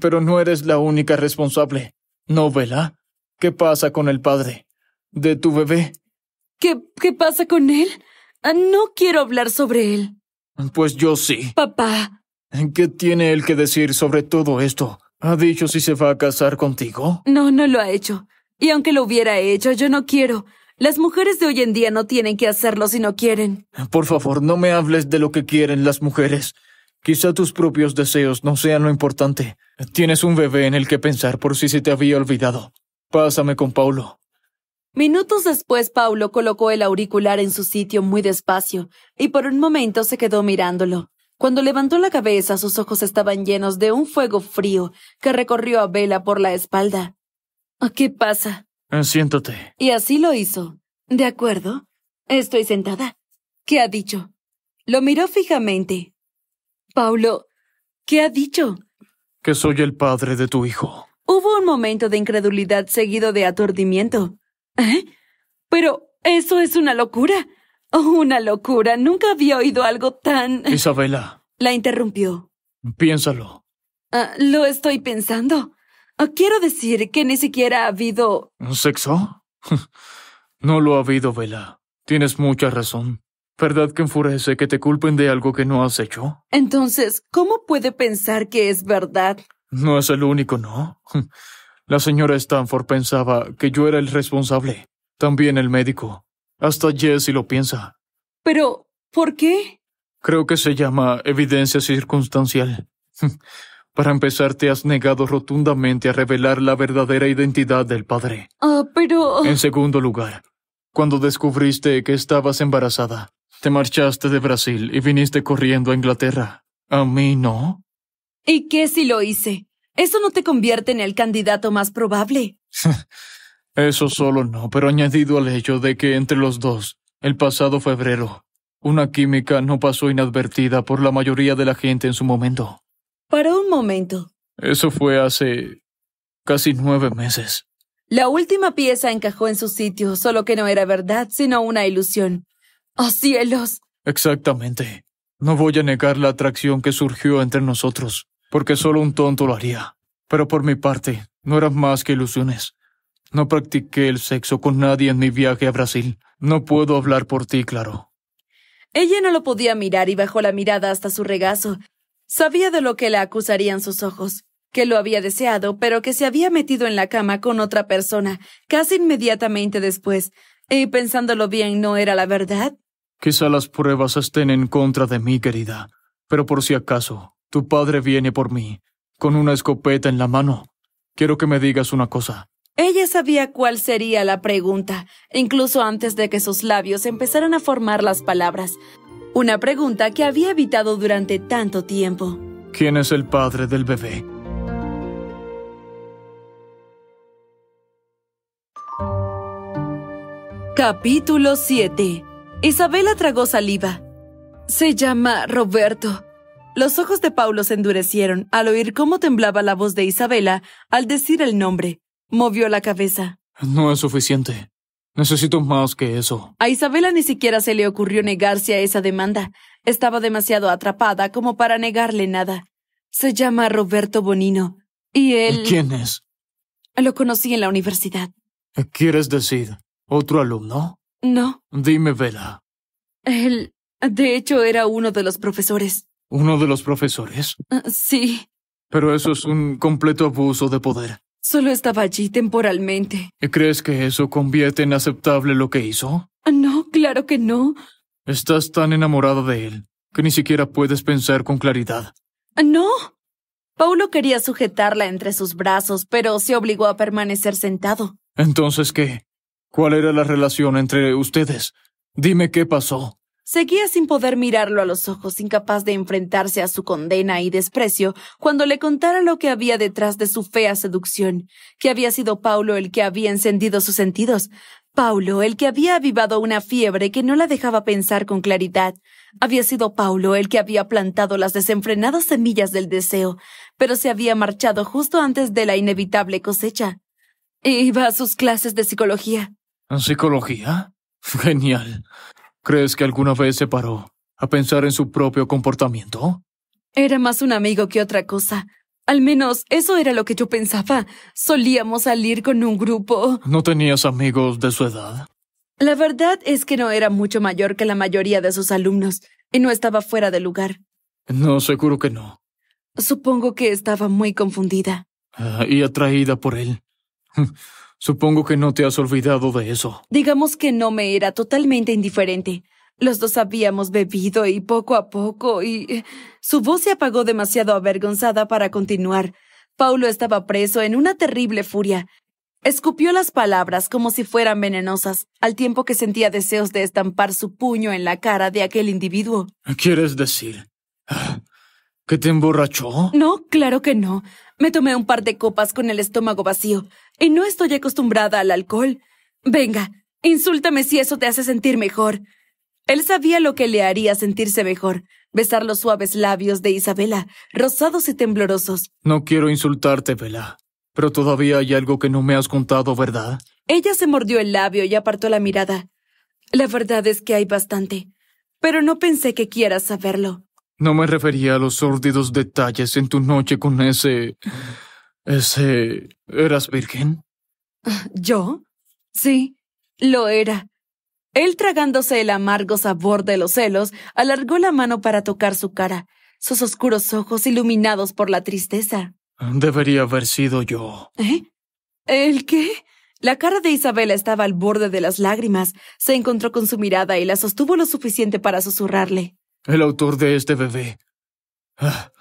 Pero no eres la única responsable. ¿No, Vela? ¿Qué pasa con el padre? ¿De tu bebé? ¿Qué, qué pasa con él? Ah, no quiero hablar sobre él. Pues yo sí. Papá. ¿Qué tiene él que decir sobre todo esto? ¿Ha dicho si se va a casar contigo? No, no lo ha hecho. Y aunque lo hubiera hecho, yo no quiero. Las mujeres de hoy en día no tienen que hacerlo si no quieren. Por favor, no me hables de lo que quieren las mujeres. Quizá tus propios deseos no sean lo importante. Tienes un bebé en el que pensar por si se te había olvidado. Pásame con Paulo. Minutos después, Paulo colocó el auricular en su sitio muy despacio, y por un momento se quedó mirándolo. Cuando levantó la cabeza, sus ojos estaban llenos de un fuego frío que recorrió a Vela por la espalda. ¿Qué pasa? Ah, siéntate. Y así lo hizo. De acuerdo. Estoy sentada. ¿Qué ha dicho? Lo miró fijamente. Paulo, ¿qué ha dicho? Que soy el padre de tu hijo. Hubo un momento de incredulidad seguido de aturdimiento. ¿Eh? Pero eso es una locura. Oh, una locura. Nunca había oído algo tan... Isabela. La interrumpió. Piénsalo. Ah, lo estoy pensando. Ah, quiero decir que ni siquiera ha habido... ¿Sexo? no lo ha habido, Vela. Tienes mucha razón. ¿Verdad que enfurece que te culpen de algo que no has hecho? Entonces, ¿cómo puede pensar que es verdad? No es el único, ¿no? La señora Stanford pensaba que yo era el responsable, también el médico. Hasta Jesse lo piensa. Pero, ¿por qué? Creo que se llama evidencia circunstancial. Para empezar, te has negado rotundamente a revelar la verdadera identidad del padre. Ah, pero... En segundo lugar, cuando descubriste que estabas embarazada, te marchaste de Brasil y viniste corriendo a Inglaterra. ¿A mí no? ¿Y qué si lo hice? Eso no te convierte en el candidato más probable. Eso solo no, pero añadido al hecho de que entre los dos, el pasado febrero, una química no pasó inadvertida por la mayoría de la gente en su momento. Para un momento. Eso fue hace casi nueve meses. La última pieza encajó en su sitio, solo que no era verdad, sino una ilusión. ¡Oh cielos! Exactamente. No voy a negar la atracción que surgió entre nosotros porque solo un tonto lo haría. Pero por mi parte, no eran más que ilusiones. No practiqué el sexo con nadie en mi viaje a Brasil. No puedo hablar por ti, claro. Ella no lo podía mirar y bajó la mirada hasta su regazo. Sabía de lo que le acusarían sus ojos, que lo había deseado, pero que se había metido en la cama con otra persona casi inmediatamente después, y pensándolo bien, ¿no era la verdad? Quizá las pruebas estén en contra de mí, querida, pero por si acaso, tu padre viene por mí, con una escopeta en la mano. Quiero que me digas una cosa. Ella sabía cuál sería la pregunta, incluso antes de que sus labios empezaran a formar las palabras. Una pregunta que había evitado durante tanto tiempo. ¿Quién es el padre del bebé? Capítulo 7. Isabela tragó saliva. Se llama Roberto. Los ojos de Paulo se endurecieron al oír cómo temblaba la voz de Isabela al decir el nombre. Movió la cabeza. No es suficiente. Necesito más que eso. A Isabela ni siquiera se le ocurrió negarse a esa demanda. Estaba demasiado atrapada como para negarle nada. Se llama Roberto Bonino. Y él... ¿Quién es? Lo conocí en la universidad. ¿Quieres decir otro alumno? No. Dime, Vela. Él, de hecho, era uno de los profesores. ¿Uno de los profesores? Ah, sí. Pero eso es un completo abuso de poder. Solo estaba allí temporalmente. ¿Y crees que eso convierte en aceptable lo que hizo? Ah, no, claro que no. Estás tan enamorada de él que ni siquiera puedes pensar con claridad. Ah, no. Paulo quería sujetarla entre sus brazos, pero se obligó a permanecer sentado. Entonces, ¿qué? ¿Cuál era la relación entre ustedes? Dime qué pasó. Seguía sin poder mirarlo a los ojos, incapaz de enfrentarse a su condena y desprecio, cuando le contara lo que había detrás de su fea seducción, que había sido Paulo el que había encendido sus sentidos, Paulo el que había avivado una fiebre que no la dejaba pensar con claridad, había sido Paulo el que había plantado las desenfrenadas semillas del deseo, pero se había marchado justo antes de la inevitable cosecha. E iba a sus clases de psicología. ¿Psicología? Genial. ¿Crees que alguna vez se paró a pensar en su propio comportamiento? Era más un amigo que otra cosa. Al menos eso era lo que yo pensaba. Solíamos salir con un grupo. ¿No tenías amigos de su edad? La verdad es que no era mucho mayor que la mayoría de sus alumnos, y no estaba fuera de lugar. No, seguro que no. Supongo que estaba muy confundida. Ah, y atraída por él. Supongo que no te has olvidado de eso. Digamos que no me era totalmente indiferente. Los dos habíamos bebido y poco a poco y... Su voz se apagó demasiado avergonzada para continuar. Paulo estaba preso en una terrible furia. Escupió las palabras como si fueran venenosas, al tiempo que sentía deseos de estampar su puño en la cara de aquel individuo. ¿Quieres decir ah, que te emborrachó? No, claro que no. Me tomé un par de copas con el estómago vacío y no estoy acostumbrada al alcohol. Venga, insúltame si eso te hace sentir mejor. Él sabía lo que le haría sentirse mejor, besar los suaves labios de Isabela, rosados y temblorosos. No quiero insultarte, vela, pero todavía hay algo que no me has contado, ¿verdad? Ella se mordió el labio y apartó la mirada. La verdad es que hay bastante, pero no pensé que quieras saberlo. No me refería a los sórdidos detalles en tu noche con ese... ese... ¿Eras virgen? ¿Yo? Sí, lo era. Él, tragándose el amargo sabor de los celos, alargó la mano para tocar su cara, sus oscuros ojos iluminados por la tristeza. Debería haber sido yo. ¿Eh? ¿El qué? La cara de Isabela estaba al borde de las lágrimas. Se encontró con su mirada y la sostuvo lo suficiente para susurrarle el autor de este bebé. Ah,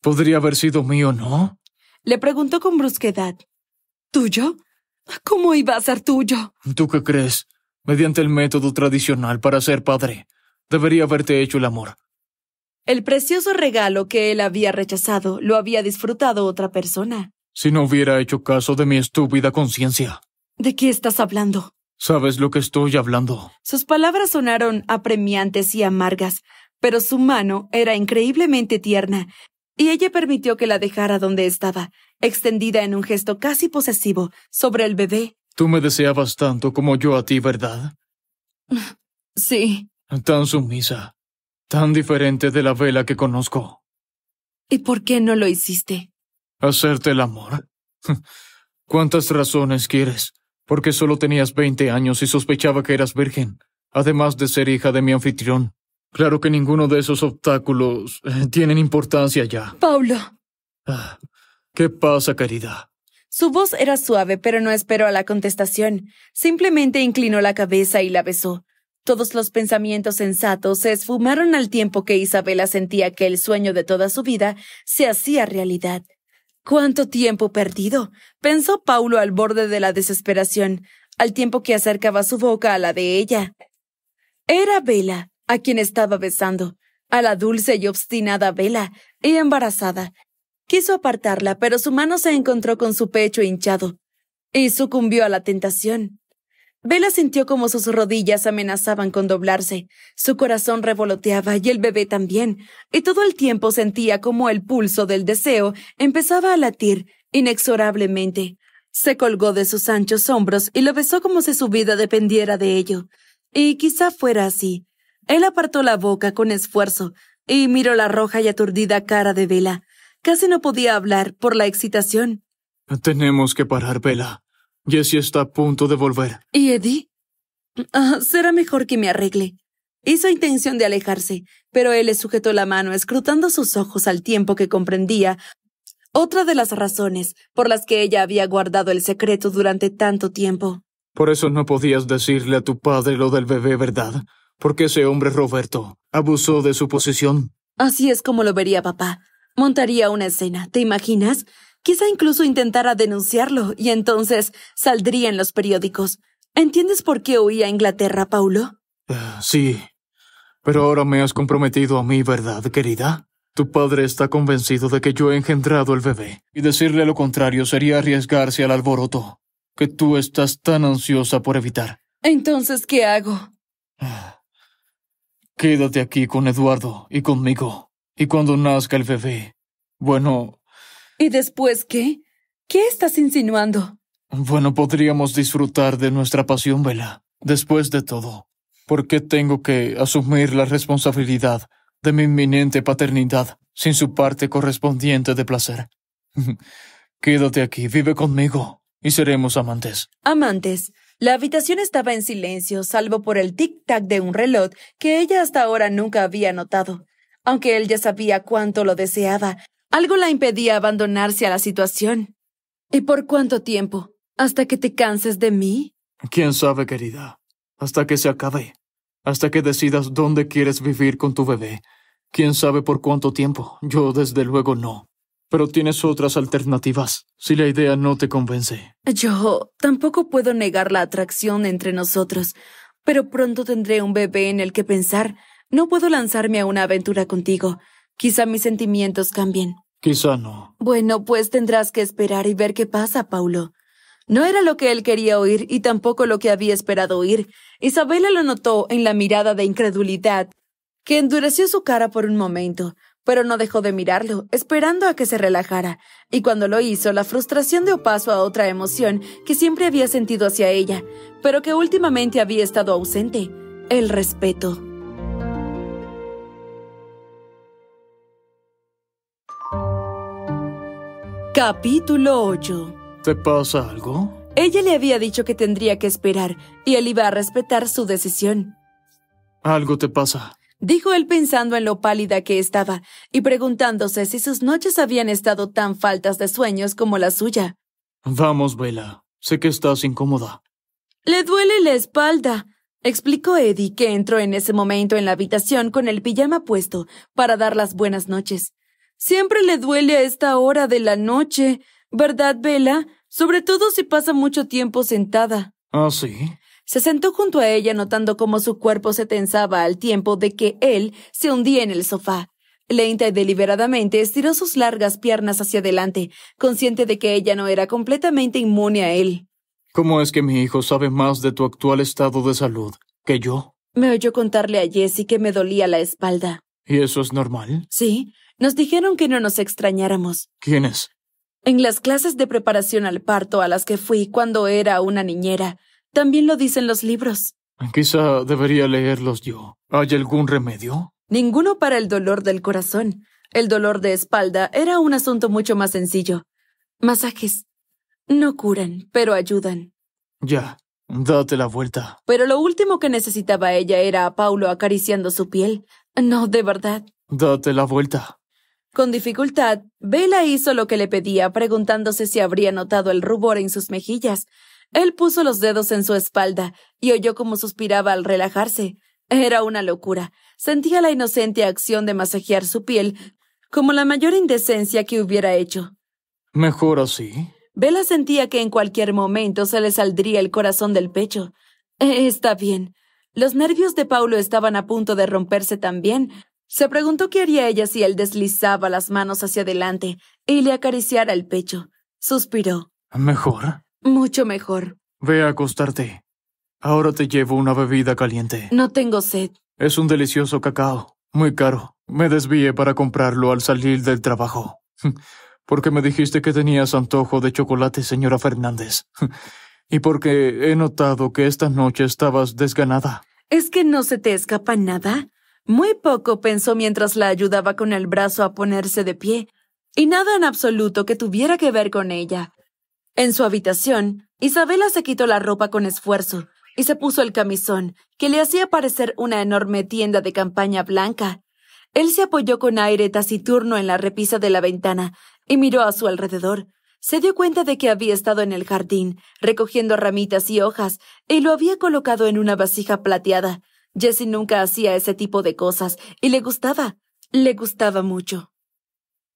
podría haber sido mío, ¿no? Le preguntó con brusquedad. ¿Tuyo? ¿Cómo iba a ser tuyo? ¿Tú qué crees? Mediante el método tradicional para ser padre, debería haberte hecho el amor. El precioso regalo que él había rechazado lo había disfrutado otra persona. Si no hubiera hecho caso de mi estúpida conciencia. ¿De qué estás hablando? ¿Sabes lo que estoy hablando? Sus palabras sonaron apremiantes y amargas, pero su mano era increíblemente tierna, y ella permitió que la dejara donde estaba, extendida en un gesto casi posesivo, sobre el bebé. Tú me deseabas tanto como yo a ti, ¿verdad? Sí. Tan sumisa, tan diferente de la vela que conozco. ¿Y por qué no lo hiciste? Hacerte el amor. ¿Cuántas razones quieres? porque solo tenías veinte años y sospechaba que eras virgen, además de ser hija de mi anfitrión. Claro que ninguno de esos obstáculos eh, tienen importancia ya. Paulo. Ah, ¿Qué pasa, querida? Su voz era suave, pero no esperó a la contestación. Simplemente inclinó la cabeza y la besó. Todos los pensamientos sensatos se esfumaron al tiempo que Isabela sentía que el sueño de toda su vida se hacía realidad. ¿Cuánto tiempo perdido? pensó Paulo al borde de la desesperación, al tiempo que acercaba su boca a la de ella. Era Vela, a quien estaba besando, a la dulce y obstinada Vela, y embarazada. Quiso apartarla, pero su mano se encontró con su pecho hinchado, y sucumbió a la tentación. Vela sintió como sus rodillas amenazaban con doblarse. Su corazón revoloteaba y el bebé también, y todo el tiempo sentía como el pulso del deseo empezaba a latir inexorablemente. Se colgó de sus anchos hombros y lo besó como si su vida dependiera de ello. Y quizá fuera así. Él apartó la boca con esfuerzo y miró la roja y aturdida cara de Vela. Casi no podía hablar por la excitación. Tenemos que parar, Vela. Jessie está a punto de volver. ¿Y Eddie? Ah, será mejor que me arregle. Hizo intención de alejarse, pero él le sujetó la mano, escrutando sus ojos al tiempo que comprendía otra de las razones por las que ella había guardado el secreto durante tanto tiempo. Por eso no podías decirle a tu padre lo del bebé, ¿verdad? Porque ese hombre Roberto abusó de su posición. Así es como lo vería papá. Montaría una escena, ¿te imaginas? Quizá incluso intentara denunciarlo y entonces saldría en los periódicos. ¿Entiendes por qué huí a Inglaterra, Paulo? Eh, sí. Pero ahora me has comprometido a mí, ¿verdad, querida? Tu padre está convencido de que yo he engendrado el bebé, y decirle lo contrario sería arriesgarse al alboroto que tú estás tan ansiosa por evitar. Entonces, ¿qué hago? Ah. Quédate aquí con Eduardo y conmigo, y cuando nazca el bebé, bueno, ¿Y después qué? ¿Qué estás insinuando? Bueno, podríamos disfrutar de nuestra pasión, Vela. Después de todo, ¿por qué tengo que asumir la responsabilidad de mi inminente paternidad sin su parte correspondiente de placer? Quédate aquí, vive conmigo y seremos amantes. Amantes. La habitación estaba en silencio, salvo por el tic-tac de un reloj que ella hasta ahora nunca había notado. Aunque él ya sabía cuánto lo deseaba, algo la impedía abandonarse a la situación. ¿Y por cuánto tiempo? ¿Hasta que te canses de mí? ¿Quién sabe, querida? Hasta que se acabe. Hasta que decidas dónde quieres vivir con tu bebé. ¿Quién sabe por cuánto tiempo? Yo desde luego no. Pero tienes otras alternativas, si la idea no te convence. Yo tampoco puedo negar la atracción entre nosotros, pero pronto tendré un bebé en el que pensar. No puedo lanzarme a una aventura contigo. Quizá mis sentimientos cambien. Quizá no. Bueno, pues tendrás que esperar y ver qué pasa, Paulo. No era lo que él quería oír y tampoco lo que había esperado oír. Isabela lo notó en la mirada de incredulidad, que endureció su cara por un momento, pero no dejó de mirarlo, esperando a que se relajara, y cuando lo hizo, la frustración dio paso a otra emoción que siempre había sentido hacia ella, pero que últimamente había estado ausente, el respeto. Capítulo 8 ¿Te pasa algo? Ella le había dicho que tendría que esperar, y él iba a respetar su decisión. Algo te pasa. Dijo él pensando en lo pálida que estaba, y preguntándose si sus noches habían estado tan faltas de sueños como la suya. Vamos, Vela. Sé que estás incómoda. Le duele la espalda, explicó Eddie, que entró en ese momento en la habitación con el pijama puesto para dar las buenas noches. Siempre le duele a esta hora de la noche, ¿verdad, Vela? Sobre todo si pasa mucho tiempo sentada. Ah, sí. Se sentó junto a ella notando cómo su cuerpo se tensaba al tiempo de que él se hundía en el sofá. Lenta y deliberadamente estiró sus largas piernas hacia adelante, consciente de que ella no era completamente inmune a él. ¿Cómo es que mi hijo sabe más de tu actual estado de salud que yo? Me oyó contarle a Jessie que me dolía la espalda. ¿Y eso es normal? Sí, nos dijeron que no nos extrañáramos. ¿Quiénes? En las clases de preparación al parto a las que fui cuando era una niñera, también lo dicen los libros. Quizá debería leerlos yo. ¿Hay algún remedio? Ninguno para el dolor del corazón. El dolor de espalda era un asunto mucho más sencillo. Masajes. No curan, pero ayudan. Ya, date la vuelta. Pero lo último que necesitaba ella era a Paulo acariciando su piel. No, de verdad. Date la vuelta. Con dificultad, Vela hizo lo que le pedía, preguntándose si habría notado el rubor en sus mejillas. Él puso los dedos en su espalda y oyó cómo suspiraba al relajarse. Era una locura. Sentía la inocente acción de masajear su piel como la mayor indecencia que hubiera hecho. Mejor así. Vela sentía que en cualquier momento se le saldría el corazón del pecho. Eh, está bien. Los nervios de Paulo estaban a punto de romperse también, se preguntó qué haría ella si él deslizaba las manos hacia adelante y le acariciara el pecho. Suspiró. ¿Mejor? Mucho mejor. Ve a acostarte. Ahora te llevo una bebida caliente. No tengo sed. Es un delicioso cacao, muy caro. Me desvié para comprarlo al salir del trabajo. Porque me dijiste que tenías antojo de chocolate, señora Fernández. Y porque he notado que esta noche estabas desganada. ¿Es que no se te escapa nada? Muy poco pensó mientras la ayudaba con el brazo a ponerse de pie, y nada en absoluto que tuviera que ver con ella. En su habitación, Isabela se quitó la ropa con esfuerzo y se puso el camisón, que le hacía parecer una enorme tienda de campaña blanca. Él se apoyó con aire taciturno en la repisa de la ventana y miró a su alrededor. Se dio cuenta de que había estado en el jardín, recogiendo ramitas y hojas, y lo había colocado en una vasija plateada. Jesse nunca hacía ese tipo de cosas y le gustaba, le gustaba mucho.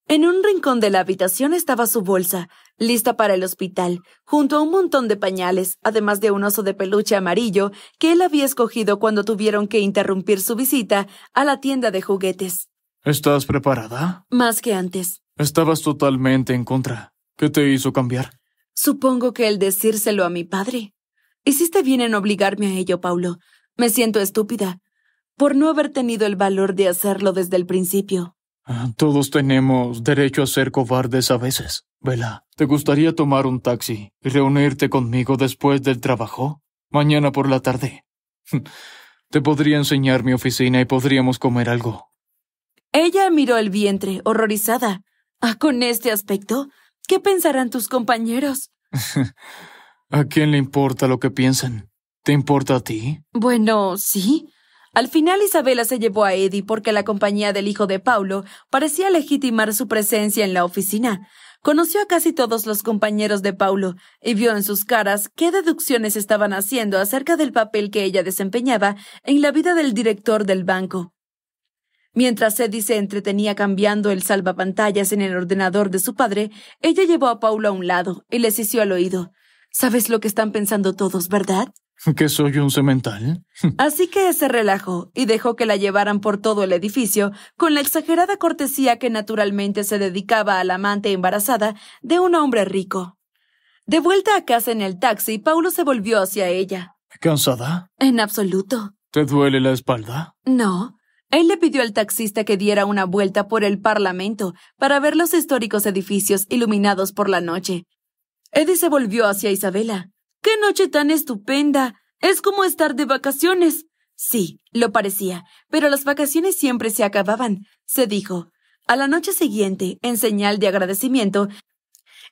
En un rincón de la habitación estaba su bolsa, lista para el hospital, junto a un montón de pañales, además de un oso de peluche amarillo que él había escogido cuando tuvieron que interrumpir su visita a la tienda de juguetes. ¿Estás preparada? Más que antes. Estabas totalmente en contra. ¿Qué te hizo cambiar? Supongo que el decírselo a mi padre. Hiciste bien en obligarme a ello, Paulo. Me siento estúpida por no haber tenido el valor de hacerlo desde el principio. Ah, todos tenemos derecho a ser cobardes a veces. Vela, ¿te gustaría tomar un taxi y reunirte conmigo después del trabajo? Mañana por la tarde. Te podría enseñar mi oficina y podríamos comer algo. Ella miró el vientre, horrorizada. Ah, con este aspecto, ¿qué pensarán tus compañeros? ¿A quién le importa lo que piensen? ¿Te importa a ti? Bueno, sí. Al final Isabela se llevó a Eddie porque la compañía del hijo de Paulo parecía legitimar su presencia en la oficina. Conoció a casi todos los compañeros de Paulo y vio en sus caras qué deducciones estaban haciendo acerca del papel que ella desempeñaba en la vida del director del banco. Mientras Eddie se entretenía cambiando el salvapantallas en el ordenador de su padre, ella llevó a Paulo a un lado y les hizo al oído. Sabes lo que están pensando todos, ¿verdad? ¿Que soy un cemental? Así que se relajó y dejó que la llevaran por todo el edificio con la exagerada cortesía que naturalmente se dedicaba a la amante embarazada de un hombre rico. De vuelta a casa en el taxi, Paulo se volvió hacia ella. ¿Cansada? En absoluto. ¿Te duele la espalda? No. Él le pidió al taxista que diera una vuelta por el Parlamento para ver los históricos edificios iluminados por la noche. Eddie se volvió hacia Isabela. ¡Qué noche tan estupenda! Es como estar de vacaciones. Sí, lo parecía, pero las vacaciones siempre se acababan, se dijo. A la noche siguiente, en señal de agradecimiento,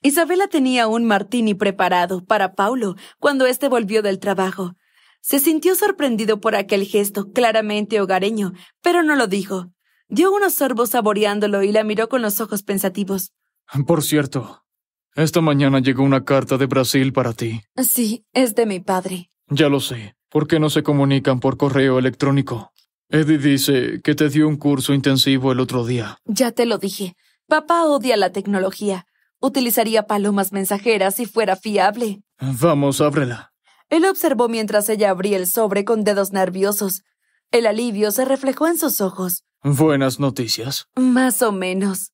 Isabela tenía un martini preparado para Paulo cuando éste volvió del trabajo. Se sintió sorprendido por aquel gesto claramente hogareño, pero no lo dijo. Dio unos sorbos saboreándolo y la miró con los ojos pensativos. Por cierto, esta mañana llegó una carta de Brasil para ti. Sí, es de mi padre. Ya lo sé. ¿Por qué no se comunican por correo electrónico? Eddie dice que te dio un curso intensivo el otro día. Ya te lo dije. Papá odia la tecnología. Utilizaría palomas mensajeras si fuera fiable. Vamos, ábrela. Él observó mientras ella abría el sobre con dedos nerviosos. El alivio se reflejó en sus ojos. Buenas noticias. Más o menos.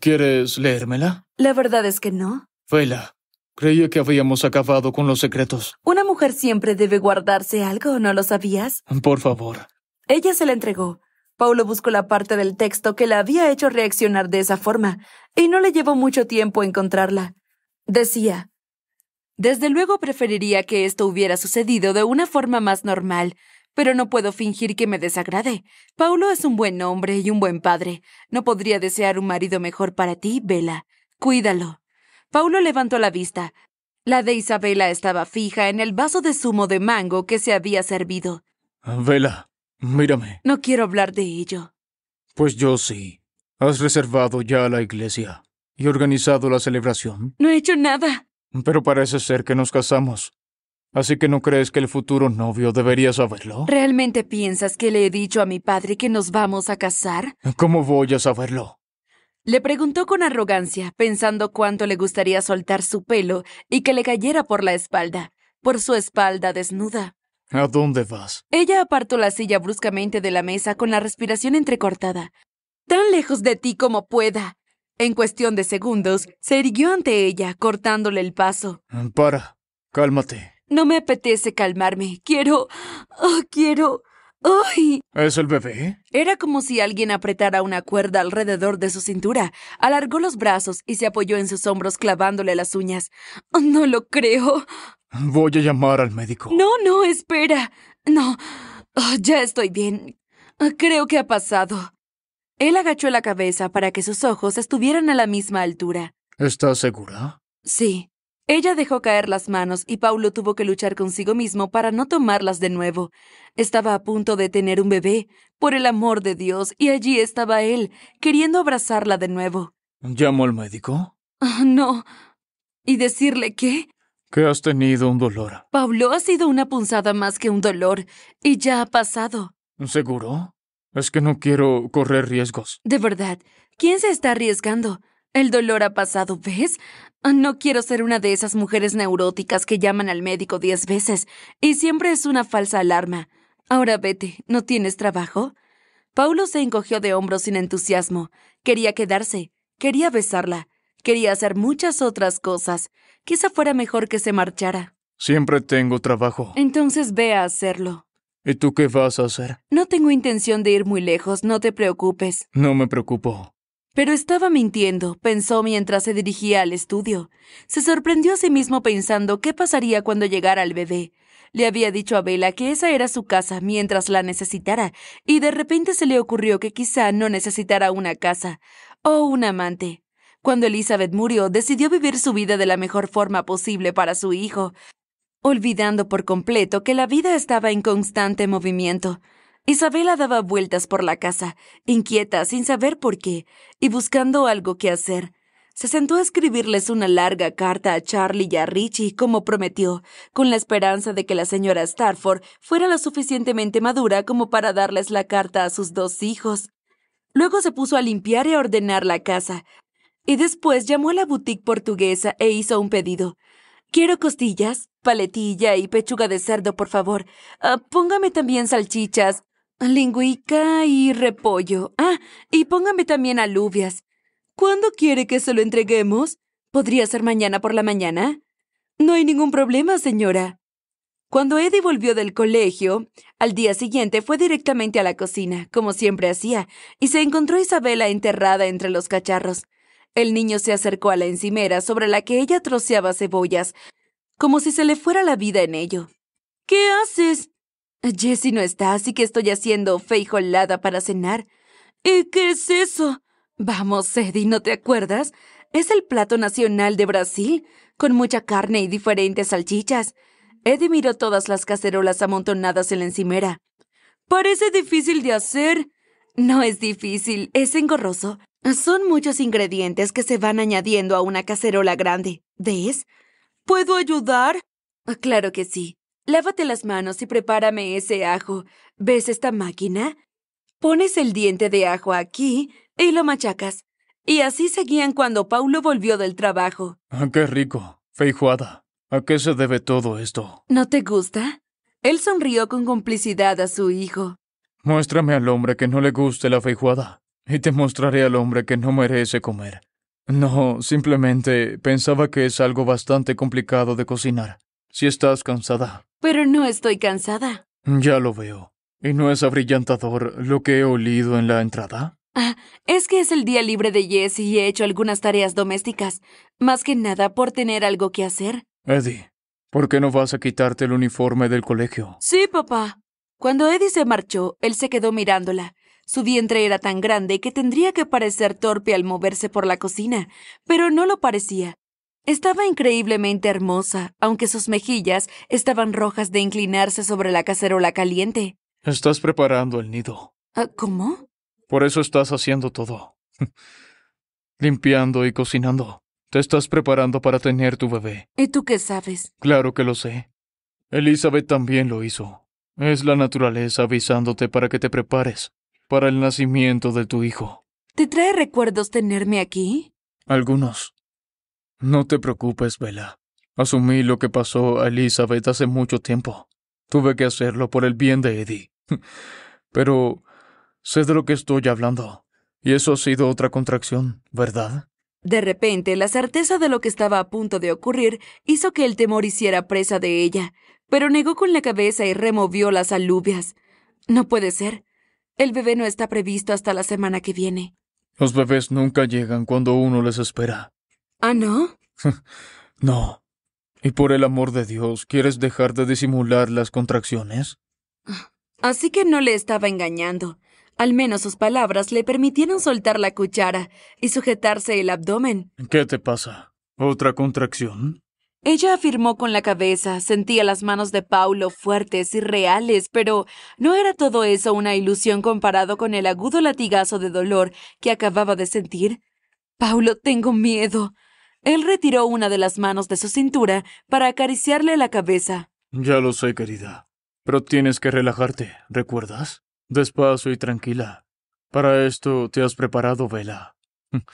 ¿Quieres leérmela? La verdad es que no. Vela, creía que habíamos acabado con los secretos. Una mujer siempre debe guardarse algo, ¿no lo sabías? Por favor. Ella se la entregó. Paulo buscó la parte del texto que la había hecho reaccionar de esa forma, y no le llevó mucho tiempo encontrarla. Decía, Desde luego preferiría que esto hubiera sucedido de una forma más normal, pero no puedo fingir que me desagrade. Paulo es un buen hombre y un buen padre. No podría desear un marido mejor para ti, Vela. Cuídalo. Paulo levantó la vista. La de Isabela estaba fija en el vaso de zumo de mango que se había servido. Vela, ah, mírame. No quiero hablar de ello. Pues yo sí. Has reservado ya la iglesia y organizado la celebración. No he hecho nada. Pero parece ser que nos casamos. Así que no crees que el futuro novio debería saberlo? ¿Realmente piensas que le he dicho a mi padre que nos vamos a casar? ¿Cómo voy a saberlo? Le preguntó con arrogancia, pensando cuánto le gustaría soltar su pelo y que le cayera por la espalda, por su espalda desnuda. ¿A dónde vas? Ella apartó la silla bruscamente de la mesa con la respiración entrecortada. Tan lejos de ti como pueda. En cuestión de segundos, se irguió ante ella, cortándole el paso. Para, cálmate. No me apetece calmarme. Quiero... Oh, quiero... ¡Ay! ¿Es el bebé? Era como si alguien apretara una cuerda alrededor de su cintura. Alargó los brazos y se apoyó en sus hombros clavándole las uñas. Oh, no lo creo. Voy a llamar al médico. No, no, espera. No. Oh, ya estoy bien. Oh, creo que ha pasado. Él agachó la cabeza para que sus ojos estuvieran a la misma altura. ¿Estás segura? Sí. Ella dejó caer las manos y Paulo tuvo que luchar consigo mismo para no tomarlas de nuevo. Estaba a punto de tener un bebé, por el amor de Dios, y allí estaba él, queriendo abrazarla de nuevo. ¿Llamo al médico? Ah, no. ¿Y decirle qué? Que has tenido un dolor. Paulo ha sido una punzada más que un dolor, y ya ha pasado. ¿Seguro? Es que no quiero correr riesgos. De verdad, ¿quién se está arriesgando? El dolor ha pasado, ¿ves? Ah, no quiero ser una de esas mujeres neuróticas que llaman al médico diez veces y siempre es una falsa alarma. Ahora vete, ¿no tienes trabajo? Paulo se encogió de hombros sin entusiasmo. Quería quedarse, quería besarla, quería hacer muchas otras cosas. Quizá fuera mejor que se marchara. Siempre tengo trabajo. Entonces ve a hacerlo. ¿Y tú qué vas a hacer? No tengo intención de ir muy lejos, no te preocupes. No me preocupo. Pero estaba mintiendo, pensó mientras se dirigía al estudio. Se sorprendió a sí mismo pensando qué pasaría cuando llegara el bebé. Le había dicho a Bella que esa era su casa mientras la necesitara, y de repente se le ocurrió que quizá no necesitara una casa o un amante. Cuando Elizabeth murió, decidió vivir su vida de la mejor forma posible para su hijo, olvidando por completo que la vida estaba en constante movimiento. Isabela daba vueltas por la casa, inquieta, sin saber por qué, y buscando algo que hacer. Se sentó a escribirles una larga carta a Charlie y a Richie, como prometió, con la esperanza de que la señora Starford fuera lo suficientemente madura como para darles la carta a sus dos hijos. Luego se puso a limpiar y a ordenar la casa, y después llamó a la boutique portuguesa e hizo un pedido. Quiero costillas, paletilla y pechuga de cerdo, por favor. Ah, póngame también salchichas, Lingüica y repollo. Ah, y póngame también alubias. ¿Cuándo quiere que se lo entreguemos? ¿Podría ser mañana por la mañana? No hay ningún problema, señora. Cuando Eddie volvió del colegio, al día siguiente fue directamente a la cocina, como siempre hacía, y se encontró a Isabela enterrada entre los cacharros. El niño se acercó a la encimera sobre la que ella troceaba cebollas, como si se le fuera la vida en ello. ¿Qué haces? Jessie no está, así que estoy haciendo feijolada para cenar. ¿Y qué es eso? Vamos, Eddie, ¿no te acuerdas? Es el plato nacional de Brasil, con mucha carne y diferentes salchichas. Eddie miró todas las cacerolas amontonadas en la encimera. Parece difícil de hacer. No es difícil, es engorroso. Son muchos ingredientes que se van añadiendo a una cacerola grande. ¿Ves? ¿Puedo ayudar? Claro que sí. Lávate las manos y prepárame ese ajo. ¿Ves esta máquina? Pones el diente de ajo aquí y lo machacas. Y así seguían cuando Paulo volvió del trabajo. Ah, ¡Qué rico! Feijuada. ¿A qué se debe todo esto? ¿No te gusta? Él sonrió con complicidad a su hijo. Muéstrame al hombre que no le guste la feijoada, y te mostraré al hombre que no merece comer. No, simplemente pensaba que es algo bastante complicado de cocinar. Si estás cansada. Pero no estoy cansada. Ya lo veo. ¿Y no es abrillantador lo que he olido en la entrada? Ah, es que es el día libre de Jess y he hecho algunas tareas domésticas, más que nada por tener algo que hacer. Eddie, ¿por qué no vas a quitarte el uniforme del colegio? Sí, papá. Cuando Eddie se marchó, él se quedó mirándola. Su vientre era tan grande que tendría que parecer torpe al moverse por la cocina, pero no lo parecía. Estaba increíblemente hermosa, aunque sus mejillas estaban rojas de inclinarse sobre la cacerola caliente. Estás preparando el nido. Ah, ¿Cómo? Por eso estás haciendo todo. Limpiando y cocinando. Te estás preparando para tener tu bebé. ¿Y tú qué sabes? Claro que lo sé. Elizabeth también lo hizo. Es la naturaleza avisándote para que te prepares para el nacimiento de tu hijo. ¿Te trae recuerdos tenerme aquí? Algunos. No te preocupes, Bella. Asumí lo que pasó a Elizabeth hace mucho tiempo. Tuve que hacerlo por el bien de Eddie. Pero sé de lo que estoy hablando. Y eso ha sido otra contracción, ¿verdad? De repente, la certeza de lo que estaba a punto de ocurrir hizo que el temor hiciera presa de ella, pero negó con la cabeza y removió las alubias. No puede ser. El bebé no está previsto hasta la semana que viene. Los bebés nunca llegan cuando uno les espera. ¿Ah, no? no. Y por el amor de Dios, ¿quieres dejar de disimular las contracciones? Así que no le estaba engañando. Al menos sus palabras le permitieron soltar la cuchara y sujetarse el abdomen. ¿Qué te pasa? ¿Otra contracción? Ella afirmó con la cabeza, sentía las manos de Paulo fuertes y reales, pero ¿no era todo eso una ilusión comparado con el agudo latigazo de dolor que acababa de sentir? Paulo, tengo miedo. Él retiró una de las manos de su cintura para acariciarle la cabeza. Ya lo sé, querida. Pero tienes que relajarte, ¿recuerdas? Despacio y tranquila. Para esto te has preparado, Vela.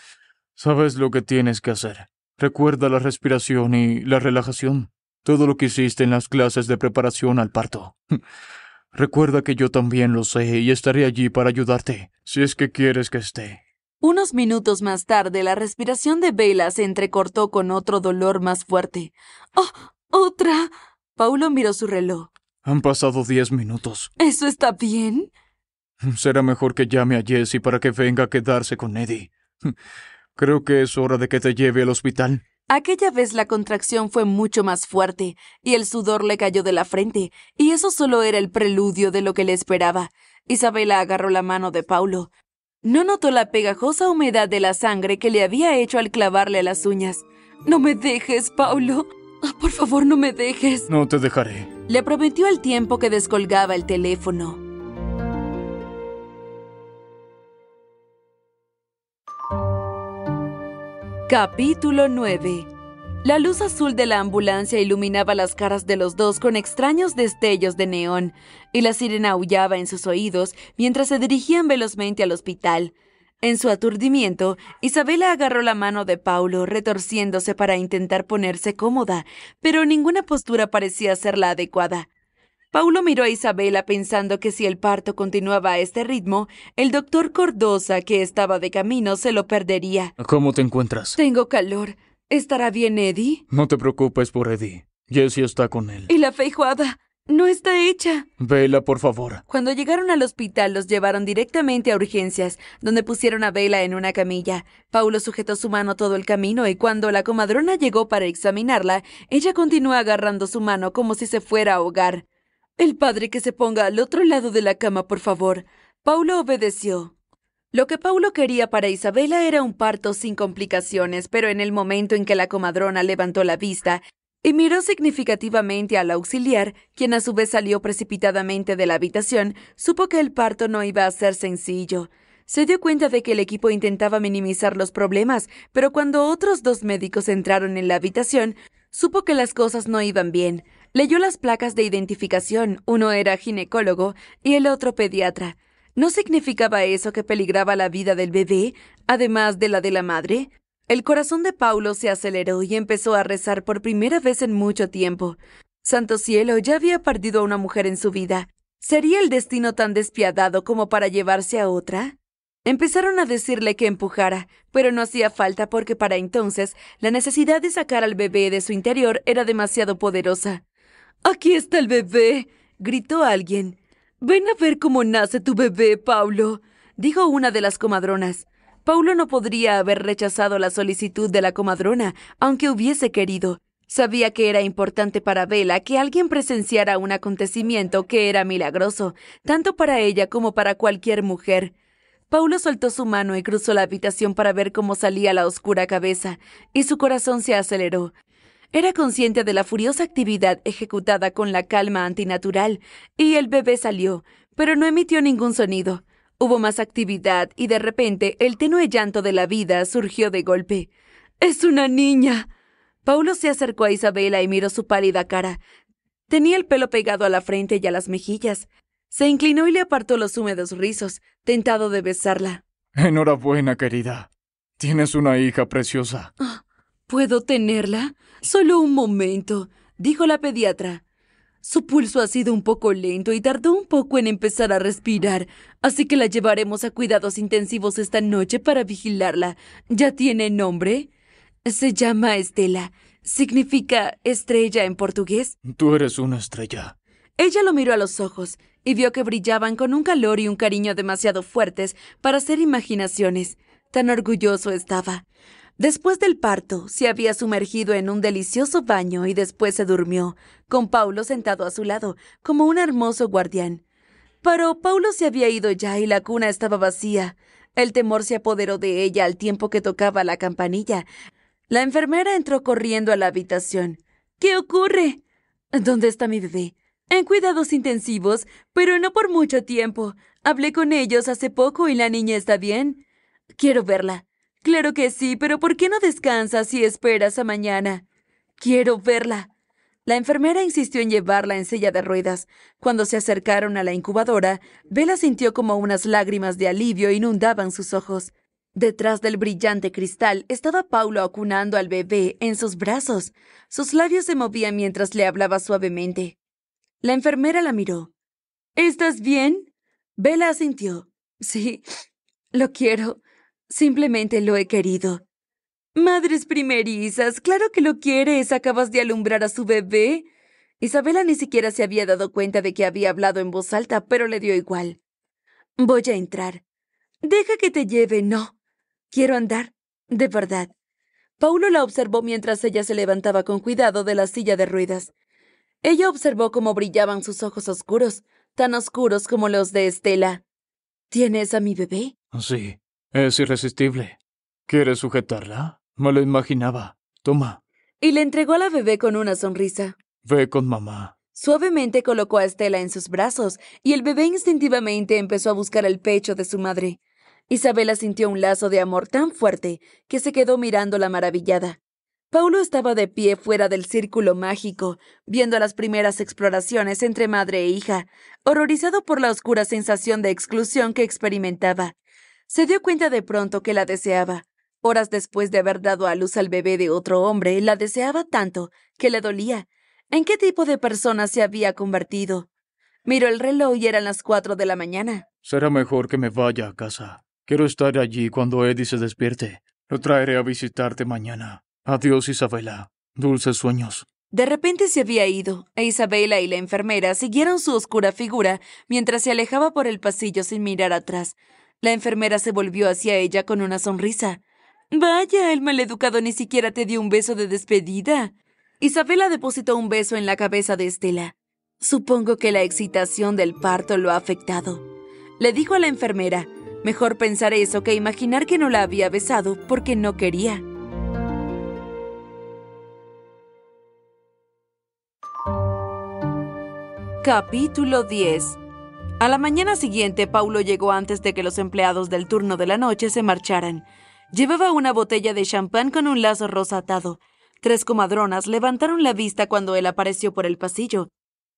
Sabes lo que tienes que hacer. Recuerda la respiración y la relajación. Todo lo que hiciste en las clases de preparación al parto. Recuerda que yo también lo sé y estaré allí para ayudarte, si es que quieres que esté. Unos minutos más tarde, la respiración de Bella se entrecortó con otro dolor más fuerte. ¡Oh! ¡Otra! Paulo miró su reloj. Han pasado diez minutos. ¿Eso está bien? Será mejor que llame a Jessie para que venga a quedarse con Eddie. Creo que es hora de que te lleve al hospital. Aquella vez la contracción fue mucho más fuerte, y el sudor le cayó de la frente, y eso solo era el preludio de lo que le esperaba. Isabela agarró la mano de Paulo, no notó la pegajosa humedad de la sangre que le había hecho al clavarle las uñas. No me dejes, Paulo. Ah, por favor, no me dejes. No te dejaré. Le prometió el tiempo que descolgaba el teléfono. Capítulo 9 la luz azul de la ambulancia iluminaba las caras de los dos con extraños destellos de neón, y la sirena aullaba en sus oídos mientras se dirigían velozmente al hospital. En su aturdimiento, Isabela agarró la mano de Paulo, retorciéndose para intentar ponerse cómoda, pero ninguna postura parecía ser la adecuada. Paulo miró a Isabela pensando que si el parto continuaba a este ritmo, el doctor Cordosa, que estaba de camino, se lo perdería. ¿Cómo te encuentras? Tengo calor. ¿Estará bien Eddie? No te preocupes por Eddie. Jessie está con él. ¿Y la feijoada? No está hecha. Vela, por favor. Cuando llegaron al hospital, los llevaron directamente a urgencias, donde pusieron a Vela en una camilla. Paulo sujetó su mano todo el camino y cuando la comadrona llegó para examinarla, ella continuó agarrando su mano como si se fuera a ahogar. El padre que se ponga al otro lado de la cama, por favor. Paulo obedeció. Lo que Paulo quería para Isabela era un parto sin complicaciones, pero en el momento en que la comadrona levantó la vista y miró significativamente al auxiliar, quien a su vez salió precipitadamente de la habitación, supo que el parto no iba a ser sencillo. Se dio cuenta de que el equipo intentaba minimizar los problemas, pero cuando otros dos médicos entraron en la habitación, supo que las cosas no iban bien. Leyó las placas de identificación, uno era ginecólogo y el otro pediatra. ¿No significaba eso que peligraba la vida del bebé, además de la de la madre? El corazón de Paulo se aceleró y empezó a rezar por primera vez en mucho tiempo. Santo cielo, ya había perdido a una mujer en su vida. ¿Sería el destino tan despiadado como para llevarse a otra? Empezaron a decirle que empujara, pero no hacía falta porque para entonces la necesidad de sacar al bebé de su interior era demasiado poderosa. Aquí está el bebé. gritó alguien. Ven a ver cómo nace tu bebé, Paulo, dijo una de las comadronas. Paulo no podría haber rechazado la solicitud de la comadrona, aunque hubiese querido. Sabía que era importante para Vela que alguien presenciara un acontecimiento que era milagroso, tanto para ella como para cualquier mujer. Paulo soltó su mano y cruzó la habitación para ver cómo salía la oscura cabeza, y su corazón se aceleró. Era consciente de la furiosa actividad ejecutada con la calma antinatural, y el bebé salió, pero no emitió ningún sonido. Hubo más actividad y de repente el tenue llanto de la vida surgió de golpe. ¡Es una niña! Paulo se acercó a Isabela y miró su pálida cara. Tenía el pelo pegado a la frente y a las mejillas. Se inclinó y le apartó los húmedos rizos, tentado de besarla. Enhorabuena, querida. Tienes una hija preciosa. ¿Puedo tenerla? Solo un momento, dijo la pediatra. Su pulso ha sido un poco lento y tardó un poco en empezar a respirar, así que la llevaremos a cuidados intensivos esta noche para vigilarla. ¿Ya tiene nombre? Se llama Estela. Significa estrella en portugués. Tú eres una estrella. Ella lo miró a los ojos y vio que brillaban con un calor y un cariño demasiado fuertes para hacer imaginaciones. Tan orgulloso estaba. Después del parto, se había sumergido en un delicioso baño y después se durmió, con Paulo sentado a su lado, como un hermoso guardián. Pero Paulo se había ido ya y la cuna estaba vacía. El temor se apoderó de ella al tiempo que tocaba la campanilla. La enfermera entró corriendo a la habitación. ¿Qué ocurre? ¿Dónde está mi bebé? En cuidados intensivos, pero no por mucho tiempo. Hablé con ellos hace poco y la niña está bien. Quiero verla. Claro que sí, pero ¿por qué no descansas y esperas a mañana? Quiero verla. La enfermera insistió en llevarla en silla de ruedas. Cuando se acercaron a la incubadora, Bella sintió como unas lágrimas de alivio inundaban sus ojos. Detrás del brillante cristal estaba Paulo acunando al bebé en sus brazos. Sus labios se movían mientras le hablaba suavemente. La enfermera la miró. ¿Estás bien? Bella asintió. Sí, lo quiero. Simplemente lo he querido. Madres primerizas, claro que lo quieres, acabas de alumbrar a su bebé. Isabela ni siquiera se había dado cuenta de que había hablado en voz alta, pero le dio igual. Voy a entrar. Deja que te lleve, no. Quiero andar, de verdad. Paulo la observó mientras ella se levantaba con cuidado de la silla de ruedas. Ella observó cómo brillaban sus ojos oscuros, tan oscuros como los de Estela. ¿Tienes a mi bebé? Sí. Es irresistible. ¿Quieres sujetarla? Me lo imaginaba. Toma. Y le entregó a la bebé con una sonrisa. Ve con mamá. Suavemente colocó a Estela en sus brazos y el bebé instintivamente empezó a buscar el pecho de su madre. Isabela sintió un lazo de amor tan fuerte que se quedó mirándola maravillada. Paulo estaba de pie fuera del círculo mágico, viendo las primeras exploraciones entre madre e hija, horrorizado por la oscura sensación de exclusión que experimentaba se dio cuenta de pronto que la deseaba. Horas después de haber dado a luz al bebé de otro hombre, la deseaba tanto que le dolía. ¿En qué tipo de persona se había convertido? Miró el reloj y eran las cuatro de la mañana. Será mejor que me vaya a casa. Quiero estar allí cuando Eddie se despierte. Lo traeré a visitarte mañana. Adiós, Isabela. Dulces sueños. De repente se había ido, e Isabela y la enfermera siguieron su oscura figura mientras se alejaba por el pasillo sin mirar atrás. La enfermera se volvió hacia ella con una sonrisa. Vaya, el maleducado ni siquiera te dio un beso de despedida. Isabela depositó un beso en la cabeza de Estela. Supongo que la excitación del parto lo ha afectado. Le dijo a la enfermera, mejor pensar eso que imaginar que no la había besado porque no quería. Capítulo 10 a la mañana siguiente, Paulo llegó antes de que los empleados del turno de la noche se marcharan. Llevaba una botella de champán con un lazo rosa atado. Tres comadronas levantaron la vista cuando él apareció por el pasillo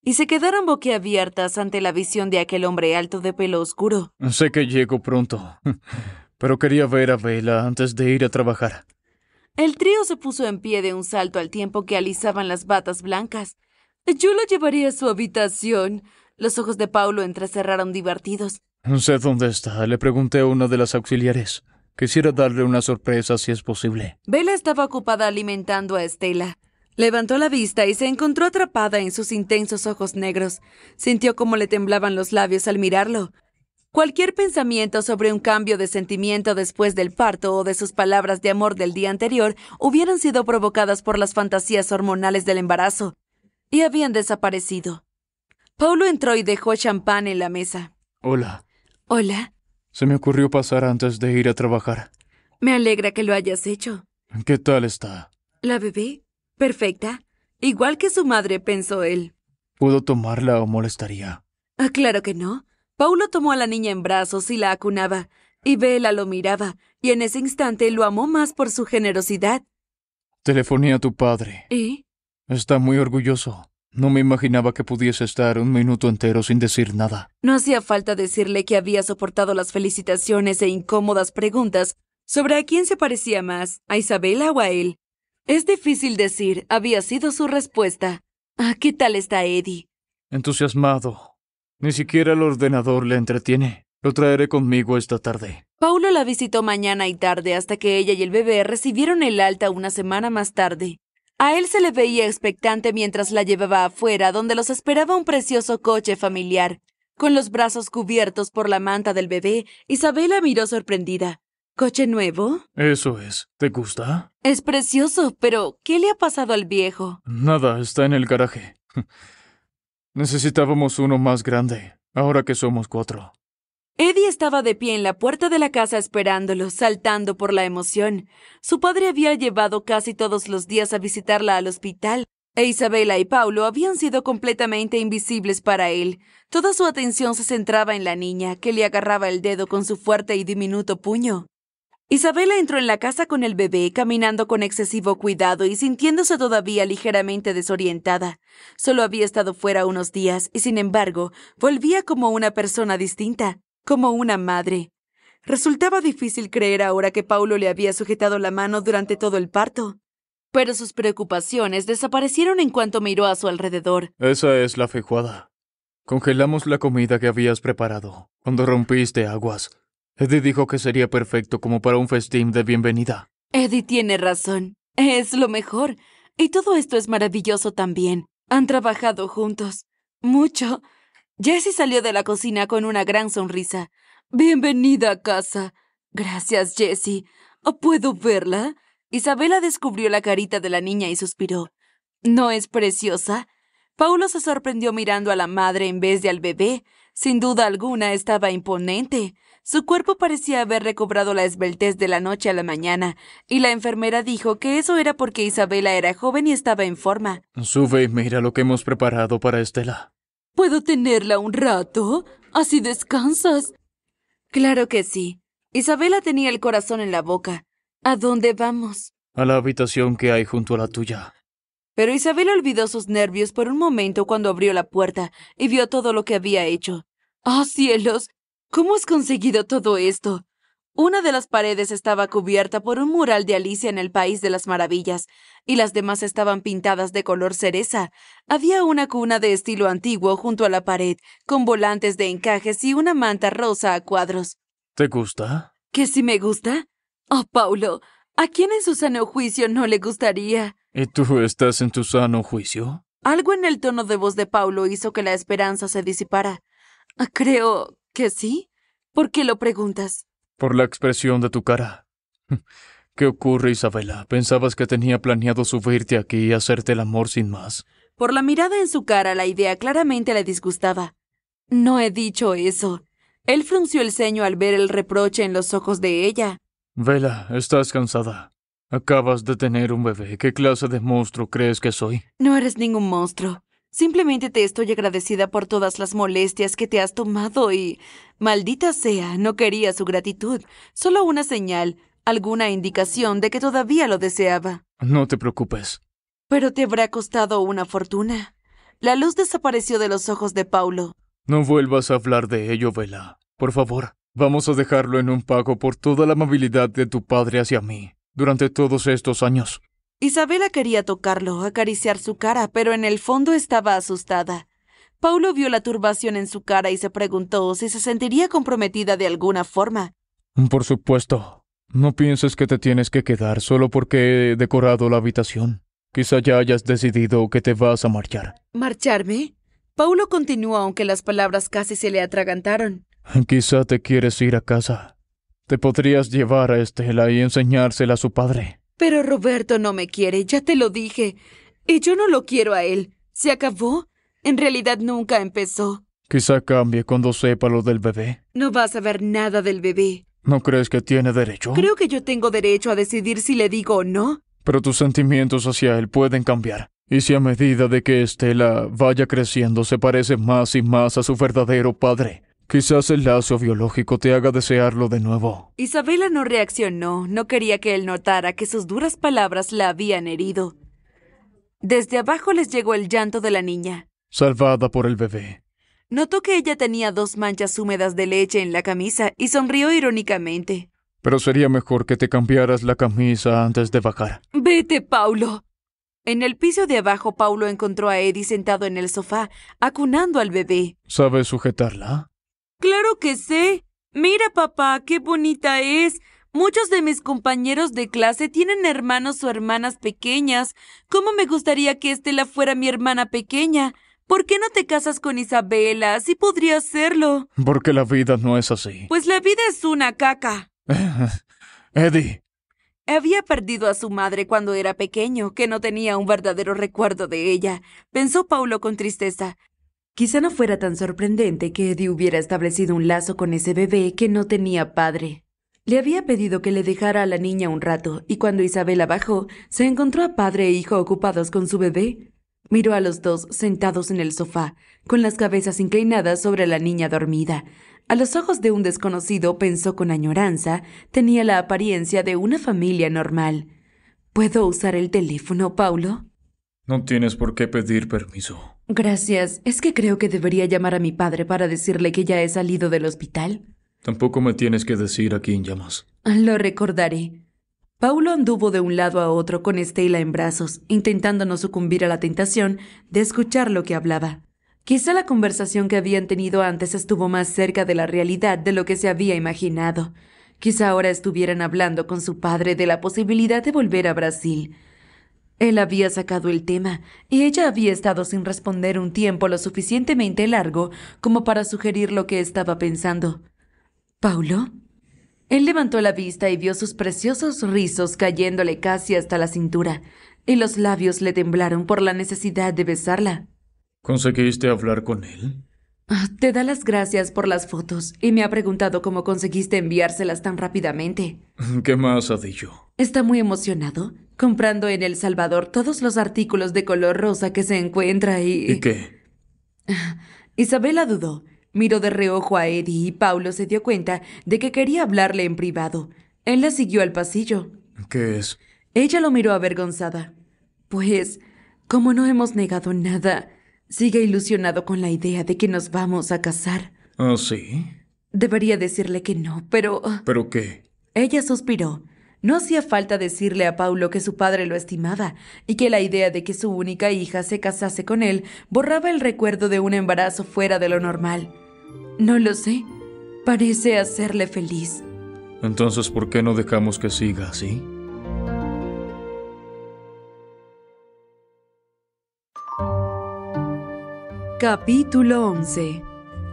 y se quedaron boquiabiertas ante la visión de aquel hombre alto de pelo oscuro. Sé que llego pronto, pero quería ver a Vela antes de ir a trabajar. El trío se puso en pie de un salto al tiempo que alisaban las batas blancas. Yo lo llevaría a su habitación. Los ojos de Paulo entrecerraron divertidos. No sé dónde está, le pregunté a una de las auxiliares. Quisiera darle una sorpresa si es posible. Bella estaba ocupada alimentando a Estela. Levantó la vista y se encontró atrapada en sus intensos ojos negros. Sintió cómo le temblaban los labios al mirarlo. Cualquier pensamiento sobre un cambio de sentimiento después del parto o de sus palabras de amor del día anterior hubieran sido provocadas por las fantasías hormonales del embarazo y habían desaparecido. Paulo entró y dejó champán en la mesa. Hola. Hola. Se me ocurrió pasar antes de ir a trabajar. Me alegra que lo hayas hecho. ¿Qué tal está? La bebé. Perfecta. Igual que su madre, pensó él. ¿Pudo tomarla o molestaría? Ah, claro que no. Paulo tomó a la niña en brazos y la acunaba, y Bella lo miraba, y en ese instante lo amó más por su generosidad. Telefoné a tu padre. ¿Y? Está muy orgulloso. No me imaginaba que pudiese estar un minuto entero sin decir nada. No hacía falta decirle que había soportado las felicitaciones e incómodas preguntas sobre a quién se parecía más, a Isabela o a él. Es difícil decir, había sido su respuesta. ¿A ah, ¿qué tal está Eddie? Entusiasmado. Ni siquiera el ordenador le entretiene. Lo traeré conmigo esta tarde. Paulo la visitó mañana y tarde hasta que ella y el bebé recibieron el alta una semana más tarde. A él se le veía expectante mientras la llevaba afuera, donde los esperaba un precioso coche familiar. Con los brazos cubiertos por la manta del bebé, Isabela miró sorprendida. ¿Coche nuevo? Eso es. ¿Te gusta? Es precioso, pero ¿qué le ha pasado al viejo? Nada, está en el garaje. Necesitábamos uno más grande, ahora que somos cuatro. Eddie estaba de pie en la puerta de la casa esperándolo, saltando por la emoción. Su padre había llevado casi todos los días a visitarla al hospital, e Isabela y Paulo habían sido completamente invisibles para él. Toda su atención se centraba en la niña, que le agarraba el dedo con su fuerte y diminuto puño. Isabela entró en la casa con el bebé, caminando con excesivo cuidado y sintiéndose todavía ligeramente desorientada. Solo había estado fuera unos días y, sin embargo, volvía como una persona distinta como una madre. Resultaba difícil creer ahora que Paulo le había sujetado la mano durante todo el parto. Pero sus preocupaciones desaparecieron en cuanto miró a su alrededor. Esa es la fejuada. Congelamos la comida que habías preparado cuando rompiste aguas. Eddie dijo que sería perfecto como para un festín de bienvenida. Eddie tiene razón. Es lo mejor. Y todo esto es maravilloso también. Han trabajado juntos. Mucho. Jessie salió de la cocina con una gran sonrisa. Bienvenida a casa. Gracias, Jessie. ¿Puedo verla? Isabela descubrió la carita de la niña y suspiró. ¿No es preciosa? Paulo se sorprendió mirando a la madre en vez de al bebé. Sin duda alguna estaba imponente. Su cuerpo parecía haber recobrado la esbeltez de la noche a la mañana, y la enfermera dijo que eso era porque Isabela era joven y estaba en forma. Sube y mira lo que hemos preparado para Estela. ¿Puedo tenerla un rato? Así descansas. Claro que sí. Isabela tenía el corazón en la boca. ¿A dónde vamos? A la habitación que hay junto a la tuya. Pero Isabela olvidó sus nervios por un momento cuando abrió la puerta y vio todo lo que había hecho. ¡Ah, cielos! ¿Cómo has conseguido todo esto? Una de las paredes estaba cubierta por un mural de Alicia en el País de las Maravillas, y las demás estaban pintadas de color cereza. Había una cuna de estilo antiguo junto a la pared, con volantes de encajes y una manta rosa a cuadros. ¿Te gusta? ¿Que si me gusta? Oh, Paulo, ¿a quién en su sano juicio no le gustaría? ¿Y tú estás en tu sano juicio? Algo en el tono de voz de Paulo hizo que la esperanza se disipara. Creo que sí. ¿Por qué lo preguntas? por la expresión de tu cara. ¿Qué ocurre, Isabela? Pensabas que tenía planeado subirte aquí y hacerte el amor sin más. Por la mirada en su cara, la idea claramente le disgustaba. No he dicho eso. Él frunció el ceño al ver el reproche en los ojos de ella. Vela, estás cansada. Acabas de tener un bebé. ¿Qué clase de monstruo crees que soy? No eres ningún monstruo. Simplemente te estoy agradecida por todas las molestias que te has tomado y... Maldita sea, no quería su gratitud, solo una señal, alguna indicación de que todavía lo deseaba. No te preocupes. Pero te habrá costado una fortuna. La luz desapareció de los ojos de Paulo. No vuelvas a hablar de ello, Vela. Por favor, vamos a dejarlo en un pago por toda la amabilidad de tu padre hacia mí durante todos estos años. Isabela quería tocarlo, acariciar su cara, pero en el fondo estaba asustada. Paulo vio la turbación en su cara y se preguntó si se sentiría comprometida de alguna forma. Por supuesto. No pienses que te tienes que quedar solo porque he decorado la habitación. Quizá ya hayas decidido que te vas a marchar. ¿Marcharme? Paulo continuó aunque las palabras casi se le atragantaron. Quizá te quieres ir a casa. Te podrías llevar a Estela y enseñársela a su padre. Pero Roberto no me quiere, ya te lo dije. Y yo no lo quiero a él. ¿Se acabó? En realidad nunca empezó. Quizá cambie cuando sepa lo del bebé. No vas a ver nada del bebé. ¿No crees que tiene derecho? Creo que yo tengo derecho a decidir si le digo o no. Pero tus sentimientos hacia él pueden cambiar. Y si a medida de que Estela vaya creciendo se parece más y más a su verdadero padre, Quizás el lazo biológico te haga desearlo de nuevo. Isabela no reaccionó, no quería que él notara que sus duras palabras la habían herido. Desde abajo les llegó el llanto de la niña. Salvada por el bebé. Notó que ella tenía dos manchas húmedas de leche en la camisa y sonrió irónicamente. Pero sería mejor que te cambiaras la camisa antes de bajar. Vete, Paulo. En el piso de abajo, Paulo encontró a Eddie sentado en el sofá, acunando al bebé. ¿Sabes sujetarla? Claro que sé. Mira, papá, qué bonita es. Muchos de mis compañeros de clase tienen hermanos o hermanas pequeñas. ¿Cómo me gustaría que Estela fuera mi hermana pequeña? ¿Por qué no te casas con Isabela? Así podría serlo. Porque la vida no es así. Pues la vida es una caca. Eddie. Había perdido a su madre cuando era pequeño, que no tenía un verdadero recuerdo de ella, pensó Paulo con tristeza. Quizá no fuera tan sorprendente que Eddie hubiera establecido un lazo con ese bebé que no tenía padre. Le había pedido que le dejara a la niña un rato, y cuando Isabela bajó, se encontró a padre e hijo ocupados con su bebé. Miró a los dos sentados en el sofá, con las cabezas inclinadas sobre la niña dormida. A los ojos de un desconocido pensó con añoranza, tenía la apariencia de una familia normal. ¿Puedo usar el teléfono, Paulo? No tienes por qué pedir permiso. Gracias. Es que creo que debería llamar a mi padre para decirle que ya he salido del hospital. Tampoco me tienes que decir a quién llamas. Lo recordaré. Paulo anduvo de un lado a otro con Estela en brazos, intentando no sucumbir a la tentación de escuchar lo que hablaba. Quizá la conversación que habían tenido antes estuvo más cerca de la realidad de lo que se había imaginado. Quizá ahora estuvieran hablando con su padre de la posibilidad de volver a Brasil, él había sacado el tema y ella había estado sin responder un tiempo lo suficientemente largo como para sugerir lo que estaba pensando. ¿Paulo? Él levantó la vista y vio sus preciosos rizos cayéndole casi hasta la cintura, y los labios le temblaron por la necesidad de besarla. ¿Conseguiste hablar con él? Ah, te da las gracias por las fotos y me ha preguntado cómo conseguiste enviárselas tan rápidamente. ¿Qué más ha dicho? Está muy emocionado comprando en El Salvador todos los artículos de color rosa que se encuentra y... ¿Y qué? Isabela dudó, miró de reojo a Eddie y Paulo se dio cuenta de que quería hablarle en privado. Él la siguió al pasillo. ¿Qué es? Ella lo miró avergonzada. Pues, como no hemos negado nada, sigue ilusionado con la idea de que nos vamos a casar. ¿Ah, sí? Debería decirle que no, pero... ¿Pero qué? Ella suspiró. No hacía falta decirle a Paulo que su padre lo estimaba y que la idea de que su única hija se casase con él borraba el recuerdo de un embarazo fuera de lo normal. No lo sé. Parece hacerle feliz. Entonces, ¿por qué no dejamos que siga así? Capítulo 11.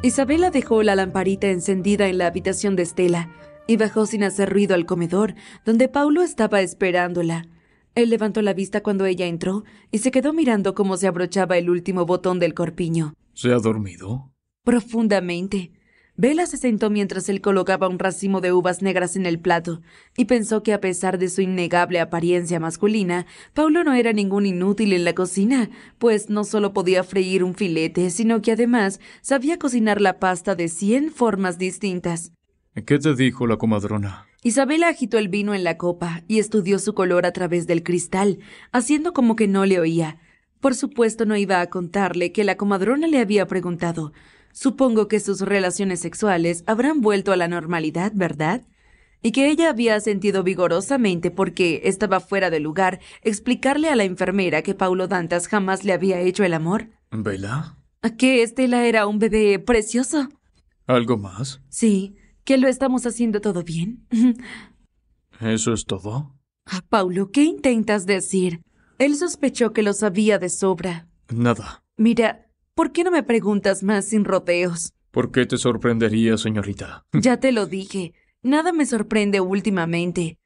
Isabela dejó la lamparita encendida en la habitación de Estela y bajó sin hacer ruido al comedor, donde Paulo estaba esperándola. Él levantó la vista cuando ella entró y se quedó mirando cómo se abrochaba el último botón del corpiño. ¿Se ha dormido? Profundamente. Vela se sentó mientras él colocaba un racimo de uvas negras en el plato y pensó que a pesar de su innegable apariencia masculina, Paulo no era ningún inútil en la cocina, pues no solo podía freír un filete, sino que además sabía cocinar la pasta de cien formas distintas. ¿Qué te dijo la comadrona? Isabela agitó el vino en la copa y estudió su color a través del cristal, haciendo como que no le oía. Por supuesto no iba a contarle que la comadrona le había preguntado Supongo que sus relaciones sexuales habrán vuelto a la normalidad, ¿verdad? Y que ella había sentido vigorosamente porque estaba fuera de lugar explicarle a la enfermera que Paulo Dantas jamás le había hecho el amor. ¿Vela? Que Estela era un bebé precioso. ¿Algo más? Sí que lo estamos haciendo todo bien. ¿Eso es todo? Ah, Paulo, ¿qué intentas decir? Él sospechó que lo sabía de sobra. Nada. Mira, ¿por qué no me preguntas más sin rodeos? ¿Por qué te sorprendería, señorita? Ya te lo dije. Nada me sorprende últimamente.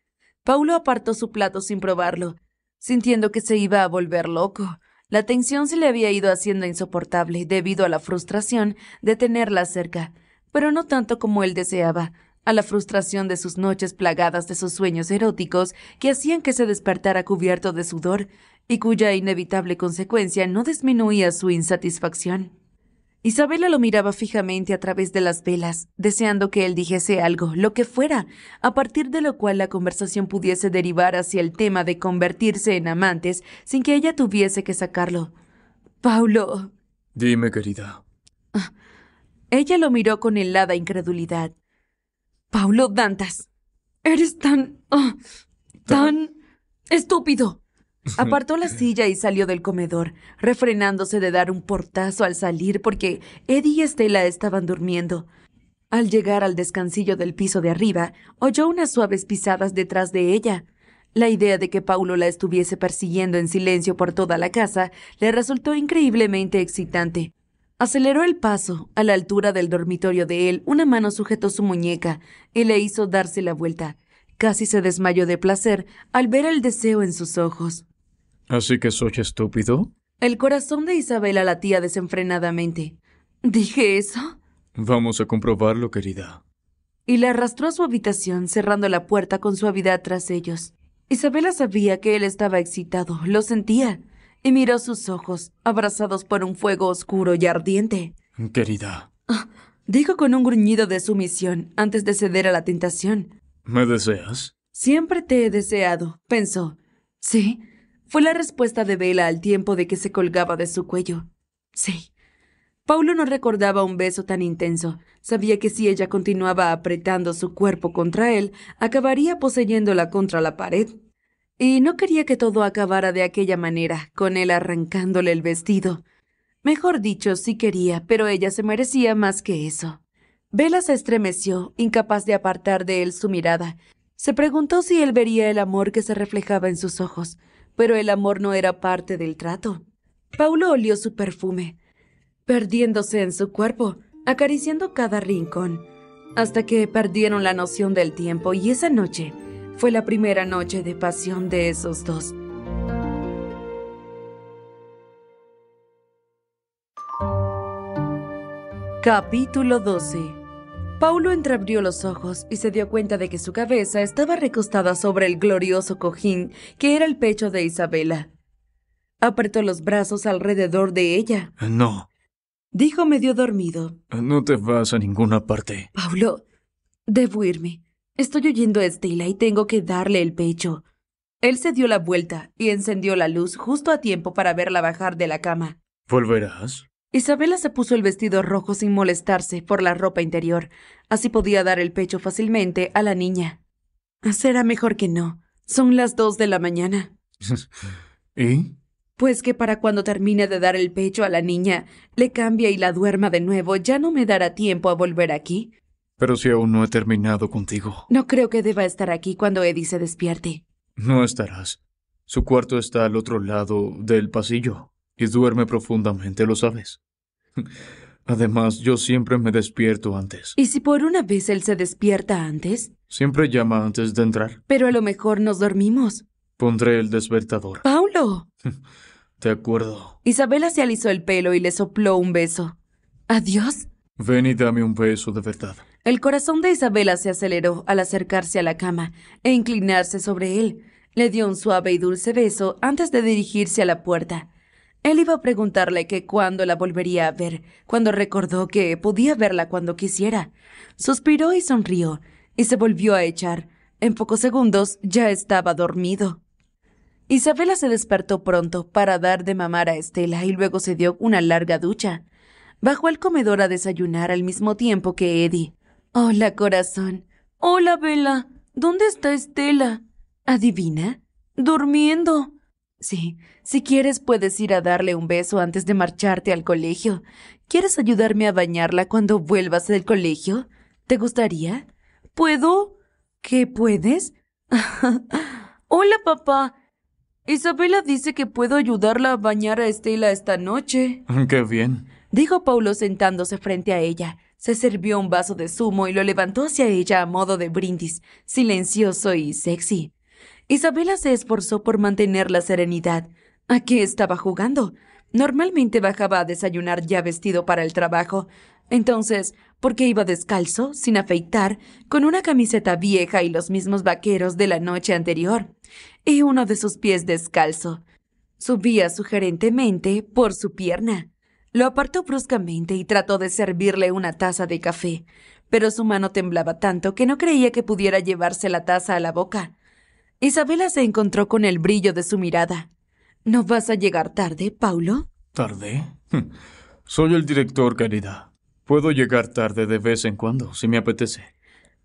Paulo apartó su plato sin probarlo, sintiendo que se iba a volver loco. La tensión se le había ido haciendo insoportable debido a la frustración de tenerla cerca pero no tanto como él deseaba, a la frustración de sus noches plagadas de sus sueños eróticos que hacían que se despertara cubierto de sudor y cuya inevitable consecuencia no disminuía su insatisfacción. Isabela lo miraba fijamente a través de las velas, deseando que él dijese algo, lo que fuera, a partir de lo cual la conversación pudiese derivar hacia el tema de convertirse en amantes sin que ella tuviese que sacarlo. Paulo. Dime, querida. Ah, ella lo miró con helada incredulidad. Paulo Dantas, eres tan... Ah, tan... estúpido. Apartó la silla y salió del comedor, refrenándose de dar un portazo al salir porque Eddie y Estela estaban durmiendo. Al llegar al descansillo del piso de arriba, oyó unas suaves pisadas detrás de ella. La idea de que Paulo la estuviese persiguiendo en silencio por toda la casa le resultó increíblemente excitante. Aceleró el paso. A la altura del dormitorio de él, una mano sujetó su muñeca y le hizo darse la vuelta. Casi se desmayó de placer al ver el deseo en sus ojos. ¿Así que soy estúpido? El corazón de Isabela latía desenfrenadamente. ¿Dije eso? Vamos a comprobarlo, querida. Y la arrastró a su habitación, cerrando la puerta con suavidad tras ellos. Isabela sabía que él estaba excitado, lo sentía, y miró sus ojos, abrazados por un fuego oscuro y ardiente. Querida. Ah, dijo con un gruñido de sumisión antes de ceder a la tentación. ¿Me deseas? Siempre te he deseado, pensó. Sí, fue la respuesta de Vela al tiempo de que se colgaba de su cuello. Sí. Paulo no recordaba un beso tan intenso. Sabía que si ella continuaba apretando su cuerpo contra él, acabaría poseyéndola contra la pared. Y no quería que todo acabara de aquella manera, con él arrancándole el vestido. Mejor dicho, sí quería, pero ella se merecía más que eso. Vela se estremeció, incapaz de apartar de él su mirada. Se preguntó si él vería el amor que se reflejaba en sus ojos, pero el amor no era parte del trato. Paulo olió su perfume, perdiéndose en su cuerpo, acariciando cada rincón, hasta que perdieron la noción del tiempo y esa noche fue la primera noche de pasión de esos dos. Capítulo 12 Paulo entreabrió los ojos y se dio cuenta de que su cabeza estaba recostada sobre el glorioso cojín que era el pecho de Isabela. Apretó los brazos alrededor de ella. No. Dijo medio dormido. No te vas a ninguna parte. Paulo, debo irme. Estoy oyendo a Estela y tengo que darle el pecho. Él se dio la vuelta y encendió la luz justo a tiempo para verla bajar de la cama. ¿Volverás? Isabela se puso el vestido rojo sin molestarse por la ropa interior. Así podía dar el pecho fácilmente a la niña. Será mejor que no. Son las dos de la mañana. ¿Y? Pues que para cuando termine de dar el pecho a la niña, le cambie y la duerma de nuevo, ya no me dará tiempo a volver aquí. Pero si aún no he terminado contigo. No creo que deba estar aquí cuando Eddie se despierte. No estarás. Su cuarto está al otro lado del pasillo y duerme profundamente, lo sabes. Además, yo siempre me despierto antes. ¿Y si por una vez él se despierta antes? Siempre llama antes de entrar. Pero a lo mejor nos dormimos. Pondré el despertador. ¡Paulo! De acuerdo. Isabela se alisó el pelo y le sopló un beso. Adiós. Ven y dame un beso de verdad. El corazón de Isabela se aceleró al acercarse a la cama e inclinarse sobre él. Le dio un suave y dulce beso antes de dirigirse a la puerta. Él iba a preguntarle que cuándo la volvería a ver, cuando recordó que podía verla cuando quisiera. Suspiró y sonrió, y se volvió a echar. En pocos segundos ya estaba dormido. Isabela se despertó pronto para dar de mamar a Estela y luego se dio una larga ducha. Bajó al comedor a desayunar al mismo tiempo que Eddie. Hola, corazón. Hola, Vela. ¿Dónde está Estela? ¿Adivina? Durmiendo. Sí, si quieres puedes ir a darle un beso antes de marcharte al colegio. ¿Quieres ayudarme a bañarla cuando vuelvas del colegio? ¿Te gustaría? ¿Puedo? ¿Qué puedes? Hola, papá. Isabela dice que puedo ayudarla a bañar a Estela esta noche. Qué bien. Dijo Paulo sentándose frente a ella. Se sirvió un vaso de zumo y lo levantó hacia ella a modo de brindis, silencioso y sexy. Isabela se esforzó por mantener la serenidad. ¿A qué estaba jugando? Normalmente bajaba a desayunar ya vestido para el trabajo. Entonces, ¿por qué iba descalzo, sin afeitar, con una camiseta vieja y los mismos vaqueros de la noche anterior? Y uno de sus pies descalzo. Subía sugerentemente por su pierna. Lo apartó bruscamente y trató de servirle una taza de café, pero su mano temblaba tanto que no creía que pudiera llevarse la taza a la boca. Isabela se encontró con el brillo de su mirada. ¿No vas a llegar tarde, Paulo? ¿Tarde? Hm. Soy el director, querida. Puedo llegar tarde de vez en cuando, si me apetece.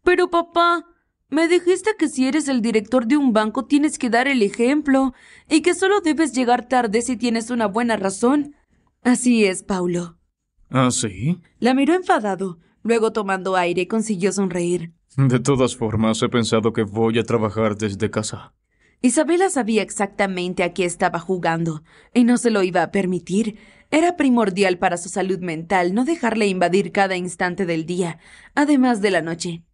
Pero, papá, me dijiste que si eres el director de un banco tienes que dar el ejemplo y que solo debes llegar tarde si tienes una buena razón. Así es, Paulo. ¿Ah, sí? La miró enfadado. Luego, tomando aire, consiguió sonreír. De todas formas, he pensado que voy a trabajar desde casa. Isabela sabía exactamente a qué estaba jugando, y no se lo iba a permitir. Era primordial para su salud mental no dejarle invadir cada instante del día, además de la noche.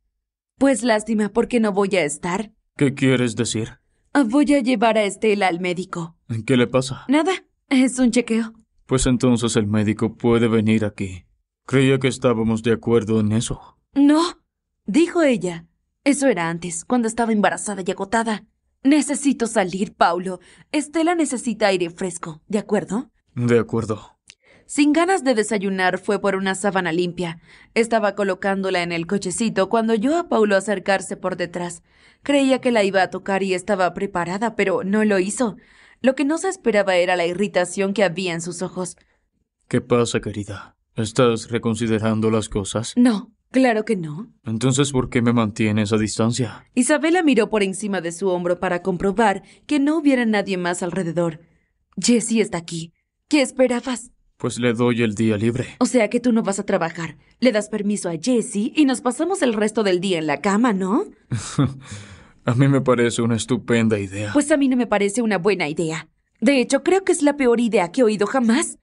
Pues lástima, porque no voy a estar. ¿Qué quieres decir? Ah, voy a llevar a Estela al médico. ¿Qué le pasa? Nada, es un chequeo. Pues entonces el médico puede venir aquí. Creía que estábamos de acuerdo en eso. No, dijo ella. Eso era antes, cuando estaba embarazada y agotada. Necesito salir, Paulo. Estela necesita aire fresco, ¿de acuerdo? De acuerdo. Sin ganas de desayunar, fue por una sábana limpia. Estaba colocándola en el cochecito cuando oyó a Paulo acercarse por detrás. Creía que la iba a tocar y estaba preparada, pero no lo hizo. Lo que no se esperaba era la irritación que había en sus ojos. ¿Qué pasa, querida? ¿Estás reconsiderando las cosas? No, claro que no. Entonces, ¿por qué me mantienes a distancia? Isabela miró por encima de su hombro para comprobar que no hubiera nadie más alrededor. Jessie está aquí. ¿Qué esperabas? Pues le doy el día libre. O sea que tú no vas a trabajar. Le das permiso a Jessie y nos pasamos el resto del día en la cama, ¿no? A mí me parece una estupenda idea. Pues a mí no me parece una buena idea. De hecho, creo que es la peor idea que he oído jamás.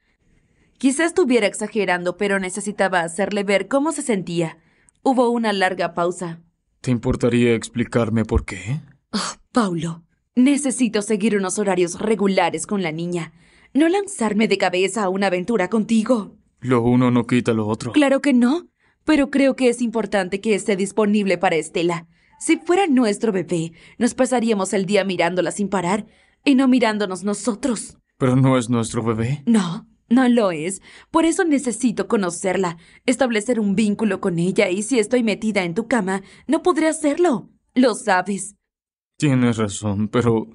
Quizás estuviera exagerando, pero necesitaba hacerle ver cómo se sentía. Hubo una larga pausa. ¿Te importaría explicarme por qué? Ah, Paulo, necesito seguir unos horarios regulares con la niña. No lanzarme de cabeza a una aventura contigo. Lo uno no quita lo otro. Claro que no, pero creo que es importante que esté disponible para Estela. Si fuera nuestro bebé, nos pasaríamos el día mirándola sin parar y no mirándonos nosotros. Pero no es nuestro bebé. No, no lo es. Por eso necesito conocerla, establecer un vínculo con ella y si estoy metida en tu cama, no podré hacerlo. Lo sabes. Tienes razón, pero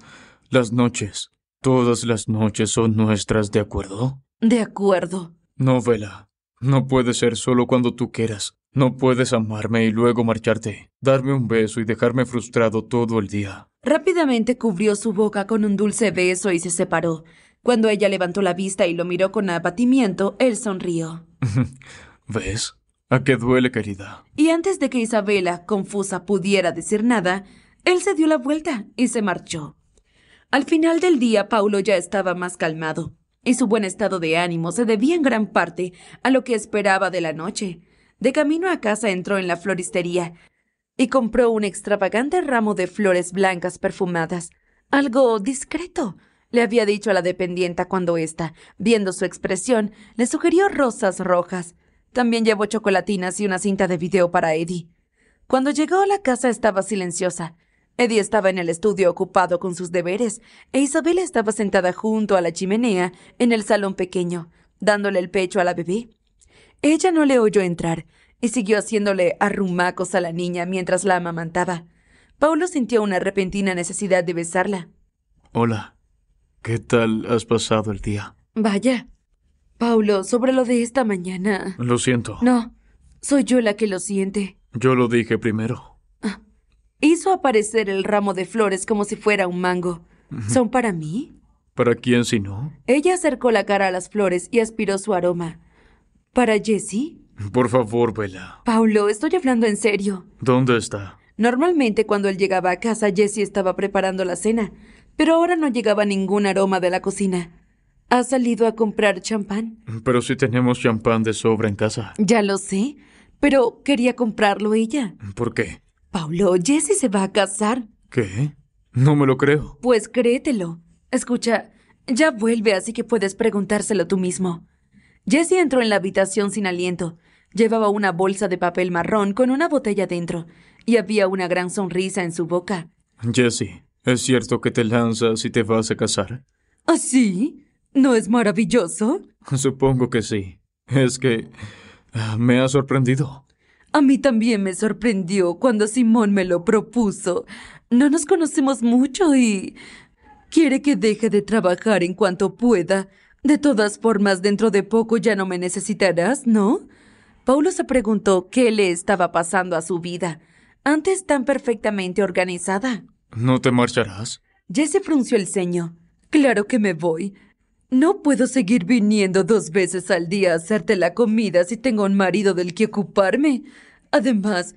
las noches, todas las noches son nuestras, ¿de acuerdo? De acuerdo. No, Vela. No puede ser solo cuando tú quieras. No puedes amarme y luego marcharte, darme un beso y dejarme frustrado todo el día. Rápidamente cubrió su boca con un dulce beso y se separó. Cuando ella levantó la vista y lo miró con abatimiento, él sonrió. ¿Ves? ¿A qué duele, querida? Y antes de que Isabela, confusa, pudiera decir nada, él se dio la vuelta y se marchó. Al final del día, Paulo ya estaba más calmado y su buen estado de ánimo se debía en gran parte a lo que esperaba de la noche. De camino a casa entró en la floristería y compró un extravagante ramo de flores blancas perfumadas. Algo discreto, le había dicho a la dependienta cuando ésta, viendo su expresión, le sugirió rosas rojas. También llevó chocolatinas y una cinta de video para Eddie. Cuando llegó a la casa estaba silenciosa. Eddie estaba en el estudio ocupado con sus deberes e Isabela estaba sentada junto a la chimenea en el salón pequeño, dándole el pecho a la bebé. Ella no le oyó entrar y siguió haciéndole arrumacos a la niña mientras la amamantaba. Paulo sintió una repentina necesidad de besarla. Hola, ¿qué tal has pasado el día? Vaya. Paulo, sobre lo de esta mañana. Lo siento. No, soy yo la que lo siente. Yo lo dije primero. Hizo aparecer el ramo de flores como si fuera un mango. ¿Son para mí? ¿Para quién si no? Ella acercó la cara a las flores y aspiró su aroma. ¿Para Jessie? Por favor, Bella. Paulo, estoy hablando en serio. ¿Dónde está? Normalmente cuando él llegaba a casa, Jesse estaba preparando la cena, pero ahora no llegaba ningún aroma de la cocina. Ha salido a comprar champán? Pero si tenemos champán de sobra en casa. Ya lo sé, pero quería comprarlo ella. ¿Por qué? Pablo, Jesse se va a casar. ¿Qué? No me lo creo. Pues créetelo. Escucha, ya vuelve, así que puedes preguntárselo tú mismo. Jesse entró en la habitación sin aliento. Llevaba una bolsa de papel marrón con una botella dentro, y había una gran sonrisa en su boca. Jesse, ¿es cierto que te lanzas y te vas a casar? ¿Ah, sí? ¿No es maravilloso? Supongo que sí. Es que... Ah, me ha sorprendido. A mí también me sorprendió cuando Simón me lo propuso. No nos conocemos mucho y... Quiere que deje de trabajar en cuanto pueda. De todas formas, dentro de poco ya no me necesitarás, ¿no? Paulo se preguntó qué le estaba pasando a su vida, antes tan perfectamente organizada. ¿No te marcharás? Jesse frunció el ceño. Claro que me voy. No puedo seguir viniendo dos veces al día a hacerte la comida si tengo un marido del que ocuparme. Además,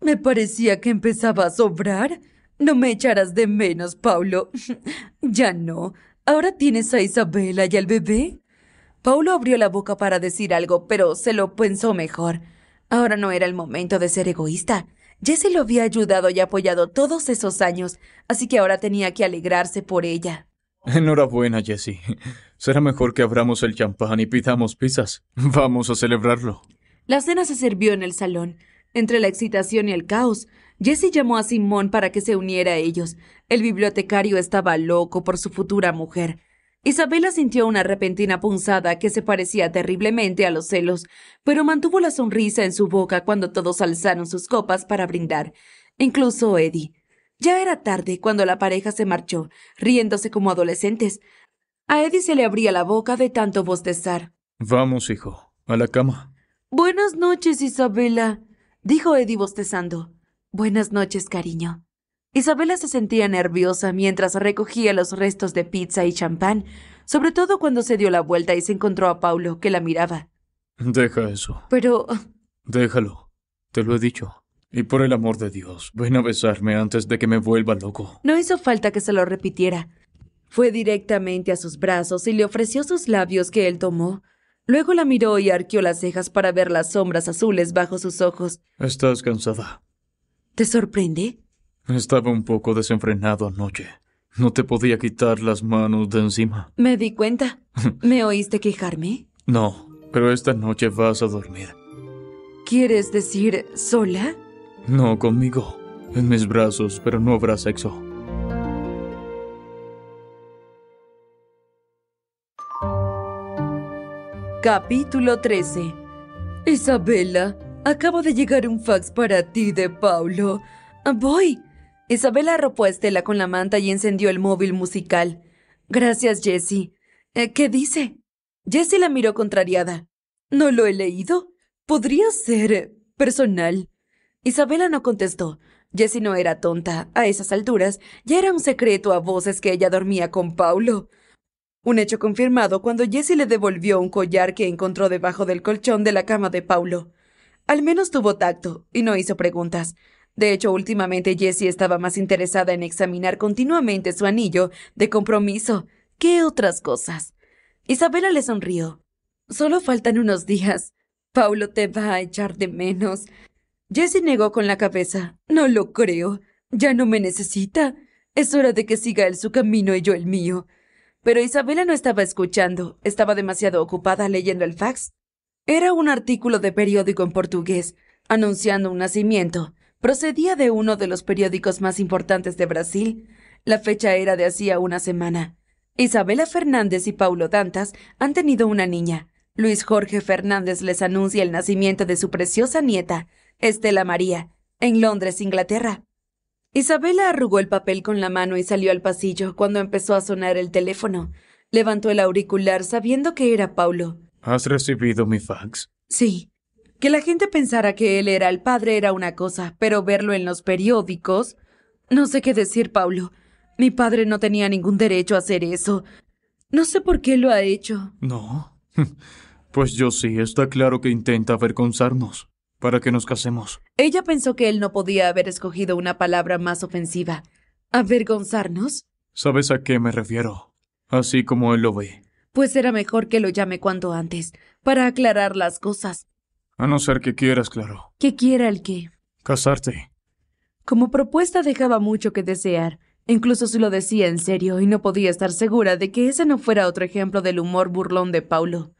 me parecía que empezaba a sobrar. No me echarás de menos, Paulo. ya no. Ahora tienes a Isabela y al bebé. Paulo abrió la boca para decir algo, pero se lo pensó mejor. Ahora no era el momento de ser egoísta. se lo había ayudado y apoyado todos esos años, así que ahora tenía que alegrarse por ella. Enhorabuena, Jessie. Será mejor que abramos el champán y pidamos pizzas. Vamos a celebrarlo. La cena se sirvió en el salón. Entre la excitación y el caos, Jessie llamó a Simón para que se uniera a ellos. El bibliotecario estaba loco por su futura mujer. Isabela sintió una repentina punzada que se parecía terriblemente a los celos, pero mantuvo la sonrisa en su boca cuando todos alzaron sus copas para brindar, incluso Eddie. Ya era tarde cuando la pareja se marchó, riéndose como adolescentes. A Eddie se le abría la boca de tanto bostezar. Vamos, hijo, a la cama. Buenas noches, Isabela, dijo Eddie bostezando. Buenas noches, cariño. Isabela se sentía nerviosa mientras recogía los restos de pizza y champán, sobre todo cuando se dio la vuelta y se encontró a Paulo, que la miraba. Deja eso. Pero... Déjalo. Te lo he dicho. Y por el amor de Dios, ven a besarme antes de que me vuelva loco. No hizo falta que se lo repitiera. Fue directamente a sus brazos y le ofreció sus labios que él tomó. Luego la miró y arqueó las cejas para ver las sombras azules bajo sus ojos. Estás cansada. ¿Te sorprende? Estaba un poco desenfrenado anoche. No te podía quitar las manos de encima. Me di cuenta. ¿Me oíste quejarme? No, pero esta noche vas a dormir. ¿Quieres decir sola? No conmigo, en mis brazos, pero no habrá sexo. Capítulo 13 Isabela, acabo de llegar un fax para ti de Paulo. Voy. Isabela arropó a Estela con la manta y encendió el móvil musical. Gracias, Jessie. Eh, ¿Qué dice? Jessie la miró contrariada. No lo he leído. Podría ser personal. Isabela no contestó. Jessie no era tonta. A esas alturas ya era un secreto a voces que ella dormía con Paulo. Un hecho confirmado cuando Jessie le devolvió un collar que encontró debajo del colchón de la cama de Paulo. Al menos tuvo tacto y no hizo preguntas. De hecho, últimamente Jessie estaba más interesada en examinar continuamente su anillo de compromiso que otras cosas. Isabela le sonrió. Solo faltan unos días. Paulo te va a echar de menos. Jesse negó con la cabeza. No lo creo. Ya no me necesita. Es hora de que siga él su camino y yo el mío. Pero Isabela no estaba escuchando, estaba demasiado ocupada leyendo el fax. Era un artículo de periódico en portugués, anunciando un nacimiento. Procedía de uno de los periódicos más importantes de Brasil. La fecha era de hacía una semana. Isabela Fernández y Paulo Dantas han tenido una niña. Luis Jorge Fernández les anuncia el nacimiento de su preciosa nieta, Estela María, en Londres, Inglaterra. Isabela arrugó el papel con la mano y salió al pasillo cuando empezó a sonar el teléfono. Levantó el auricular sabiendo que era Paulo. ¿Has recibido mi fax? Sí. Que la gente pensara que él era el padre era una cosa, pero verlo en los periódicos. No sé qué decir, Paulo. Mi padre no tenía ningún derecho a hacer eso. No sé por qué lo ha hecho. No. Pues yo sí, está claro que intenta avergonzarnos para que nos casemos. Ella pensó que él no podía haber escogido una palabra más ofensiva. ¿Avergonzarnos? ¿Sabes a qué me refiero? Así como él lo ve. Pues era mejor que lo llame cuanto antes, para aclarar las cosas. A no ser que quieras, claro. ¿Que quiera el qué? Casarte. Como propuesta dejaba mucho que desear, incluso si lo decía en serio, y no podía estar segura de que ese no fuera otro ejemplo del humor burlón de Paulo.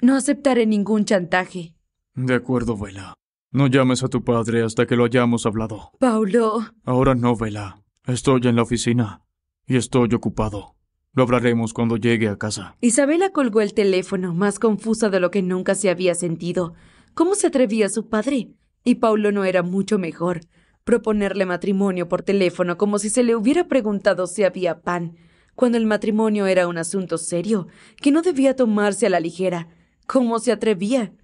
No aceptaré ningún chantaje, de acuerdo, Vela. No llames a tu padre hasta que lo hayamos hablado. Paulo. Ahora no, Vela. Estoy en la oficina y estoy ocupado. Lo hablaremos cuando llegue a casa. Isabela colgó el teléfono, más confusa de lo que nunca se había sentido. ¿Cómo se atrevía su padre? Y Paulo no era mucho mejor. Proponerle matrimonio por teléfono como si se le hubiera preguntado si había pan, cuando el matrimonio era un asunto serio, que no debía tomarse a la ligera. ¿Cómo se atrevía?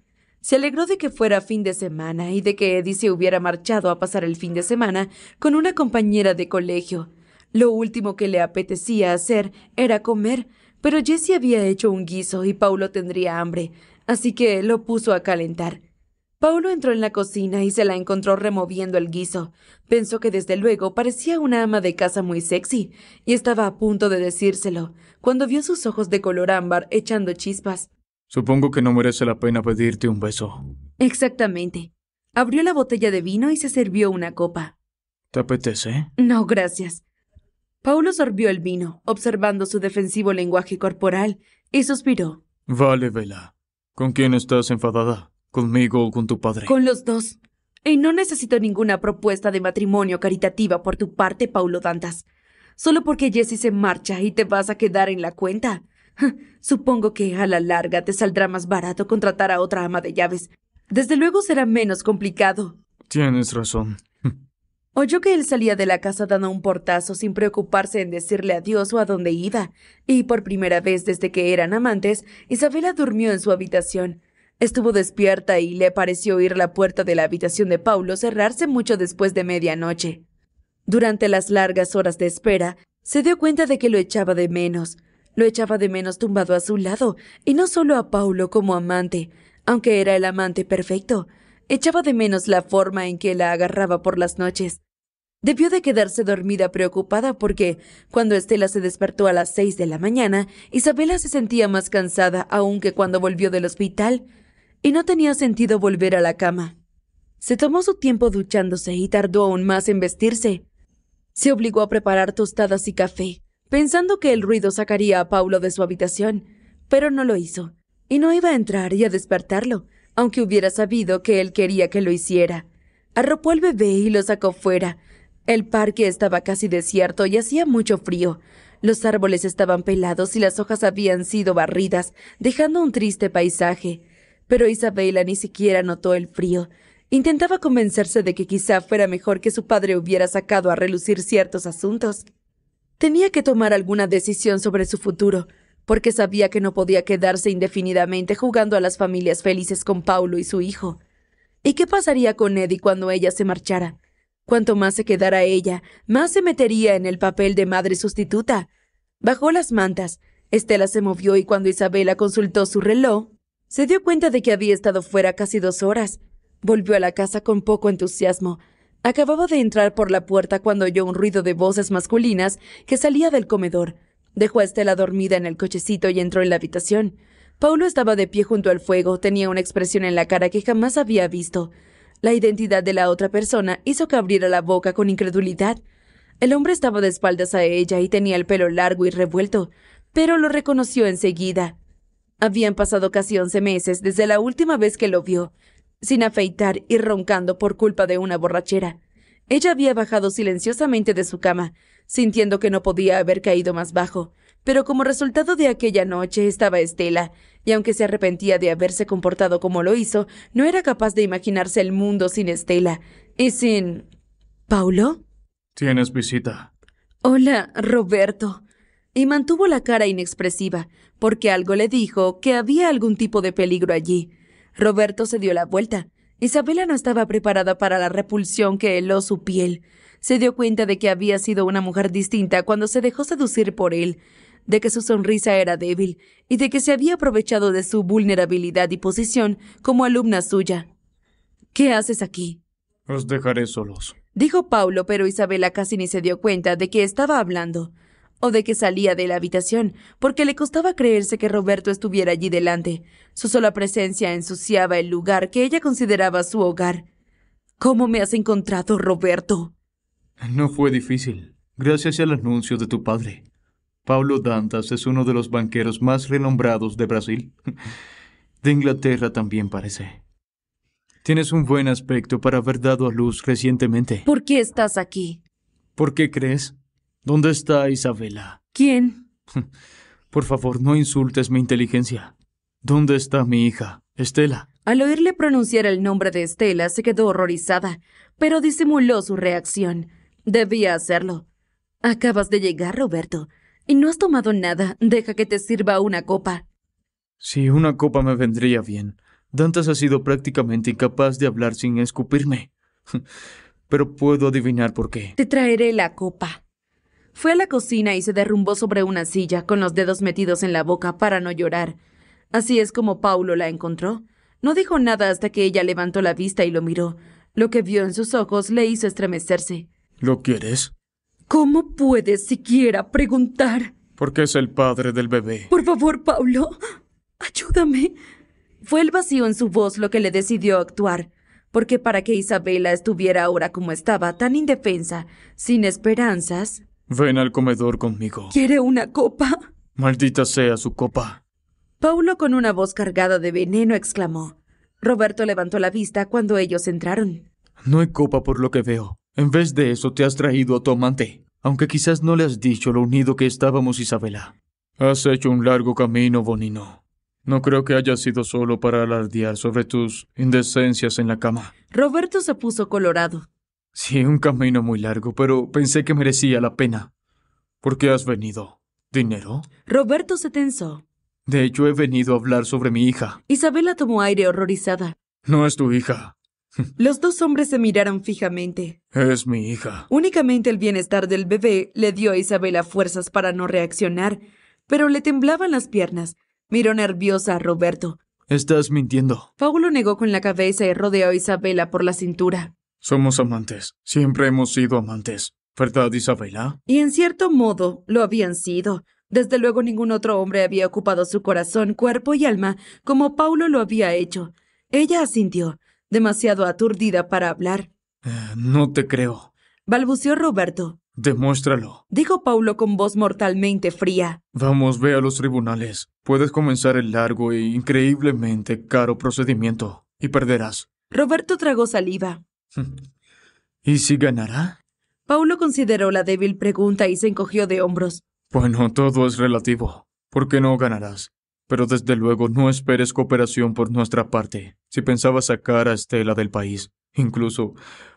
Se alegró de que fuera fin de semana y de que Eddie se hubiera marchado a pasar el fin de semana con una compañera de colegio. Lo último que le apetecía hacer era comer, pero Jessie había hecho un guiso y Paulo tendría hambre, así que lo puso a calentar. Paulo entró en la cocina y se la encontró removiendo el guiso. Pensó que desde luego parecía una ama de casa muy sexy, y estaba a punto de decírselo, cuando vio sus ojos de color ámbar echando chispas. Supongo que no merece la pena pedirte un beso. Exactamente. Abrió la botella de vino y se sirvió una copa. ¿Te apetece? No, gracias. Paulo sorbió el vino, observando su defensivo lenguaje corporal, y suspiró. Vale, Vela. ¿Con quién estás enfadada? ¿Conmigo o con tu padre? Con los dos. Y no necesito ninguna propuesta de matrimonio caritativa por tu parte, Paulo Dantas. Solo porque Jesse se marcha y te vas a quedar en la cuenta. Supongo que a la larga te saldrá más barato contratar a otra ama de llaves. Desde luego será menos complicado. Tienes razón. Oyó que él salía de la casa dando un portazo sin preocuparse en decirle adiós o a dónde iba, y por primera vez desde que eran amantes, Isabela durmió en su habitación. Estuvo despierta y le pareció oír la puerta de la habitación de Paulo cerrarse mucho después de medianoche. Durante las largas horas de espera, se dio cuenta de que lo echaba de menos, lo echaba de menos tumbado a su lado, y no solo a Paulo como amante, aunque era el amante perfecto. Echaba de menos la forma en que la agarraba por las noches. Debió de quedarse dormida preocupada porque, cuando Estela se despertó a las seis de la mañana, Isabela se sentía más cansada aún que cuando volvió del hospital, y no tenía sentido volver a la cama. Se tomó su tiempo duchándose y tardó aún más en vestirse. Se obligó a preparar tostadas y café, pensando que el ruido sacaría a Paulo de su habitación, pero no lo hizo, y no iba a entrar y a despertarlo, aunque hubiera sabido que él quería que lo hiciera. Arropó al bebé y lo sacó fuera. El parque estaba casi desierto y hacía mucho frío. Los árboles estaban pelados y las hojas habían sido barridas, dejando un triste paisaje. Pero Isabela ni siquiera notó el frío. Intentaba convencerse de que quizá fuera mejor que su padre hubiera sacado a relucir ciertos asuntos. Tenía que tomar alguna decisión sobre su futuro, porque sabía que no podía quedarse indefinidamente jugando a las familias felices con Paulo y su hijo. ¿Y qué pasaría con Eddie cuando ella se marchara? Cuanto más se quedara ella, más se metería en el papel de madre sustituta. Bajó las mantas, Estela se movió y cuando Isabela consultó su reloj, se dio cuenta de que había estado fuera casi dos horas. Volvió a la casa con poco entusiasmo, Acababa de entrar por la puerta cuando oyó un ruido de voces masculinas que salía del comedor. Dejó a Estela dormida en el cochecito y entró en la habitación. Paulo estaba de pie junto al fuego, tenía una expresión en la cara que jamás había visto. La identidad de la otra persona hizo que abriera la boca con incredulidad. El hombre estaba de espaldas a ella y tenía el pelo largo y revuelto, pero lo reconoció enseguida. Habían pasado casi once meses desde la última vez que lo vio, sin afeitar y roncando por culpa de una borrachera. Ella había bajado silenciosamente de su cama, sintiendo que no podía haber caído más bajo, pero como resultado de aquella noche estaba Estela, y aunque se arrepentía de haberse comportado como lo hizo, no era capaz de imaginarse el mundo sin Estela y sin... ¿Paulo? Tienes visita. Hola, Roberto. Y mantuvo la cara inexpresiva, porque algo le dijo que había algún tipo de peligro allí. Roberto se dio la vuelta. Isabela no estaba preparada para la repulsión que heló su piel. Se dio cuenta de que había sido una mujer distinta cuando se dejó seducir por él, de que su sonrisa era débil y de que se había aprovechado de su vulnerabilidad y posición como alumna suya. ¿Qué haces aquí? Os dejaré solos. Dijo Paulo, pero Isabela casi ni se dio cuenta de que estaba hablando o de que salía de la habitación, porque le costaba creerse que Roberto estuviera allí delante. Su sola presencia ensuciaba el lugar que ella consideraba su hogar. ¿Cómo me has encontrado, Roberto? No fue difícil, gracias al anuncio de tu padre. Pablo Dantas es uno de los banqueros más renombrados de Brasil. De Inglaterra también parece. Tienes un buen aspecto para haber dado a luz recientemente. ¿Por qué estás aquí? ¿Por qué crees? ¿Dónde está Isabela? ¿Quién? Por favor, no insultes mi inteligencia. ¿Dónde está mi hija, Estela? Al oírle pronunciar el nombre de Estela, se quedó horrorizada, pero disimuló su reacción. Debía hacerlo. Acabas de llegar, Roberto, y no has tomado nada. Deja que te sirva una copa. Sí, una copa me vendría bien. Dantas ha sido prácticamente incapaz de hablar sin escupirme. Pero puedo adivinar por qué. Te traeré la copa. Fue a la cocina y se derrumbó sobre una silla con los dedos metidos en la boca para no llorar. Así es como Paulo la encontró. No dijo nada hasta que ella levantó la vista y lo miró. Lo que vio en sus ojos le hizo estremecerse. ¿Lo quieres? ¿Cómo puedes siquiera preguntar? Porque es el padre del bebé. Por favor, Paulo, ayúdame. Fue el vacío en su voz lo que le decidió actuar, porque para que Isabela estuviera ahora como estaba, tan indefensa, sin esperanzas, Ven al comedor conmigo. ¿Quiere una copa? Maldita sea su copa. Paulo, con una voz cargada de veneno, exclamó. Roberto levantó la vista cuando ellos entraron. No hay copa por lo que veo. En vez de eso te has traído a tu amante, aunque quizás no le has dicho lo unido que estábamos, Isabela. Has hecho un largo camino, Bonino. No creo que haya sido solo para alardear sobre tus indecencias en la cama. Roberto se puso colorado. Sí, un camino muy largo, pero pensé que merecía la pena. ¿Por qué has venido? ¿Dinero? Roberto se tensó. De hecho, he venido a hablar sobre mi hija. Isabela tomó aire horrorizada. No es tu hija. Los dos hombres se miraron fijamente. Es mi hija. Únicamente el bienestar del bebé le dio a Isabela fuerzas para no reaccionar, pero le temblaban las piernas. Miró nerviosa a Roberto. Estás mintiendo. Paulo negó con la cabeza y rodeó a Isabela por la cintura. Somos amantes. Siempre hemos sido amantes. ¿Verdad, Isabela? Y en cierto modo lo habían sido. Desde luego ningún otro hombre había ocupado su corazón, cuerpo y alma como Paulo lo había hecho. Ella asintió, demasiado aturdida para hablar. Eh, no te creo. Balbuceó Roberto. Demuéstralo. Dijo Paulo con voz mortalmente fría. Vamos, ve a los tribunales. Puedes comenzar el largo e increíblemente caro procedimiento y perderás. Roberto tragó saliva. ¿Y si ganará? Paulo consideró la débil pregunta y se encogió de hombros. Bueno, todo es relativo. ¿Por qué no ganarás? Pero desde luego no esperes cooperación por nuestra parte, si pensabas sacar a Estela del país, incluso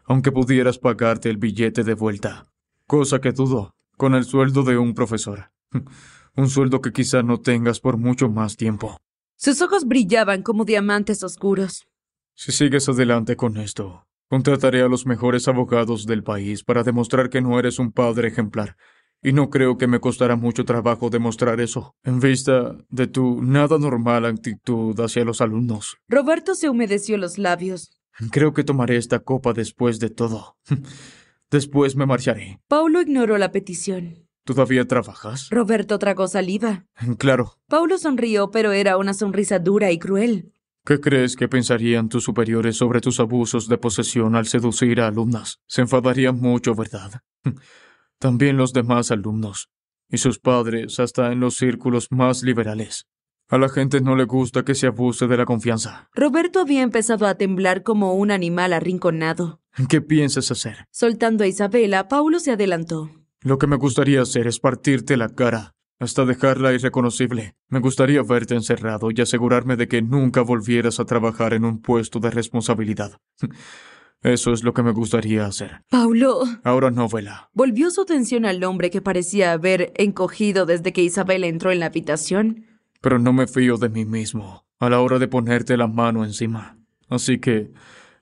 aunque pudieras pagarte el billete de vuelta, cosa que dudo, con el sueldo de un profesor. Un sueldo que quizá no tengas por mucho más tiempo. Sus ojos brillaban como diamantes oscuros. Si sigues adelante con esto, Contrataré a los mejores abogados del país para demostrar que no eres un padre ejemplar, y no creo que me costará mucho trabajo demostrar eso, en vista de tu nada normal actitud hacia los alumnos. Roberto se humedeció los labios. Creo que tomaré esta copa después de todo. Después me marcharé. Paulo ignoró la petición. ¿Todavía trabajas? Roberto tragó saliva. Claro. Paulo sonrió, pero era una sonrisa dura y cruel. ¿Qué crees que pensarían tus superiores sobre tus abusos de posesión al seducir a alumnas? Se enfadarían mucho, ¿verdad? También los demás alumnos, y sus padres, hasta en los círculos más liberales. A la gente no le gusta que se abuse de la confianza. Roberto había empezado a temblar como un animal arrinconado. ¿Qué piensas hacer? Soltando a Isabela, Paulo se adelantó. Lo que me gustaría hacer es partirte la cara hasta dejarla irreconocible. Me gustaría verte encerrado y asegurarme de que nunca volvieras a trabajar en un puesto de responsabilidad. Eso es lo que me gustaría hacer. Paulo. Ahora no, Vela. Volvió su atención al hombre que parecía haber encogido desde que Isabel entró en la habitación. Pero no me fío de mí mismo a la hora de ponerte la mano encima. Así que,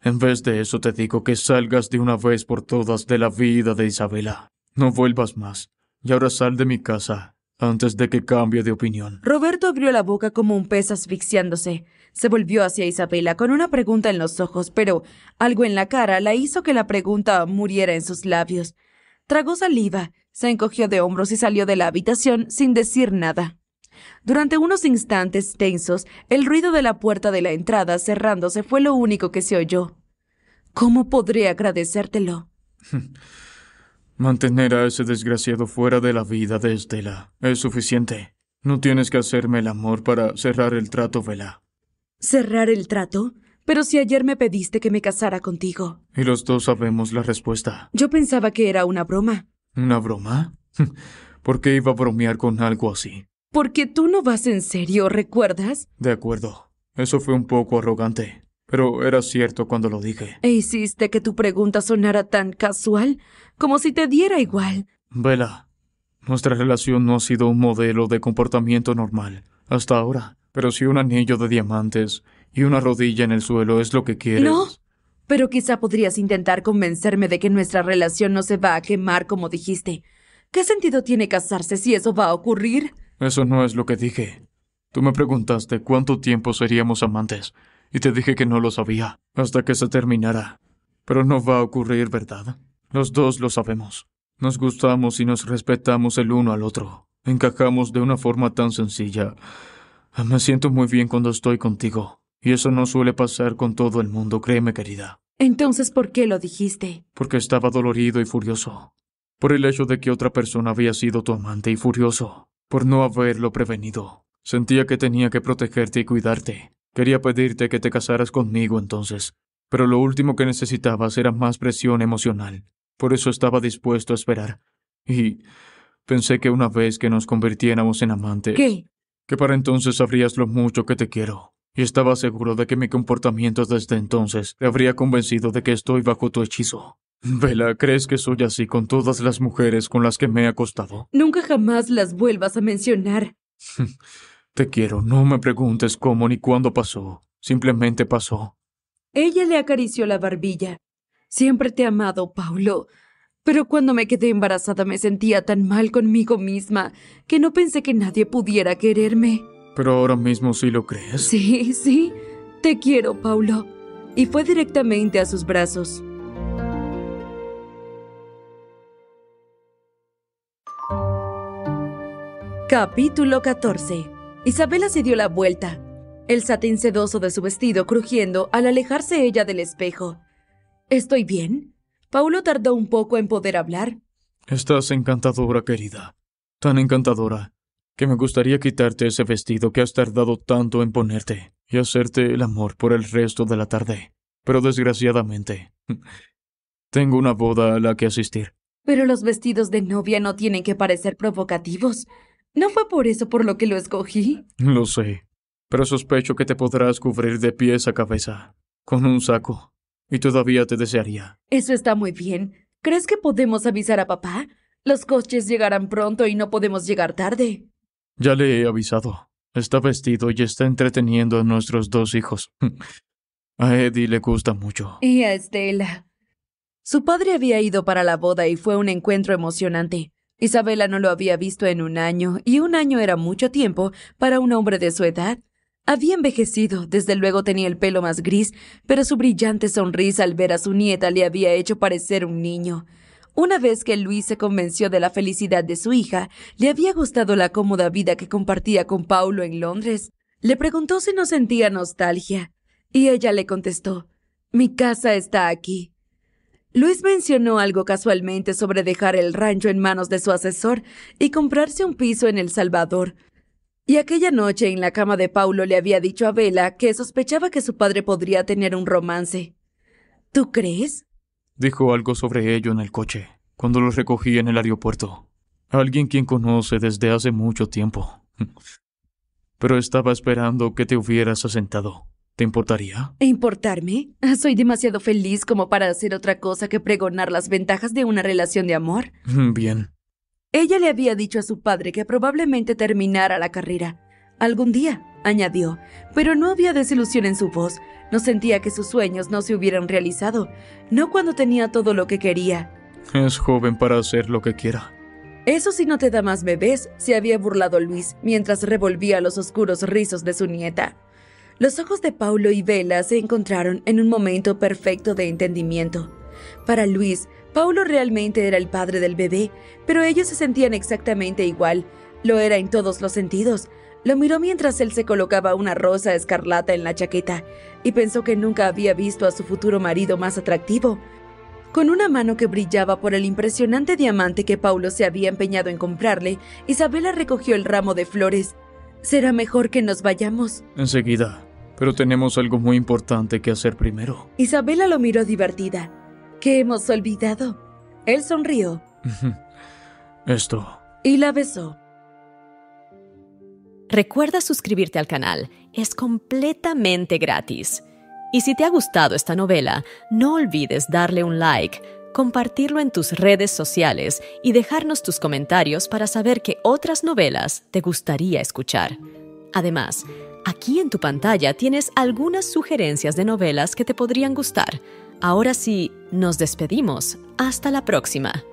en vez de eso, te digo que salgas de una vez por todas de la vida de Isabela. No vuelvas más. Y ahora sal de mi casa antes de que cambie de opinión. Roberto abrió la boca como un pez asfixiándose. Se volvió hacia Isabela con una pregunta en los ojos, pero algo en la cara la hizo que la pregunta muriera en sus labios. Tragó saliva, se encogió de hombros y salió de la habitación sin decir nada. Durante unos instantes tensos, el ruido de la puerta de la entrada cerrándose fue lo único que se oyó. ¿Cómo podré agradecértelo? Mantener a ese desgraciado fuera de la vida de Estela es suficiente. No tienes que hacerme el amor para cerrar el trato, Vela. ¿Cerrar el trato? Pero si ayer me pediste que me casara contigo. Y los dos sabemos la respuesta. Yo pensaba que era una broma. ¿Una broma? ¿Por qué iba a bromear con algo así? Porque tú no vas en serio, ¿recuerdas? De acuerdo. Eso fue un poco arrogante. Pero era cierto cuando lo dije. E hiciste que tu pregunta sonara tan casual como si te diera igual. Vela, nuestra relación no ha sido un modelo de comportamiento normal hasta ahora, pero si un anillo de diamantes y una rodilla en el suelo es lo que quieres. No, pero quizá podrías intentar convencerme de que nuestra relación no se va a quemar como dijiste. ¿Qué sentido tiene casarse si eso va a ocurrir? Eso no es lo que dije. Tú me preguntaste cuánto tiempo seríamos amantes, y te dije que no lo sabía, hasta que se terminara. Pero no va a ocurrir, ¿verdad? Los dos lo sabemos. Nos gustamos y nos respetamos el uno al otro. Encajamos de una forma tan sencilla. Me siento muy bien cuando estoy contigo. Y eso no suele pasar con todo el mundo, créeme querida. Entonces, ¿por qué lo dijiste? Porque estaba dolorido y furioso. Por el hecho de que otra persona había sido tu amante y furioso. Por no haberlo prevenido. Sentía que tenía que protegerte y cuidarte. Quería pedirte que te casaras conmigo entonces. Pero lo último que necesitabas era más presión emocional. Por eso estaba dispuesto a esperar. Y pensé que una vez que nos convirtiéramos en amantes... ¿Qué? Que para entonces sabrías lo mucho que te quiero. Y estaba seguro de que mi comportamiento desde entonces te habría convencido de que estoy bajo tu hechizo. Vela, ¿crees que soy así con todas las mujeres con las que me he acostado? Nunca jamás las vuelvas a mencionar. Te quiero, no me preguntes cómo ni cuándo pasó. Simplemente pasó. Ella le acarició la barbilla. Siempre te he amado, Paulo. Pero cuando me quedé embarazada me sentía tan mal conmigo misma que no pensé que nadie pudiera quererme. Pero ahora mismo sí lo crees. Sí, sí. Te quiero, Paulo. Y fue directamente a sus brazos. Capítulo 14. Isabela se dio la vuelta, el satín sedoso de su vestido crujiendo al alejarse ella del espejo. ¿Estoy bien? Paulo tardó un poco en poder hablar. Estás encantadora, querida. Tan encantadora que me gustaría quitarte ese vestido que has tardado tanto en ponerte y hacerte el amor por el resto de la tarde. Pero desgraciadamente, tengo una boda a la que asistir. Pero los vestidos de novia no tienen que parecer provocativos. ¿No fue por eso por lo que lo escogí? Lo sé, pero sospecho que te podrás cubrir de pies a cabeza, con un saco. Y todavía te desearía. Eso está muy bien. ¿Crees que podemos avisar a papá? Los coches llegarán pronto y no podemos llegar tarde. Ya le he avisado. Está vestido y está entreteniendo a nuestros dos hijos. A Eddie le gusta mucho. Y a Estela. Su padre había ido para la boda y fue un encuentro emocionante. Isabela no lo había visto en un año, y un año era mucho tiempo para un hombre de su edad. Había envejecido, desde luego tenía el pelo más gris, pero su brillante sonrisa al ver a su nieta le había hecho parecer un niño. Una vez que Luis se convenció de la felicidad de su hija, le había gustado la cómoda vida que compartía con Paulo en Londres. Le preguntó si no sentía nostalgia, y ella le contestó Mi casa está aquí. Luis mencionó algo casualmente sobre dejar el rancho en manos de su asesor y comprarse un piso en El Salvador, y aquella noche en la cama de Paulo le había dicho a Vela que sospechaba que su padre podría tener un romance. ¿Tú crees? Dijo algo sobre ello en el coche, cuando lo recogí en el aeropuerto. Alguien quien conoce desde hace mucho tiempo. Pero estaba esperando que te hubieras asentado. ¿Te importaría? ¿E ¿Importarme? Ah, soy demasiado feliz como para hacer otra cosa que pregonar las ventajas de una relación de amor. Bien. Ella le había dicho a su padre que probablemente terminara la carrera. Algún día, añadió, pero no había desilusión en su voz. No sentía que sus sueños no se hubieran realizado, no cuando tenía todo lo que quería. Es joven para hacer lo que quiera. Eso sí no te da más bebés, se había burlado Luis mientras revolvía los oscuros rizos de su nieta. Los ojos de Paulo y Vela se encontraron en un momento perfecto de entendimiento. Para Luis, Paulo realmente era el padre del bebé, pero ellos se sentían exactamente igual. Lo era en todos los sentidos. Lo miró mientras él se colocaba una rosa escarlata en la chaqueta y pensó que nunca había visto a su futuro marido más atractivo. Con una mano que brillaba por el impresionante diamante que Paulo se había empeñado en comprarle, Isabela recogió el ramo de flores. Será mejor que nos vayamos. Enseguida, pero tenemos algo muy importante que hacer primero. Isabela lo miró divertida. ¿Qué hemos olvidado? Él sonrió. Esto. Y la besó. Recuerda suscribirte al canal. Es completamente gratis. Y si te ha gustado esta novela, no olvides darle un like, compartirlo en tus redes sociales y dejarnos tus comentarios para saber qué otras novelas te gustaría escuchar. Además, aquí en tu pantalla tienes algunas sugerencias de novelas que te podrían gustar. Ahora sí, nos despedimos. Hasta la próxima.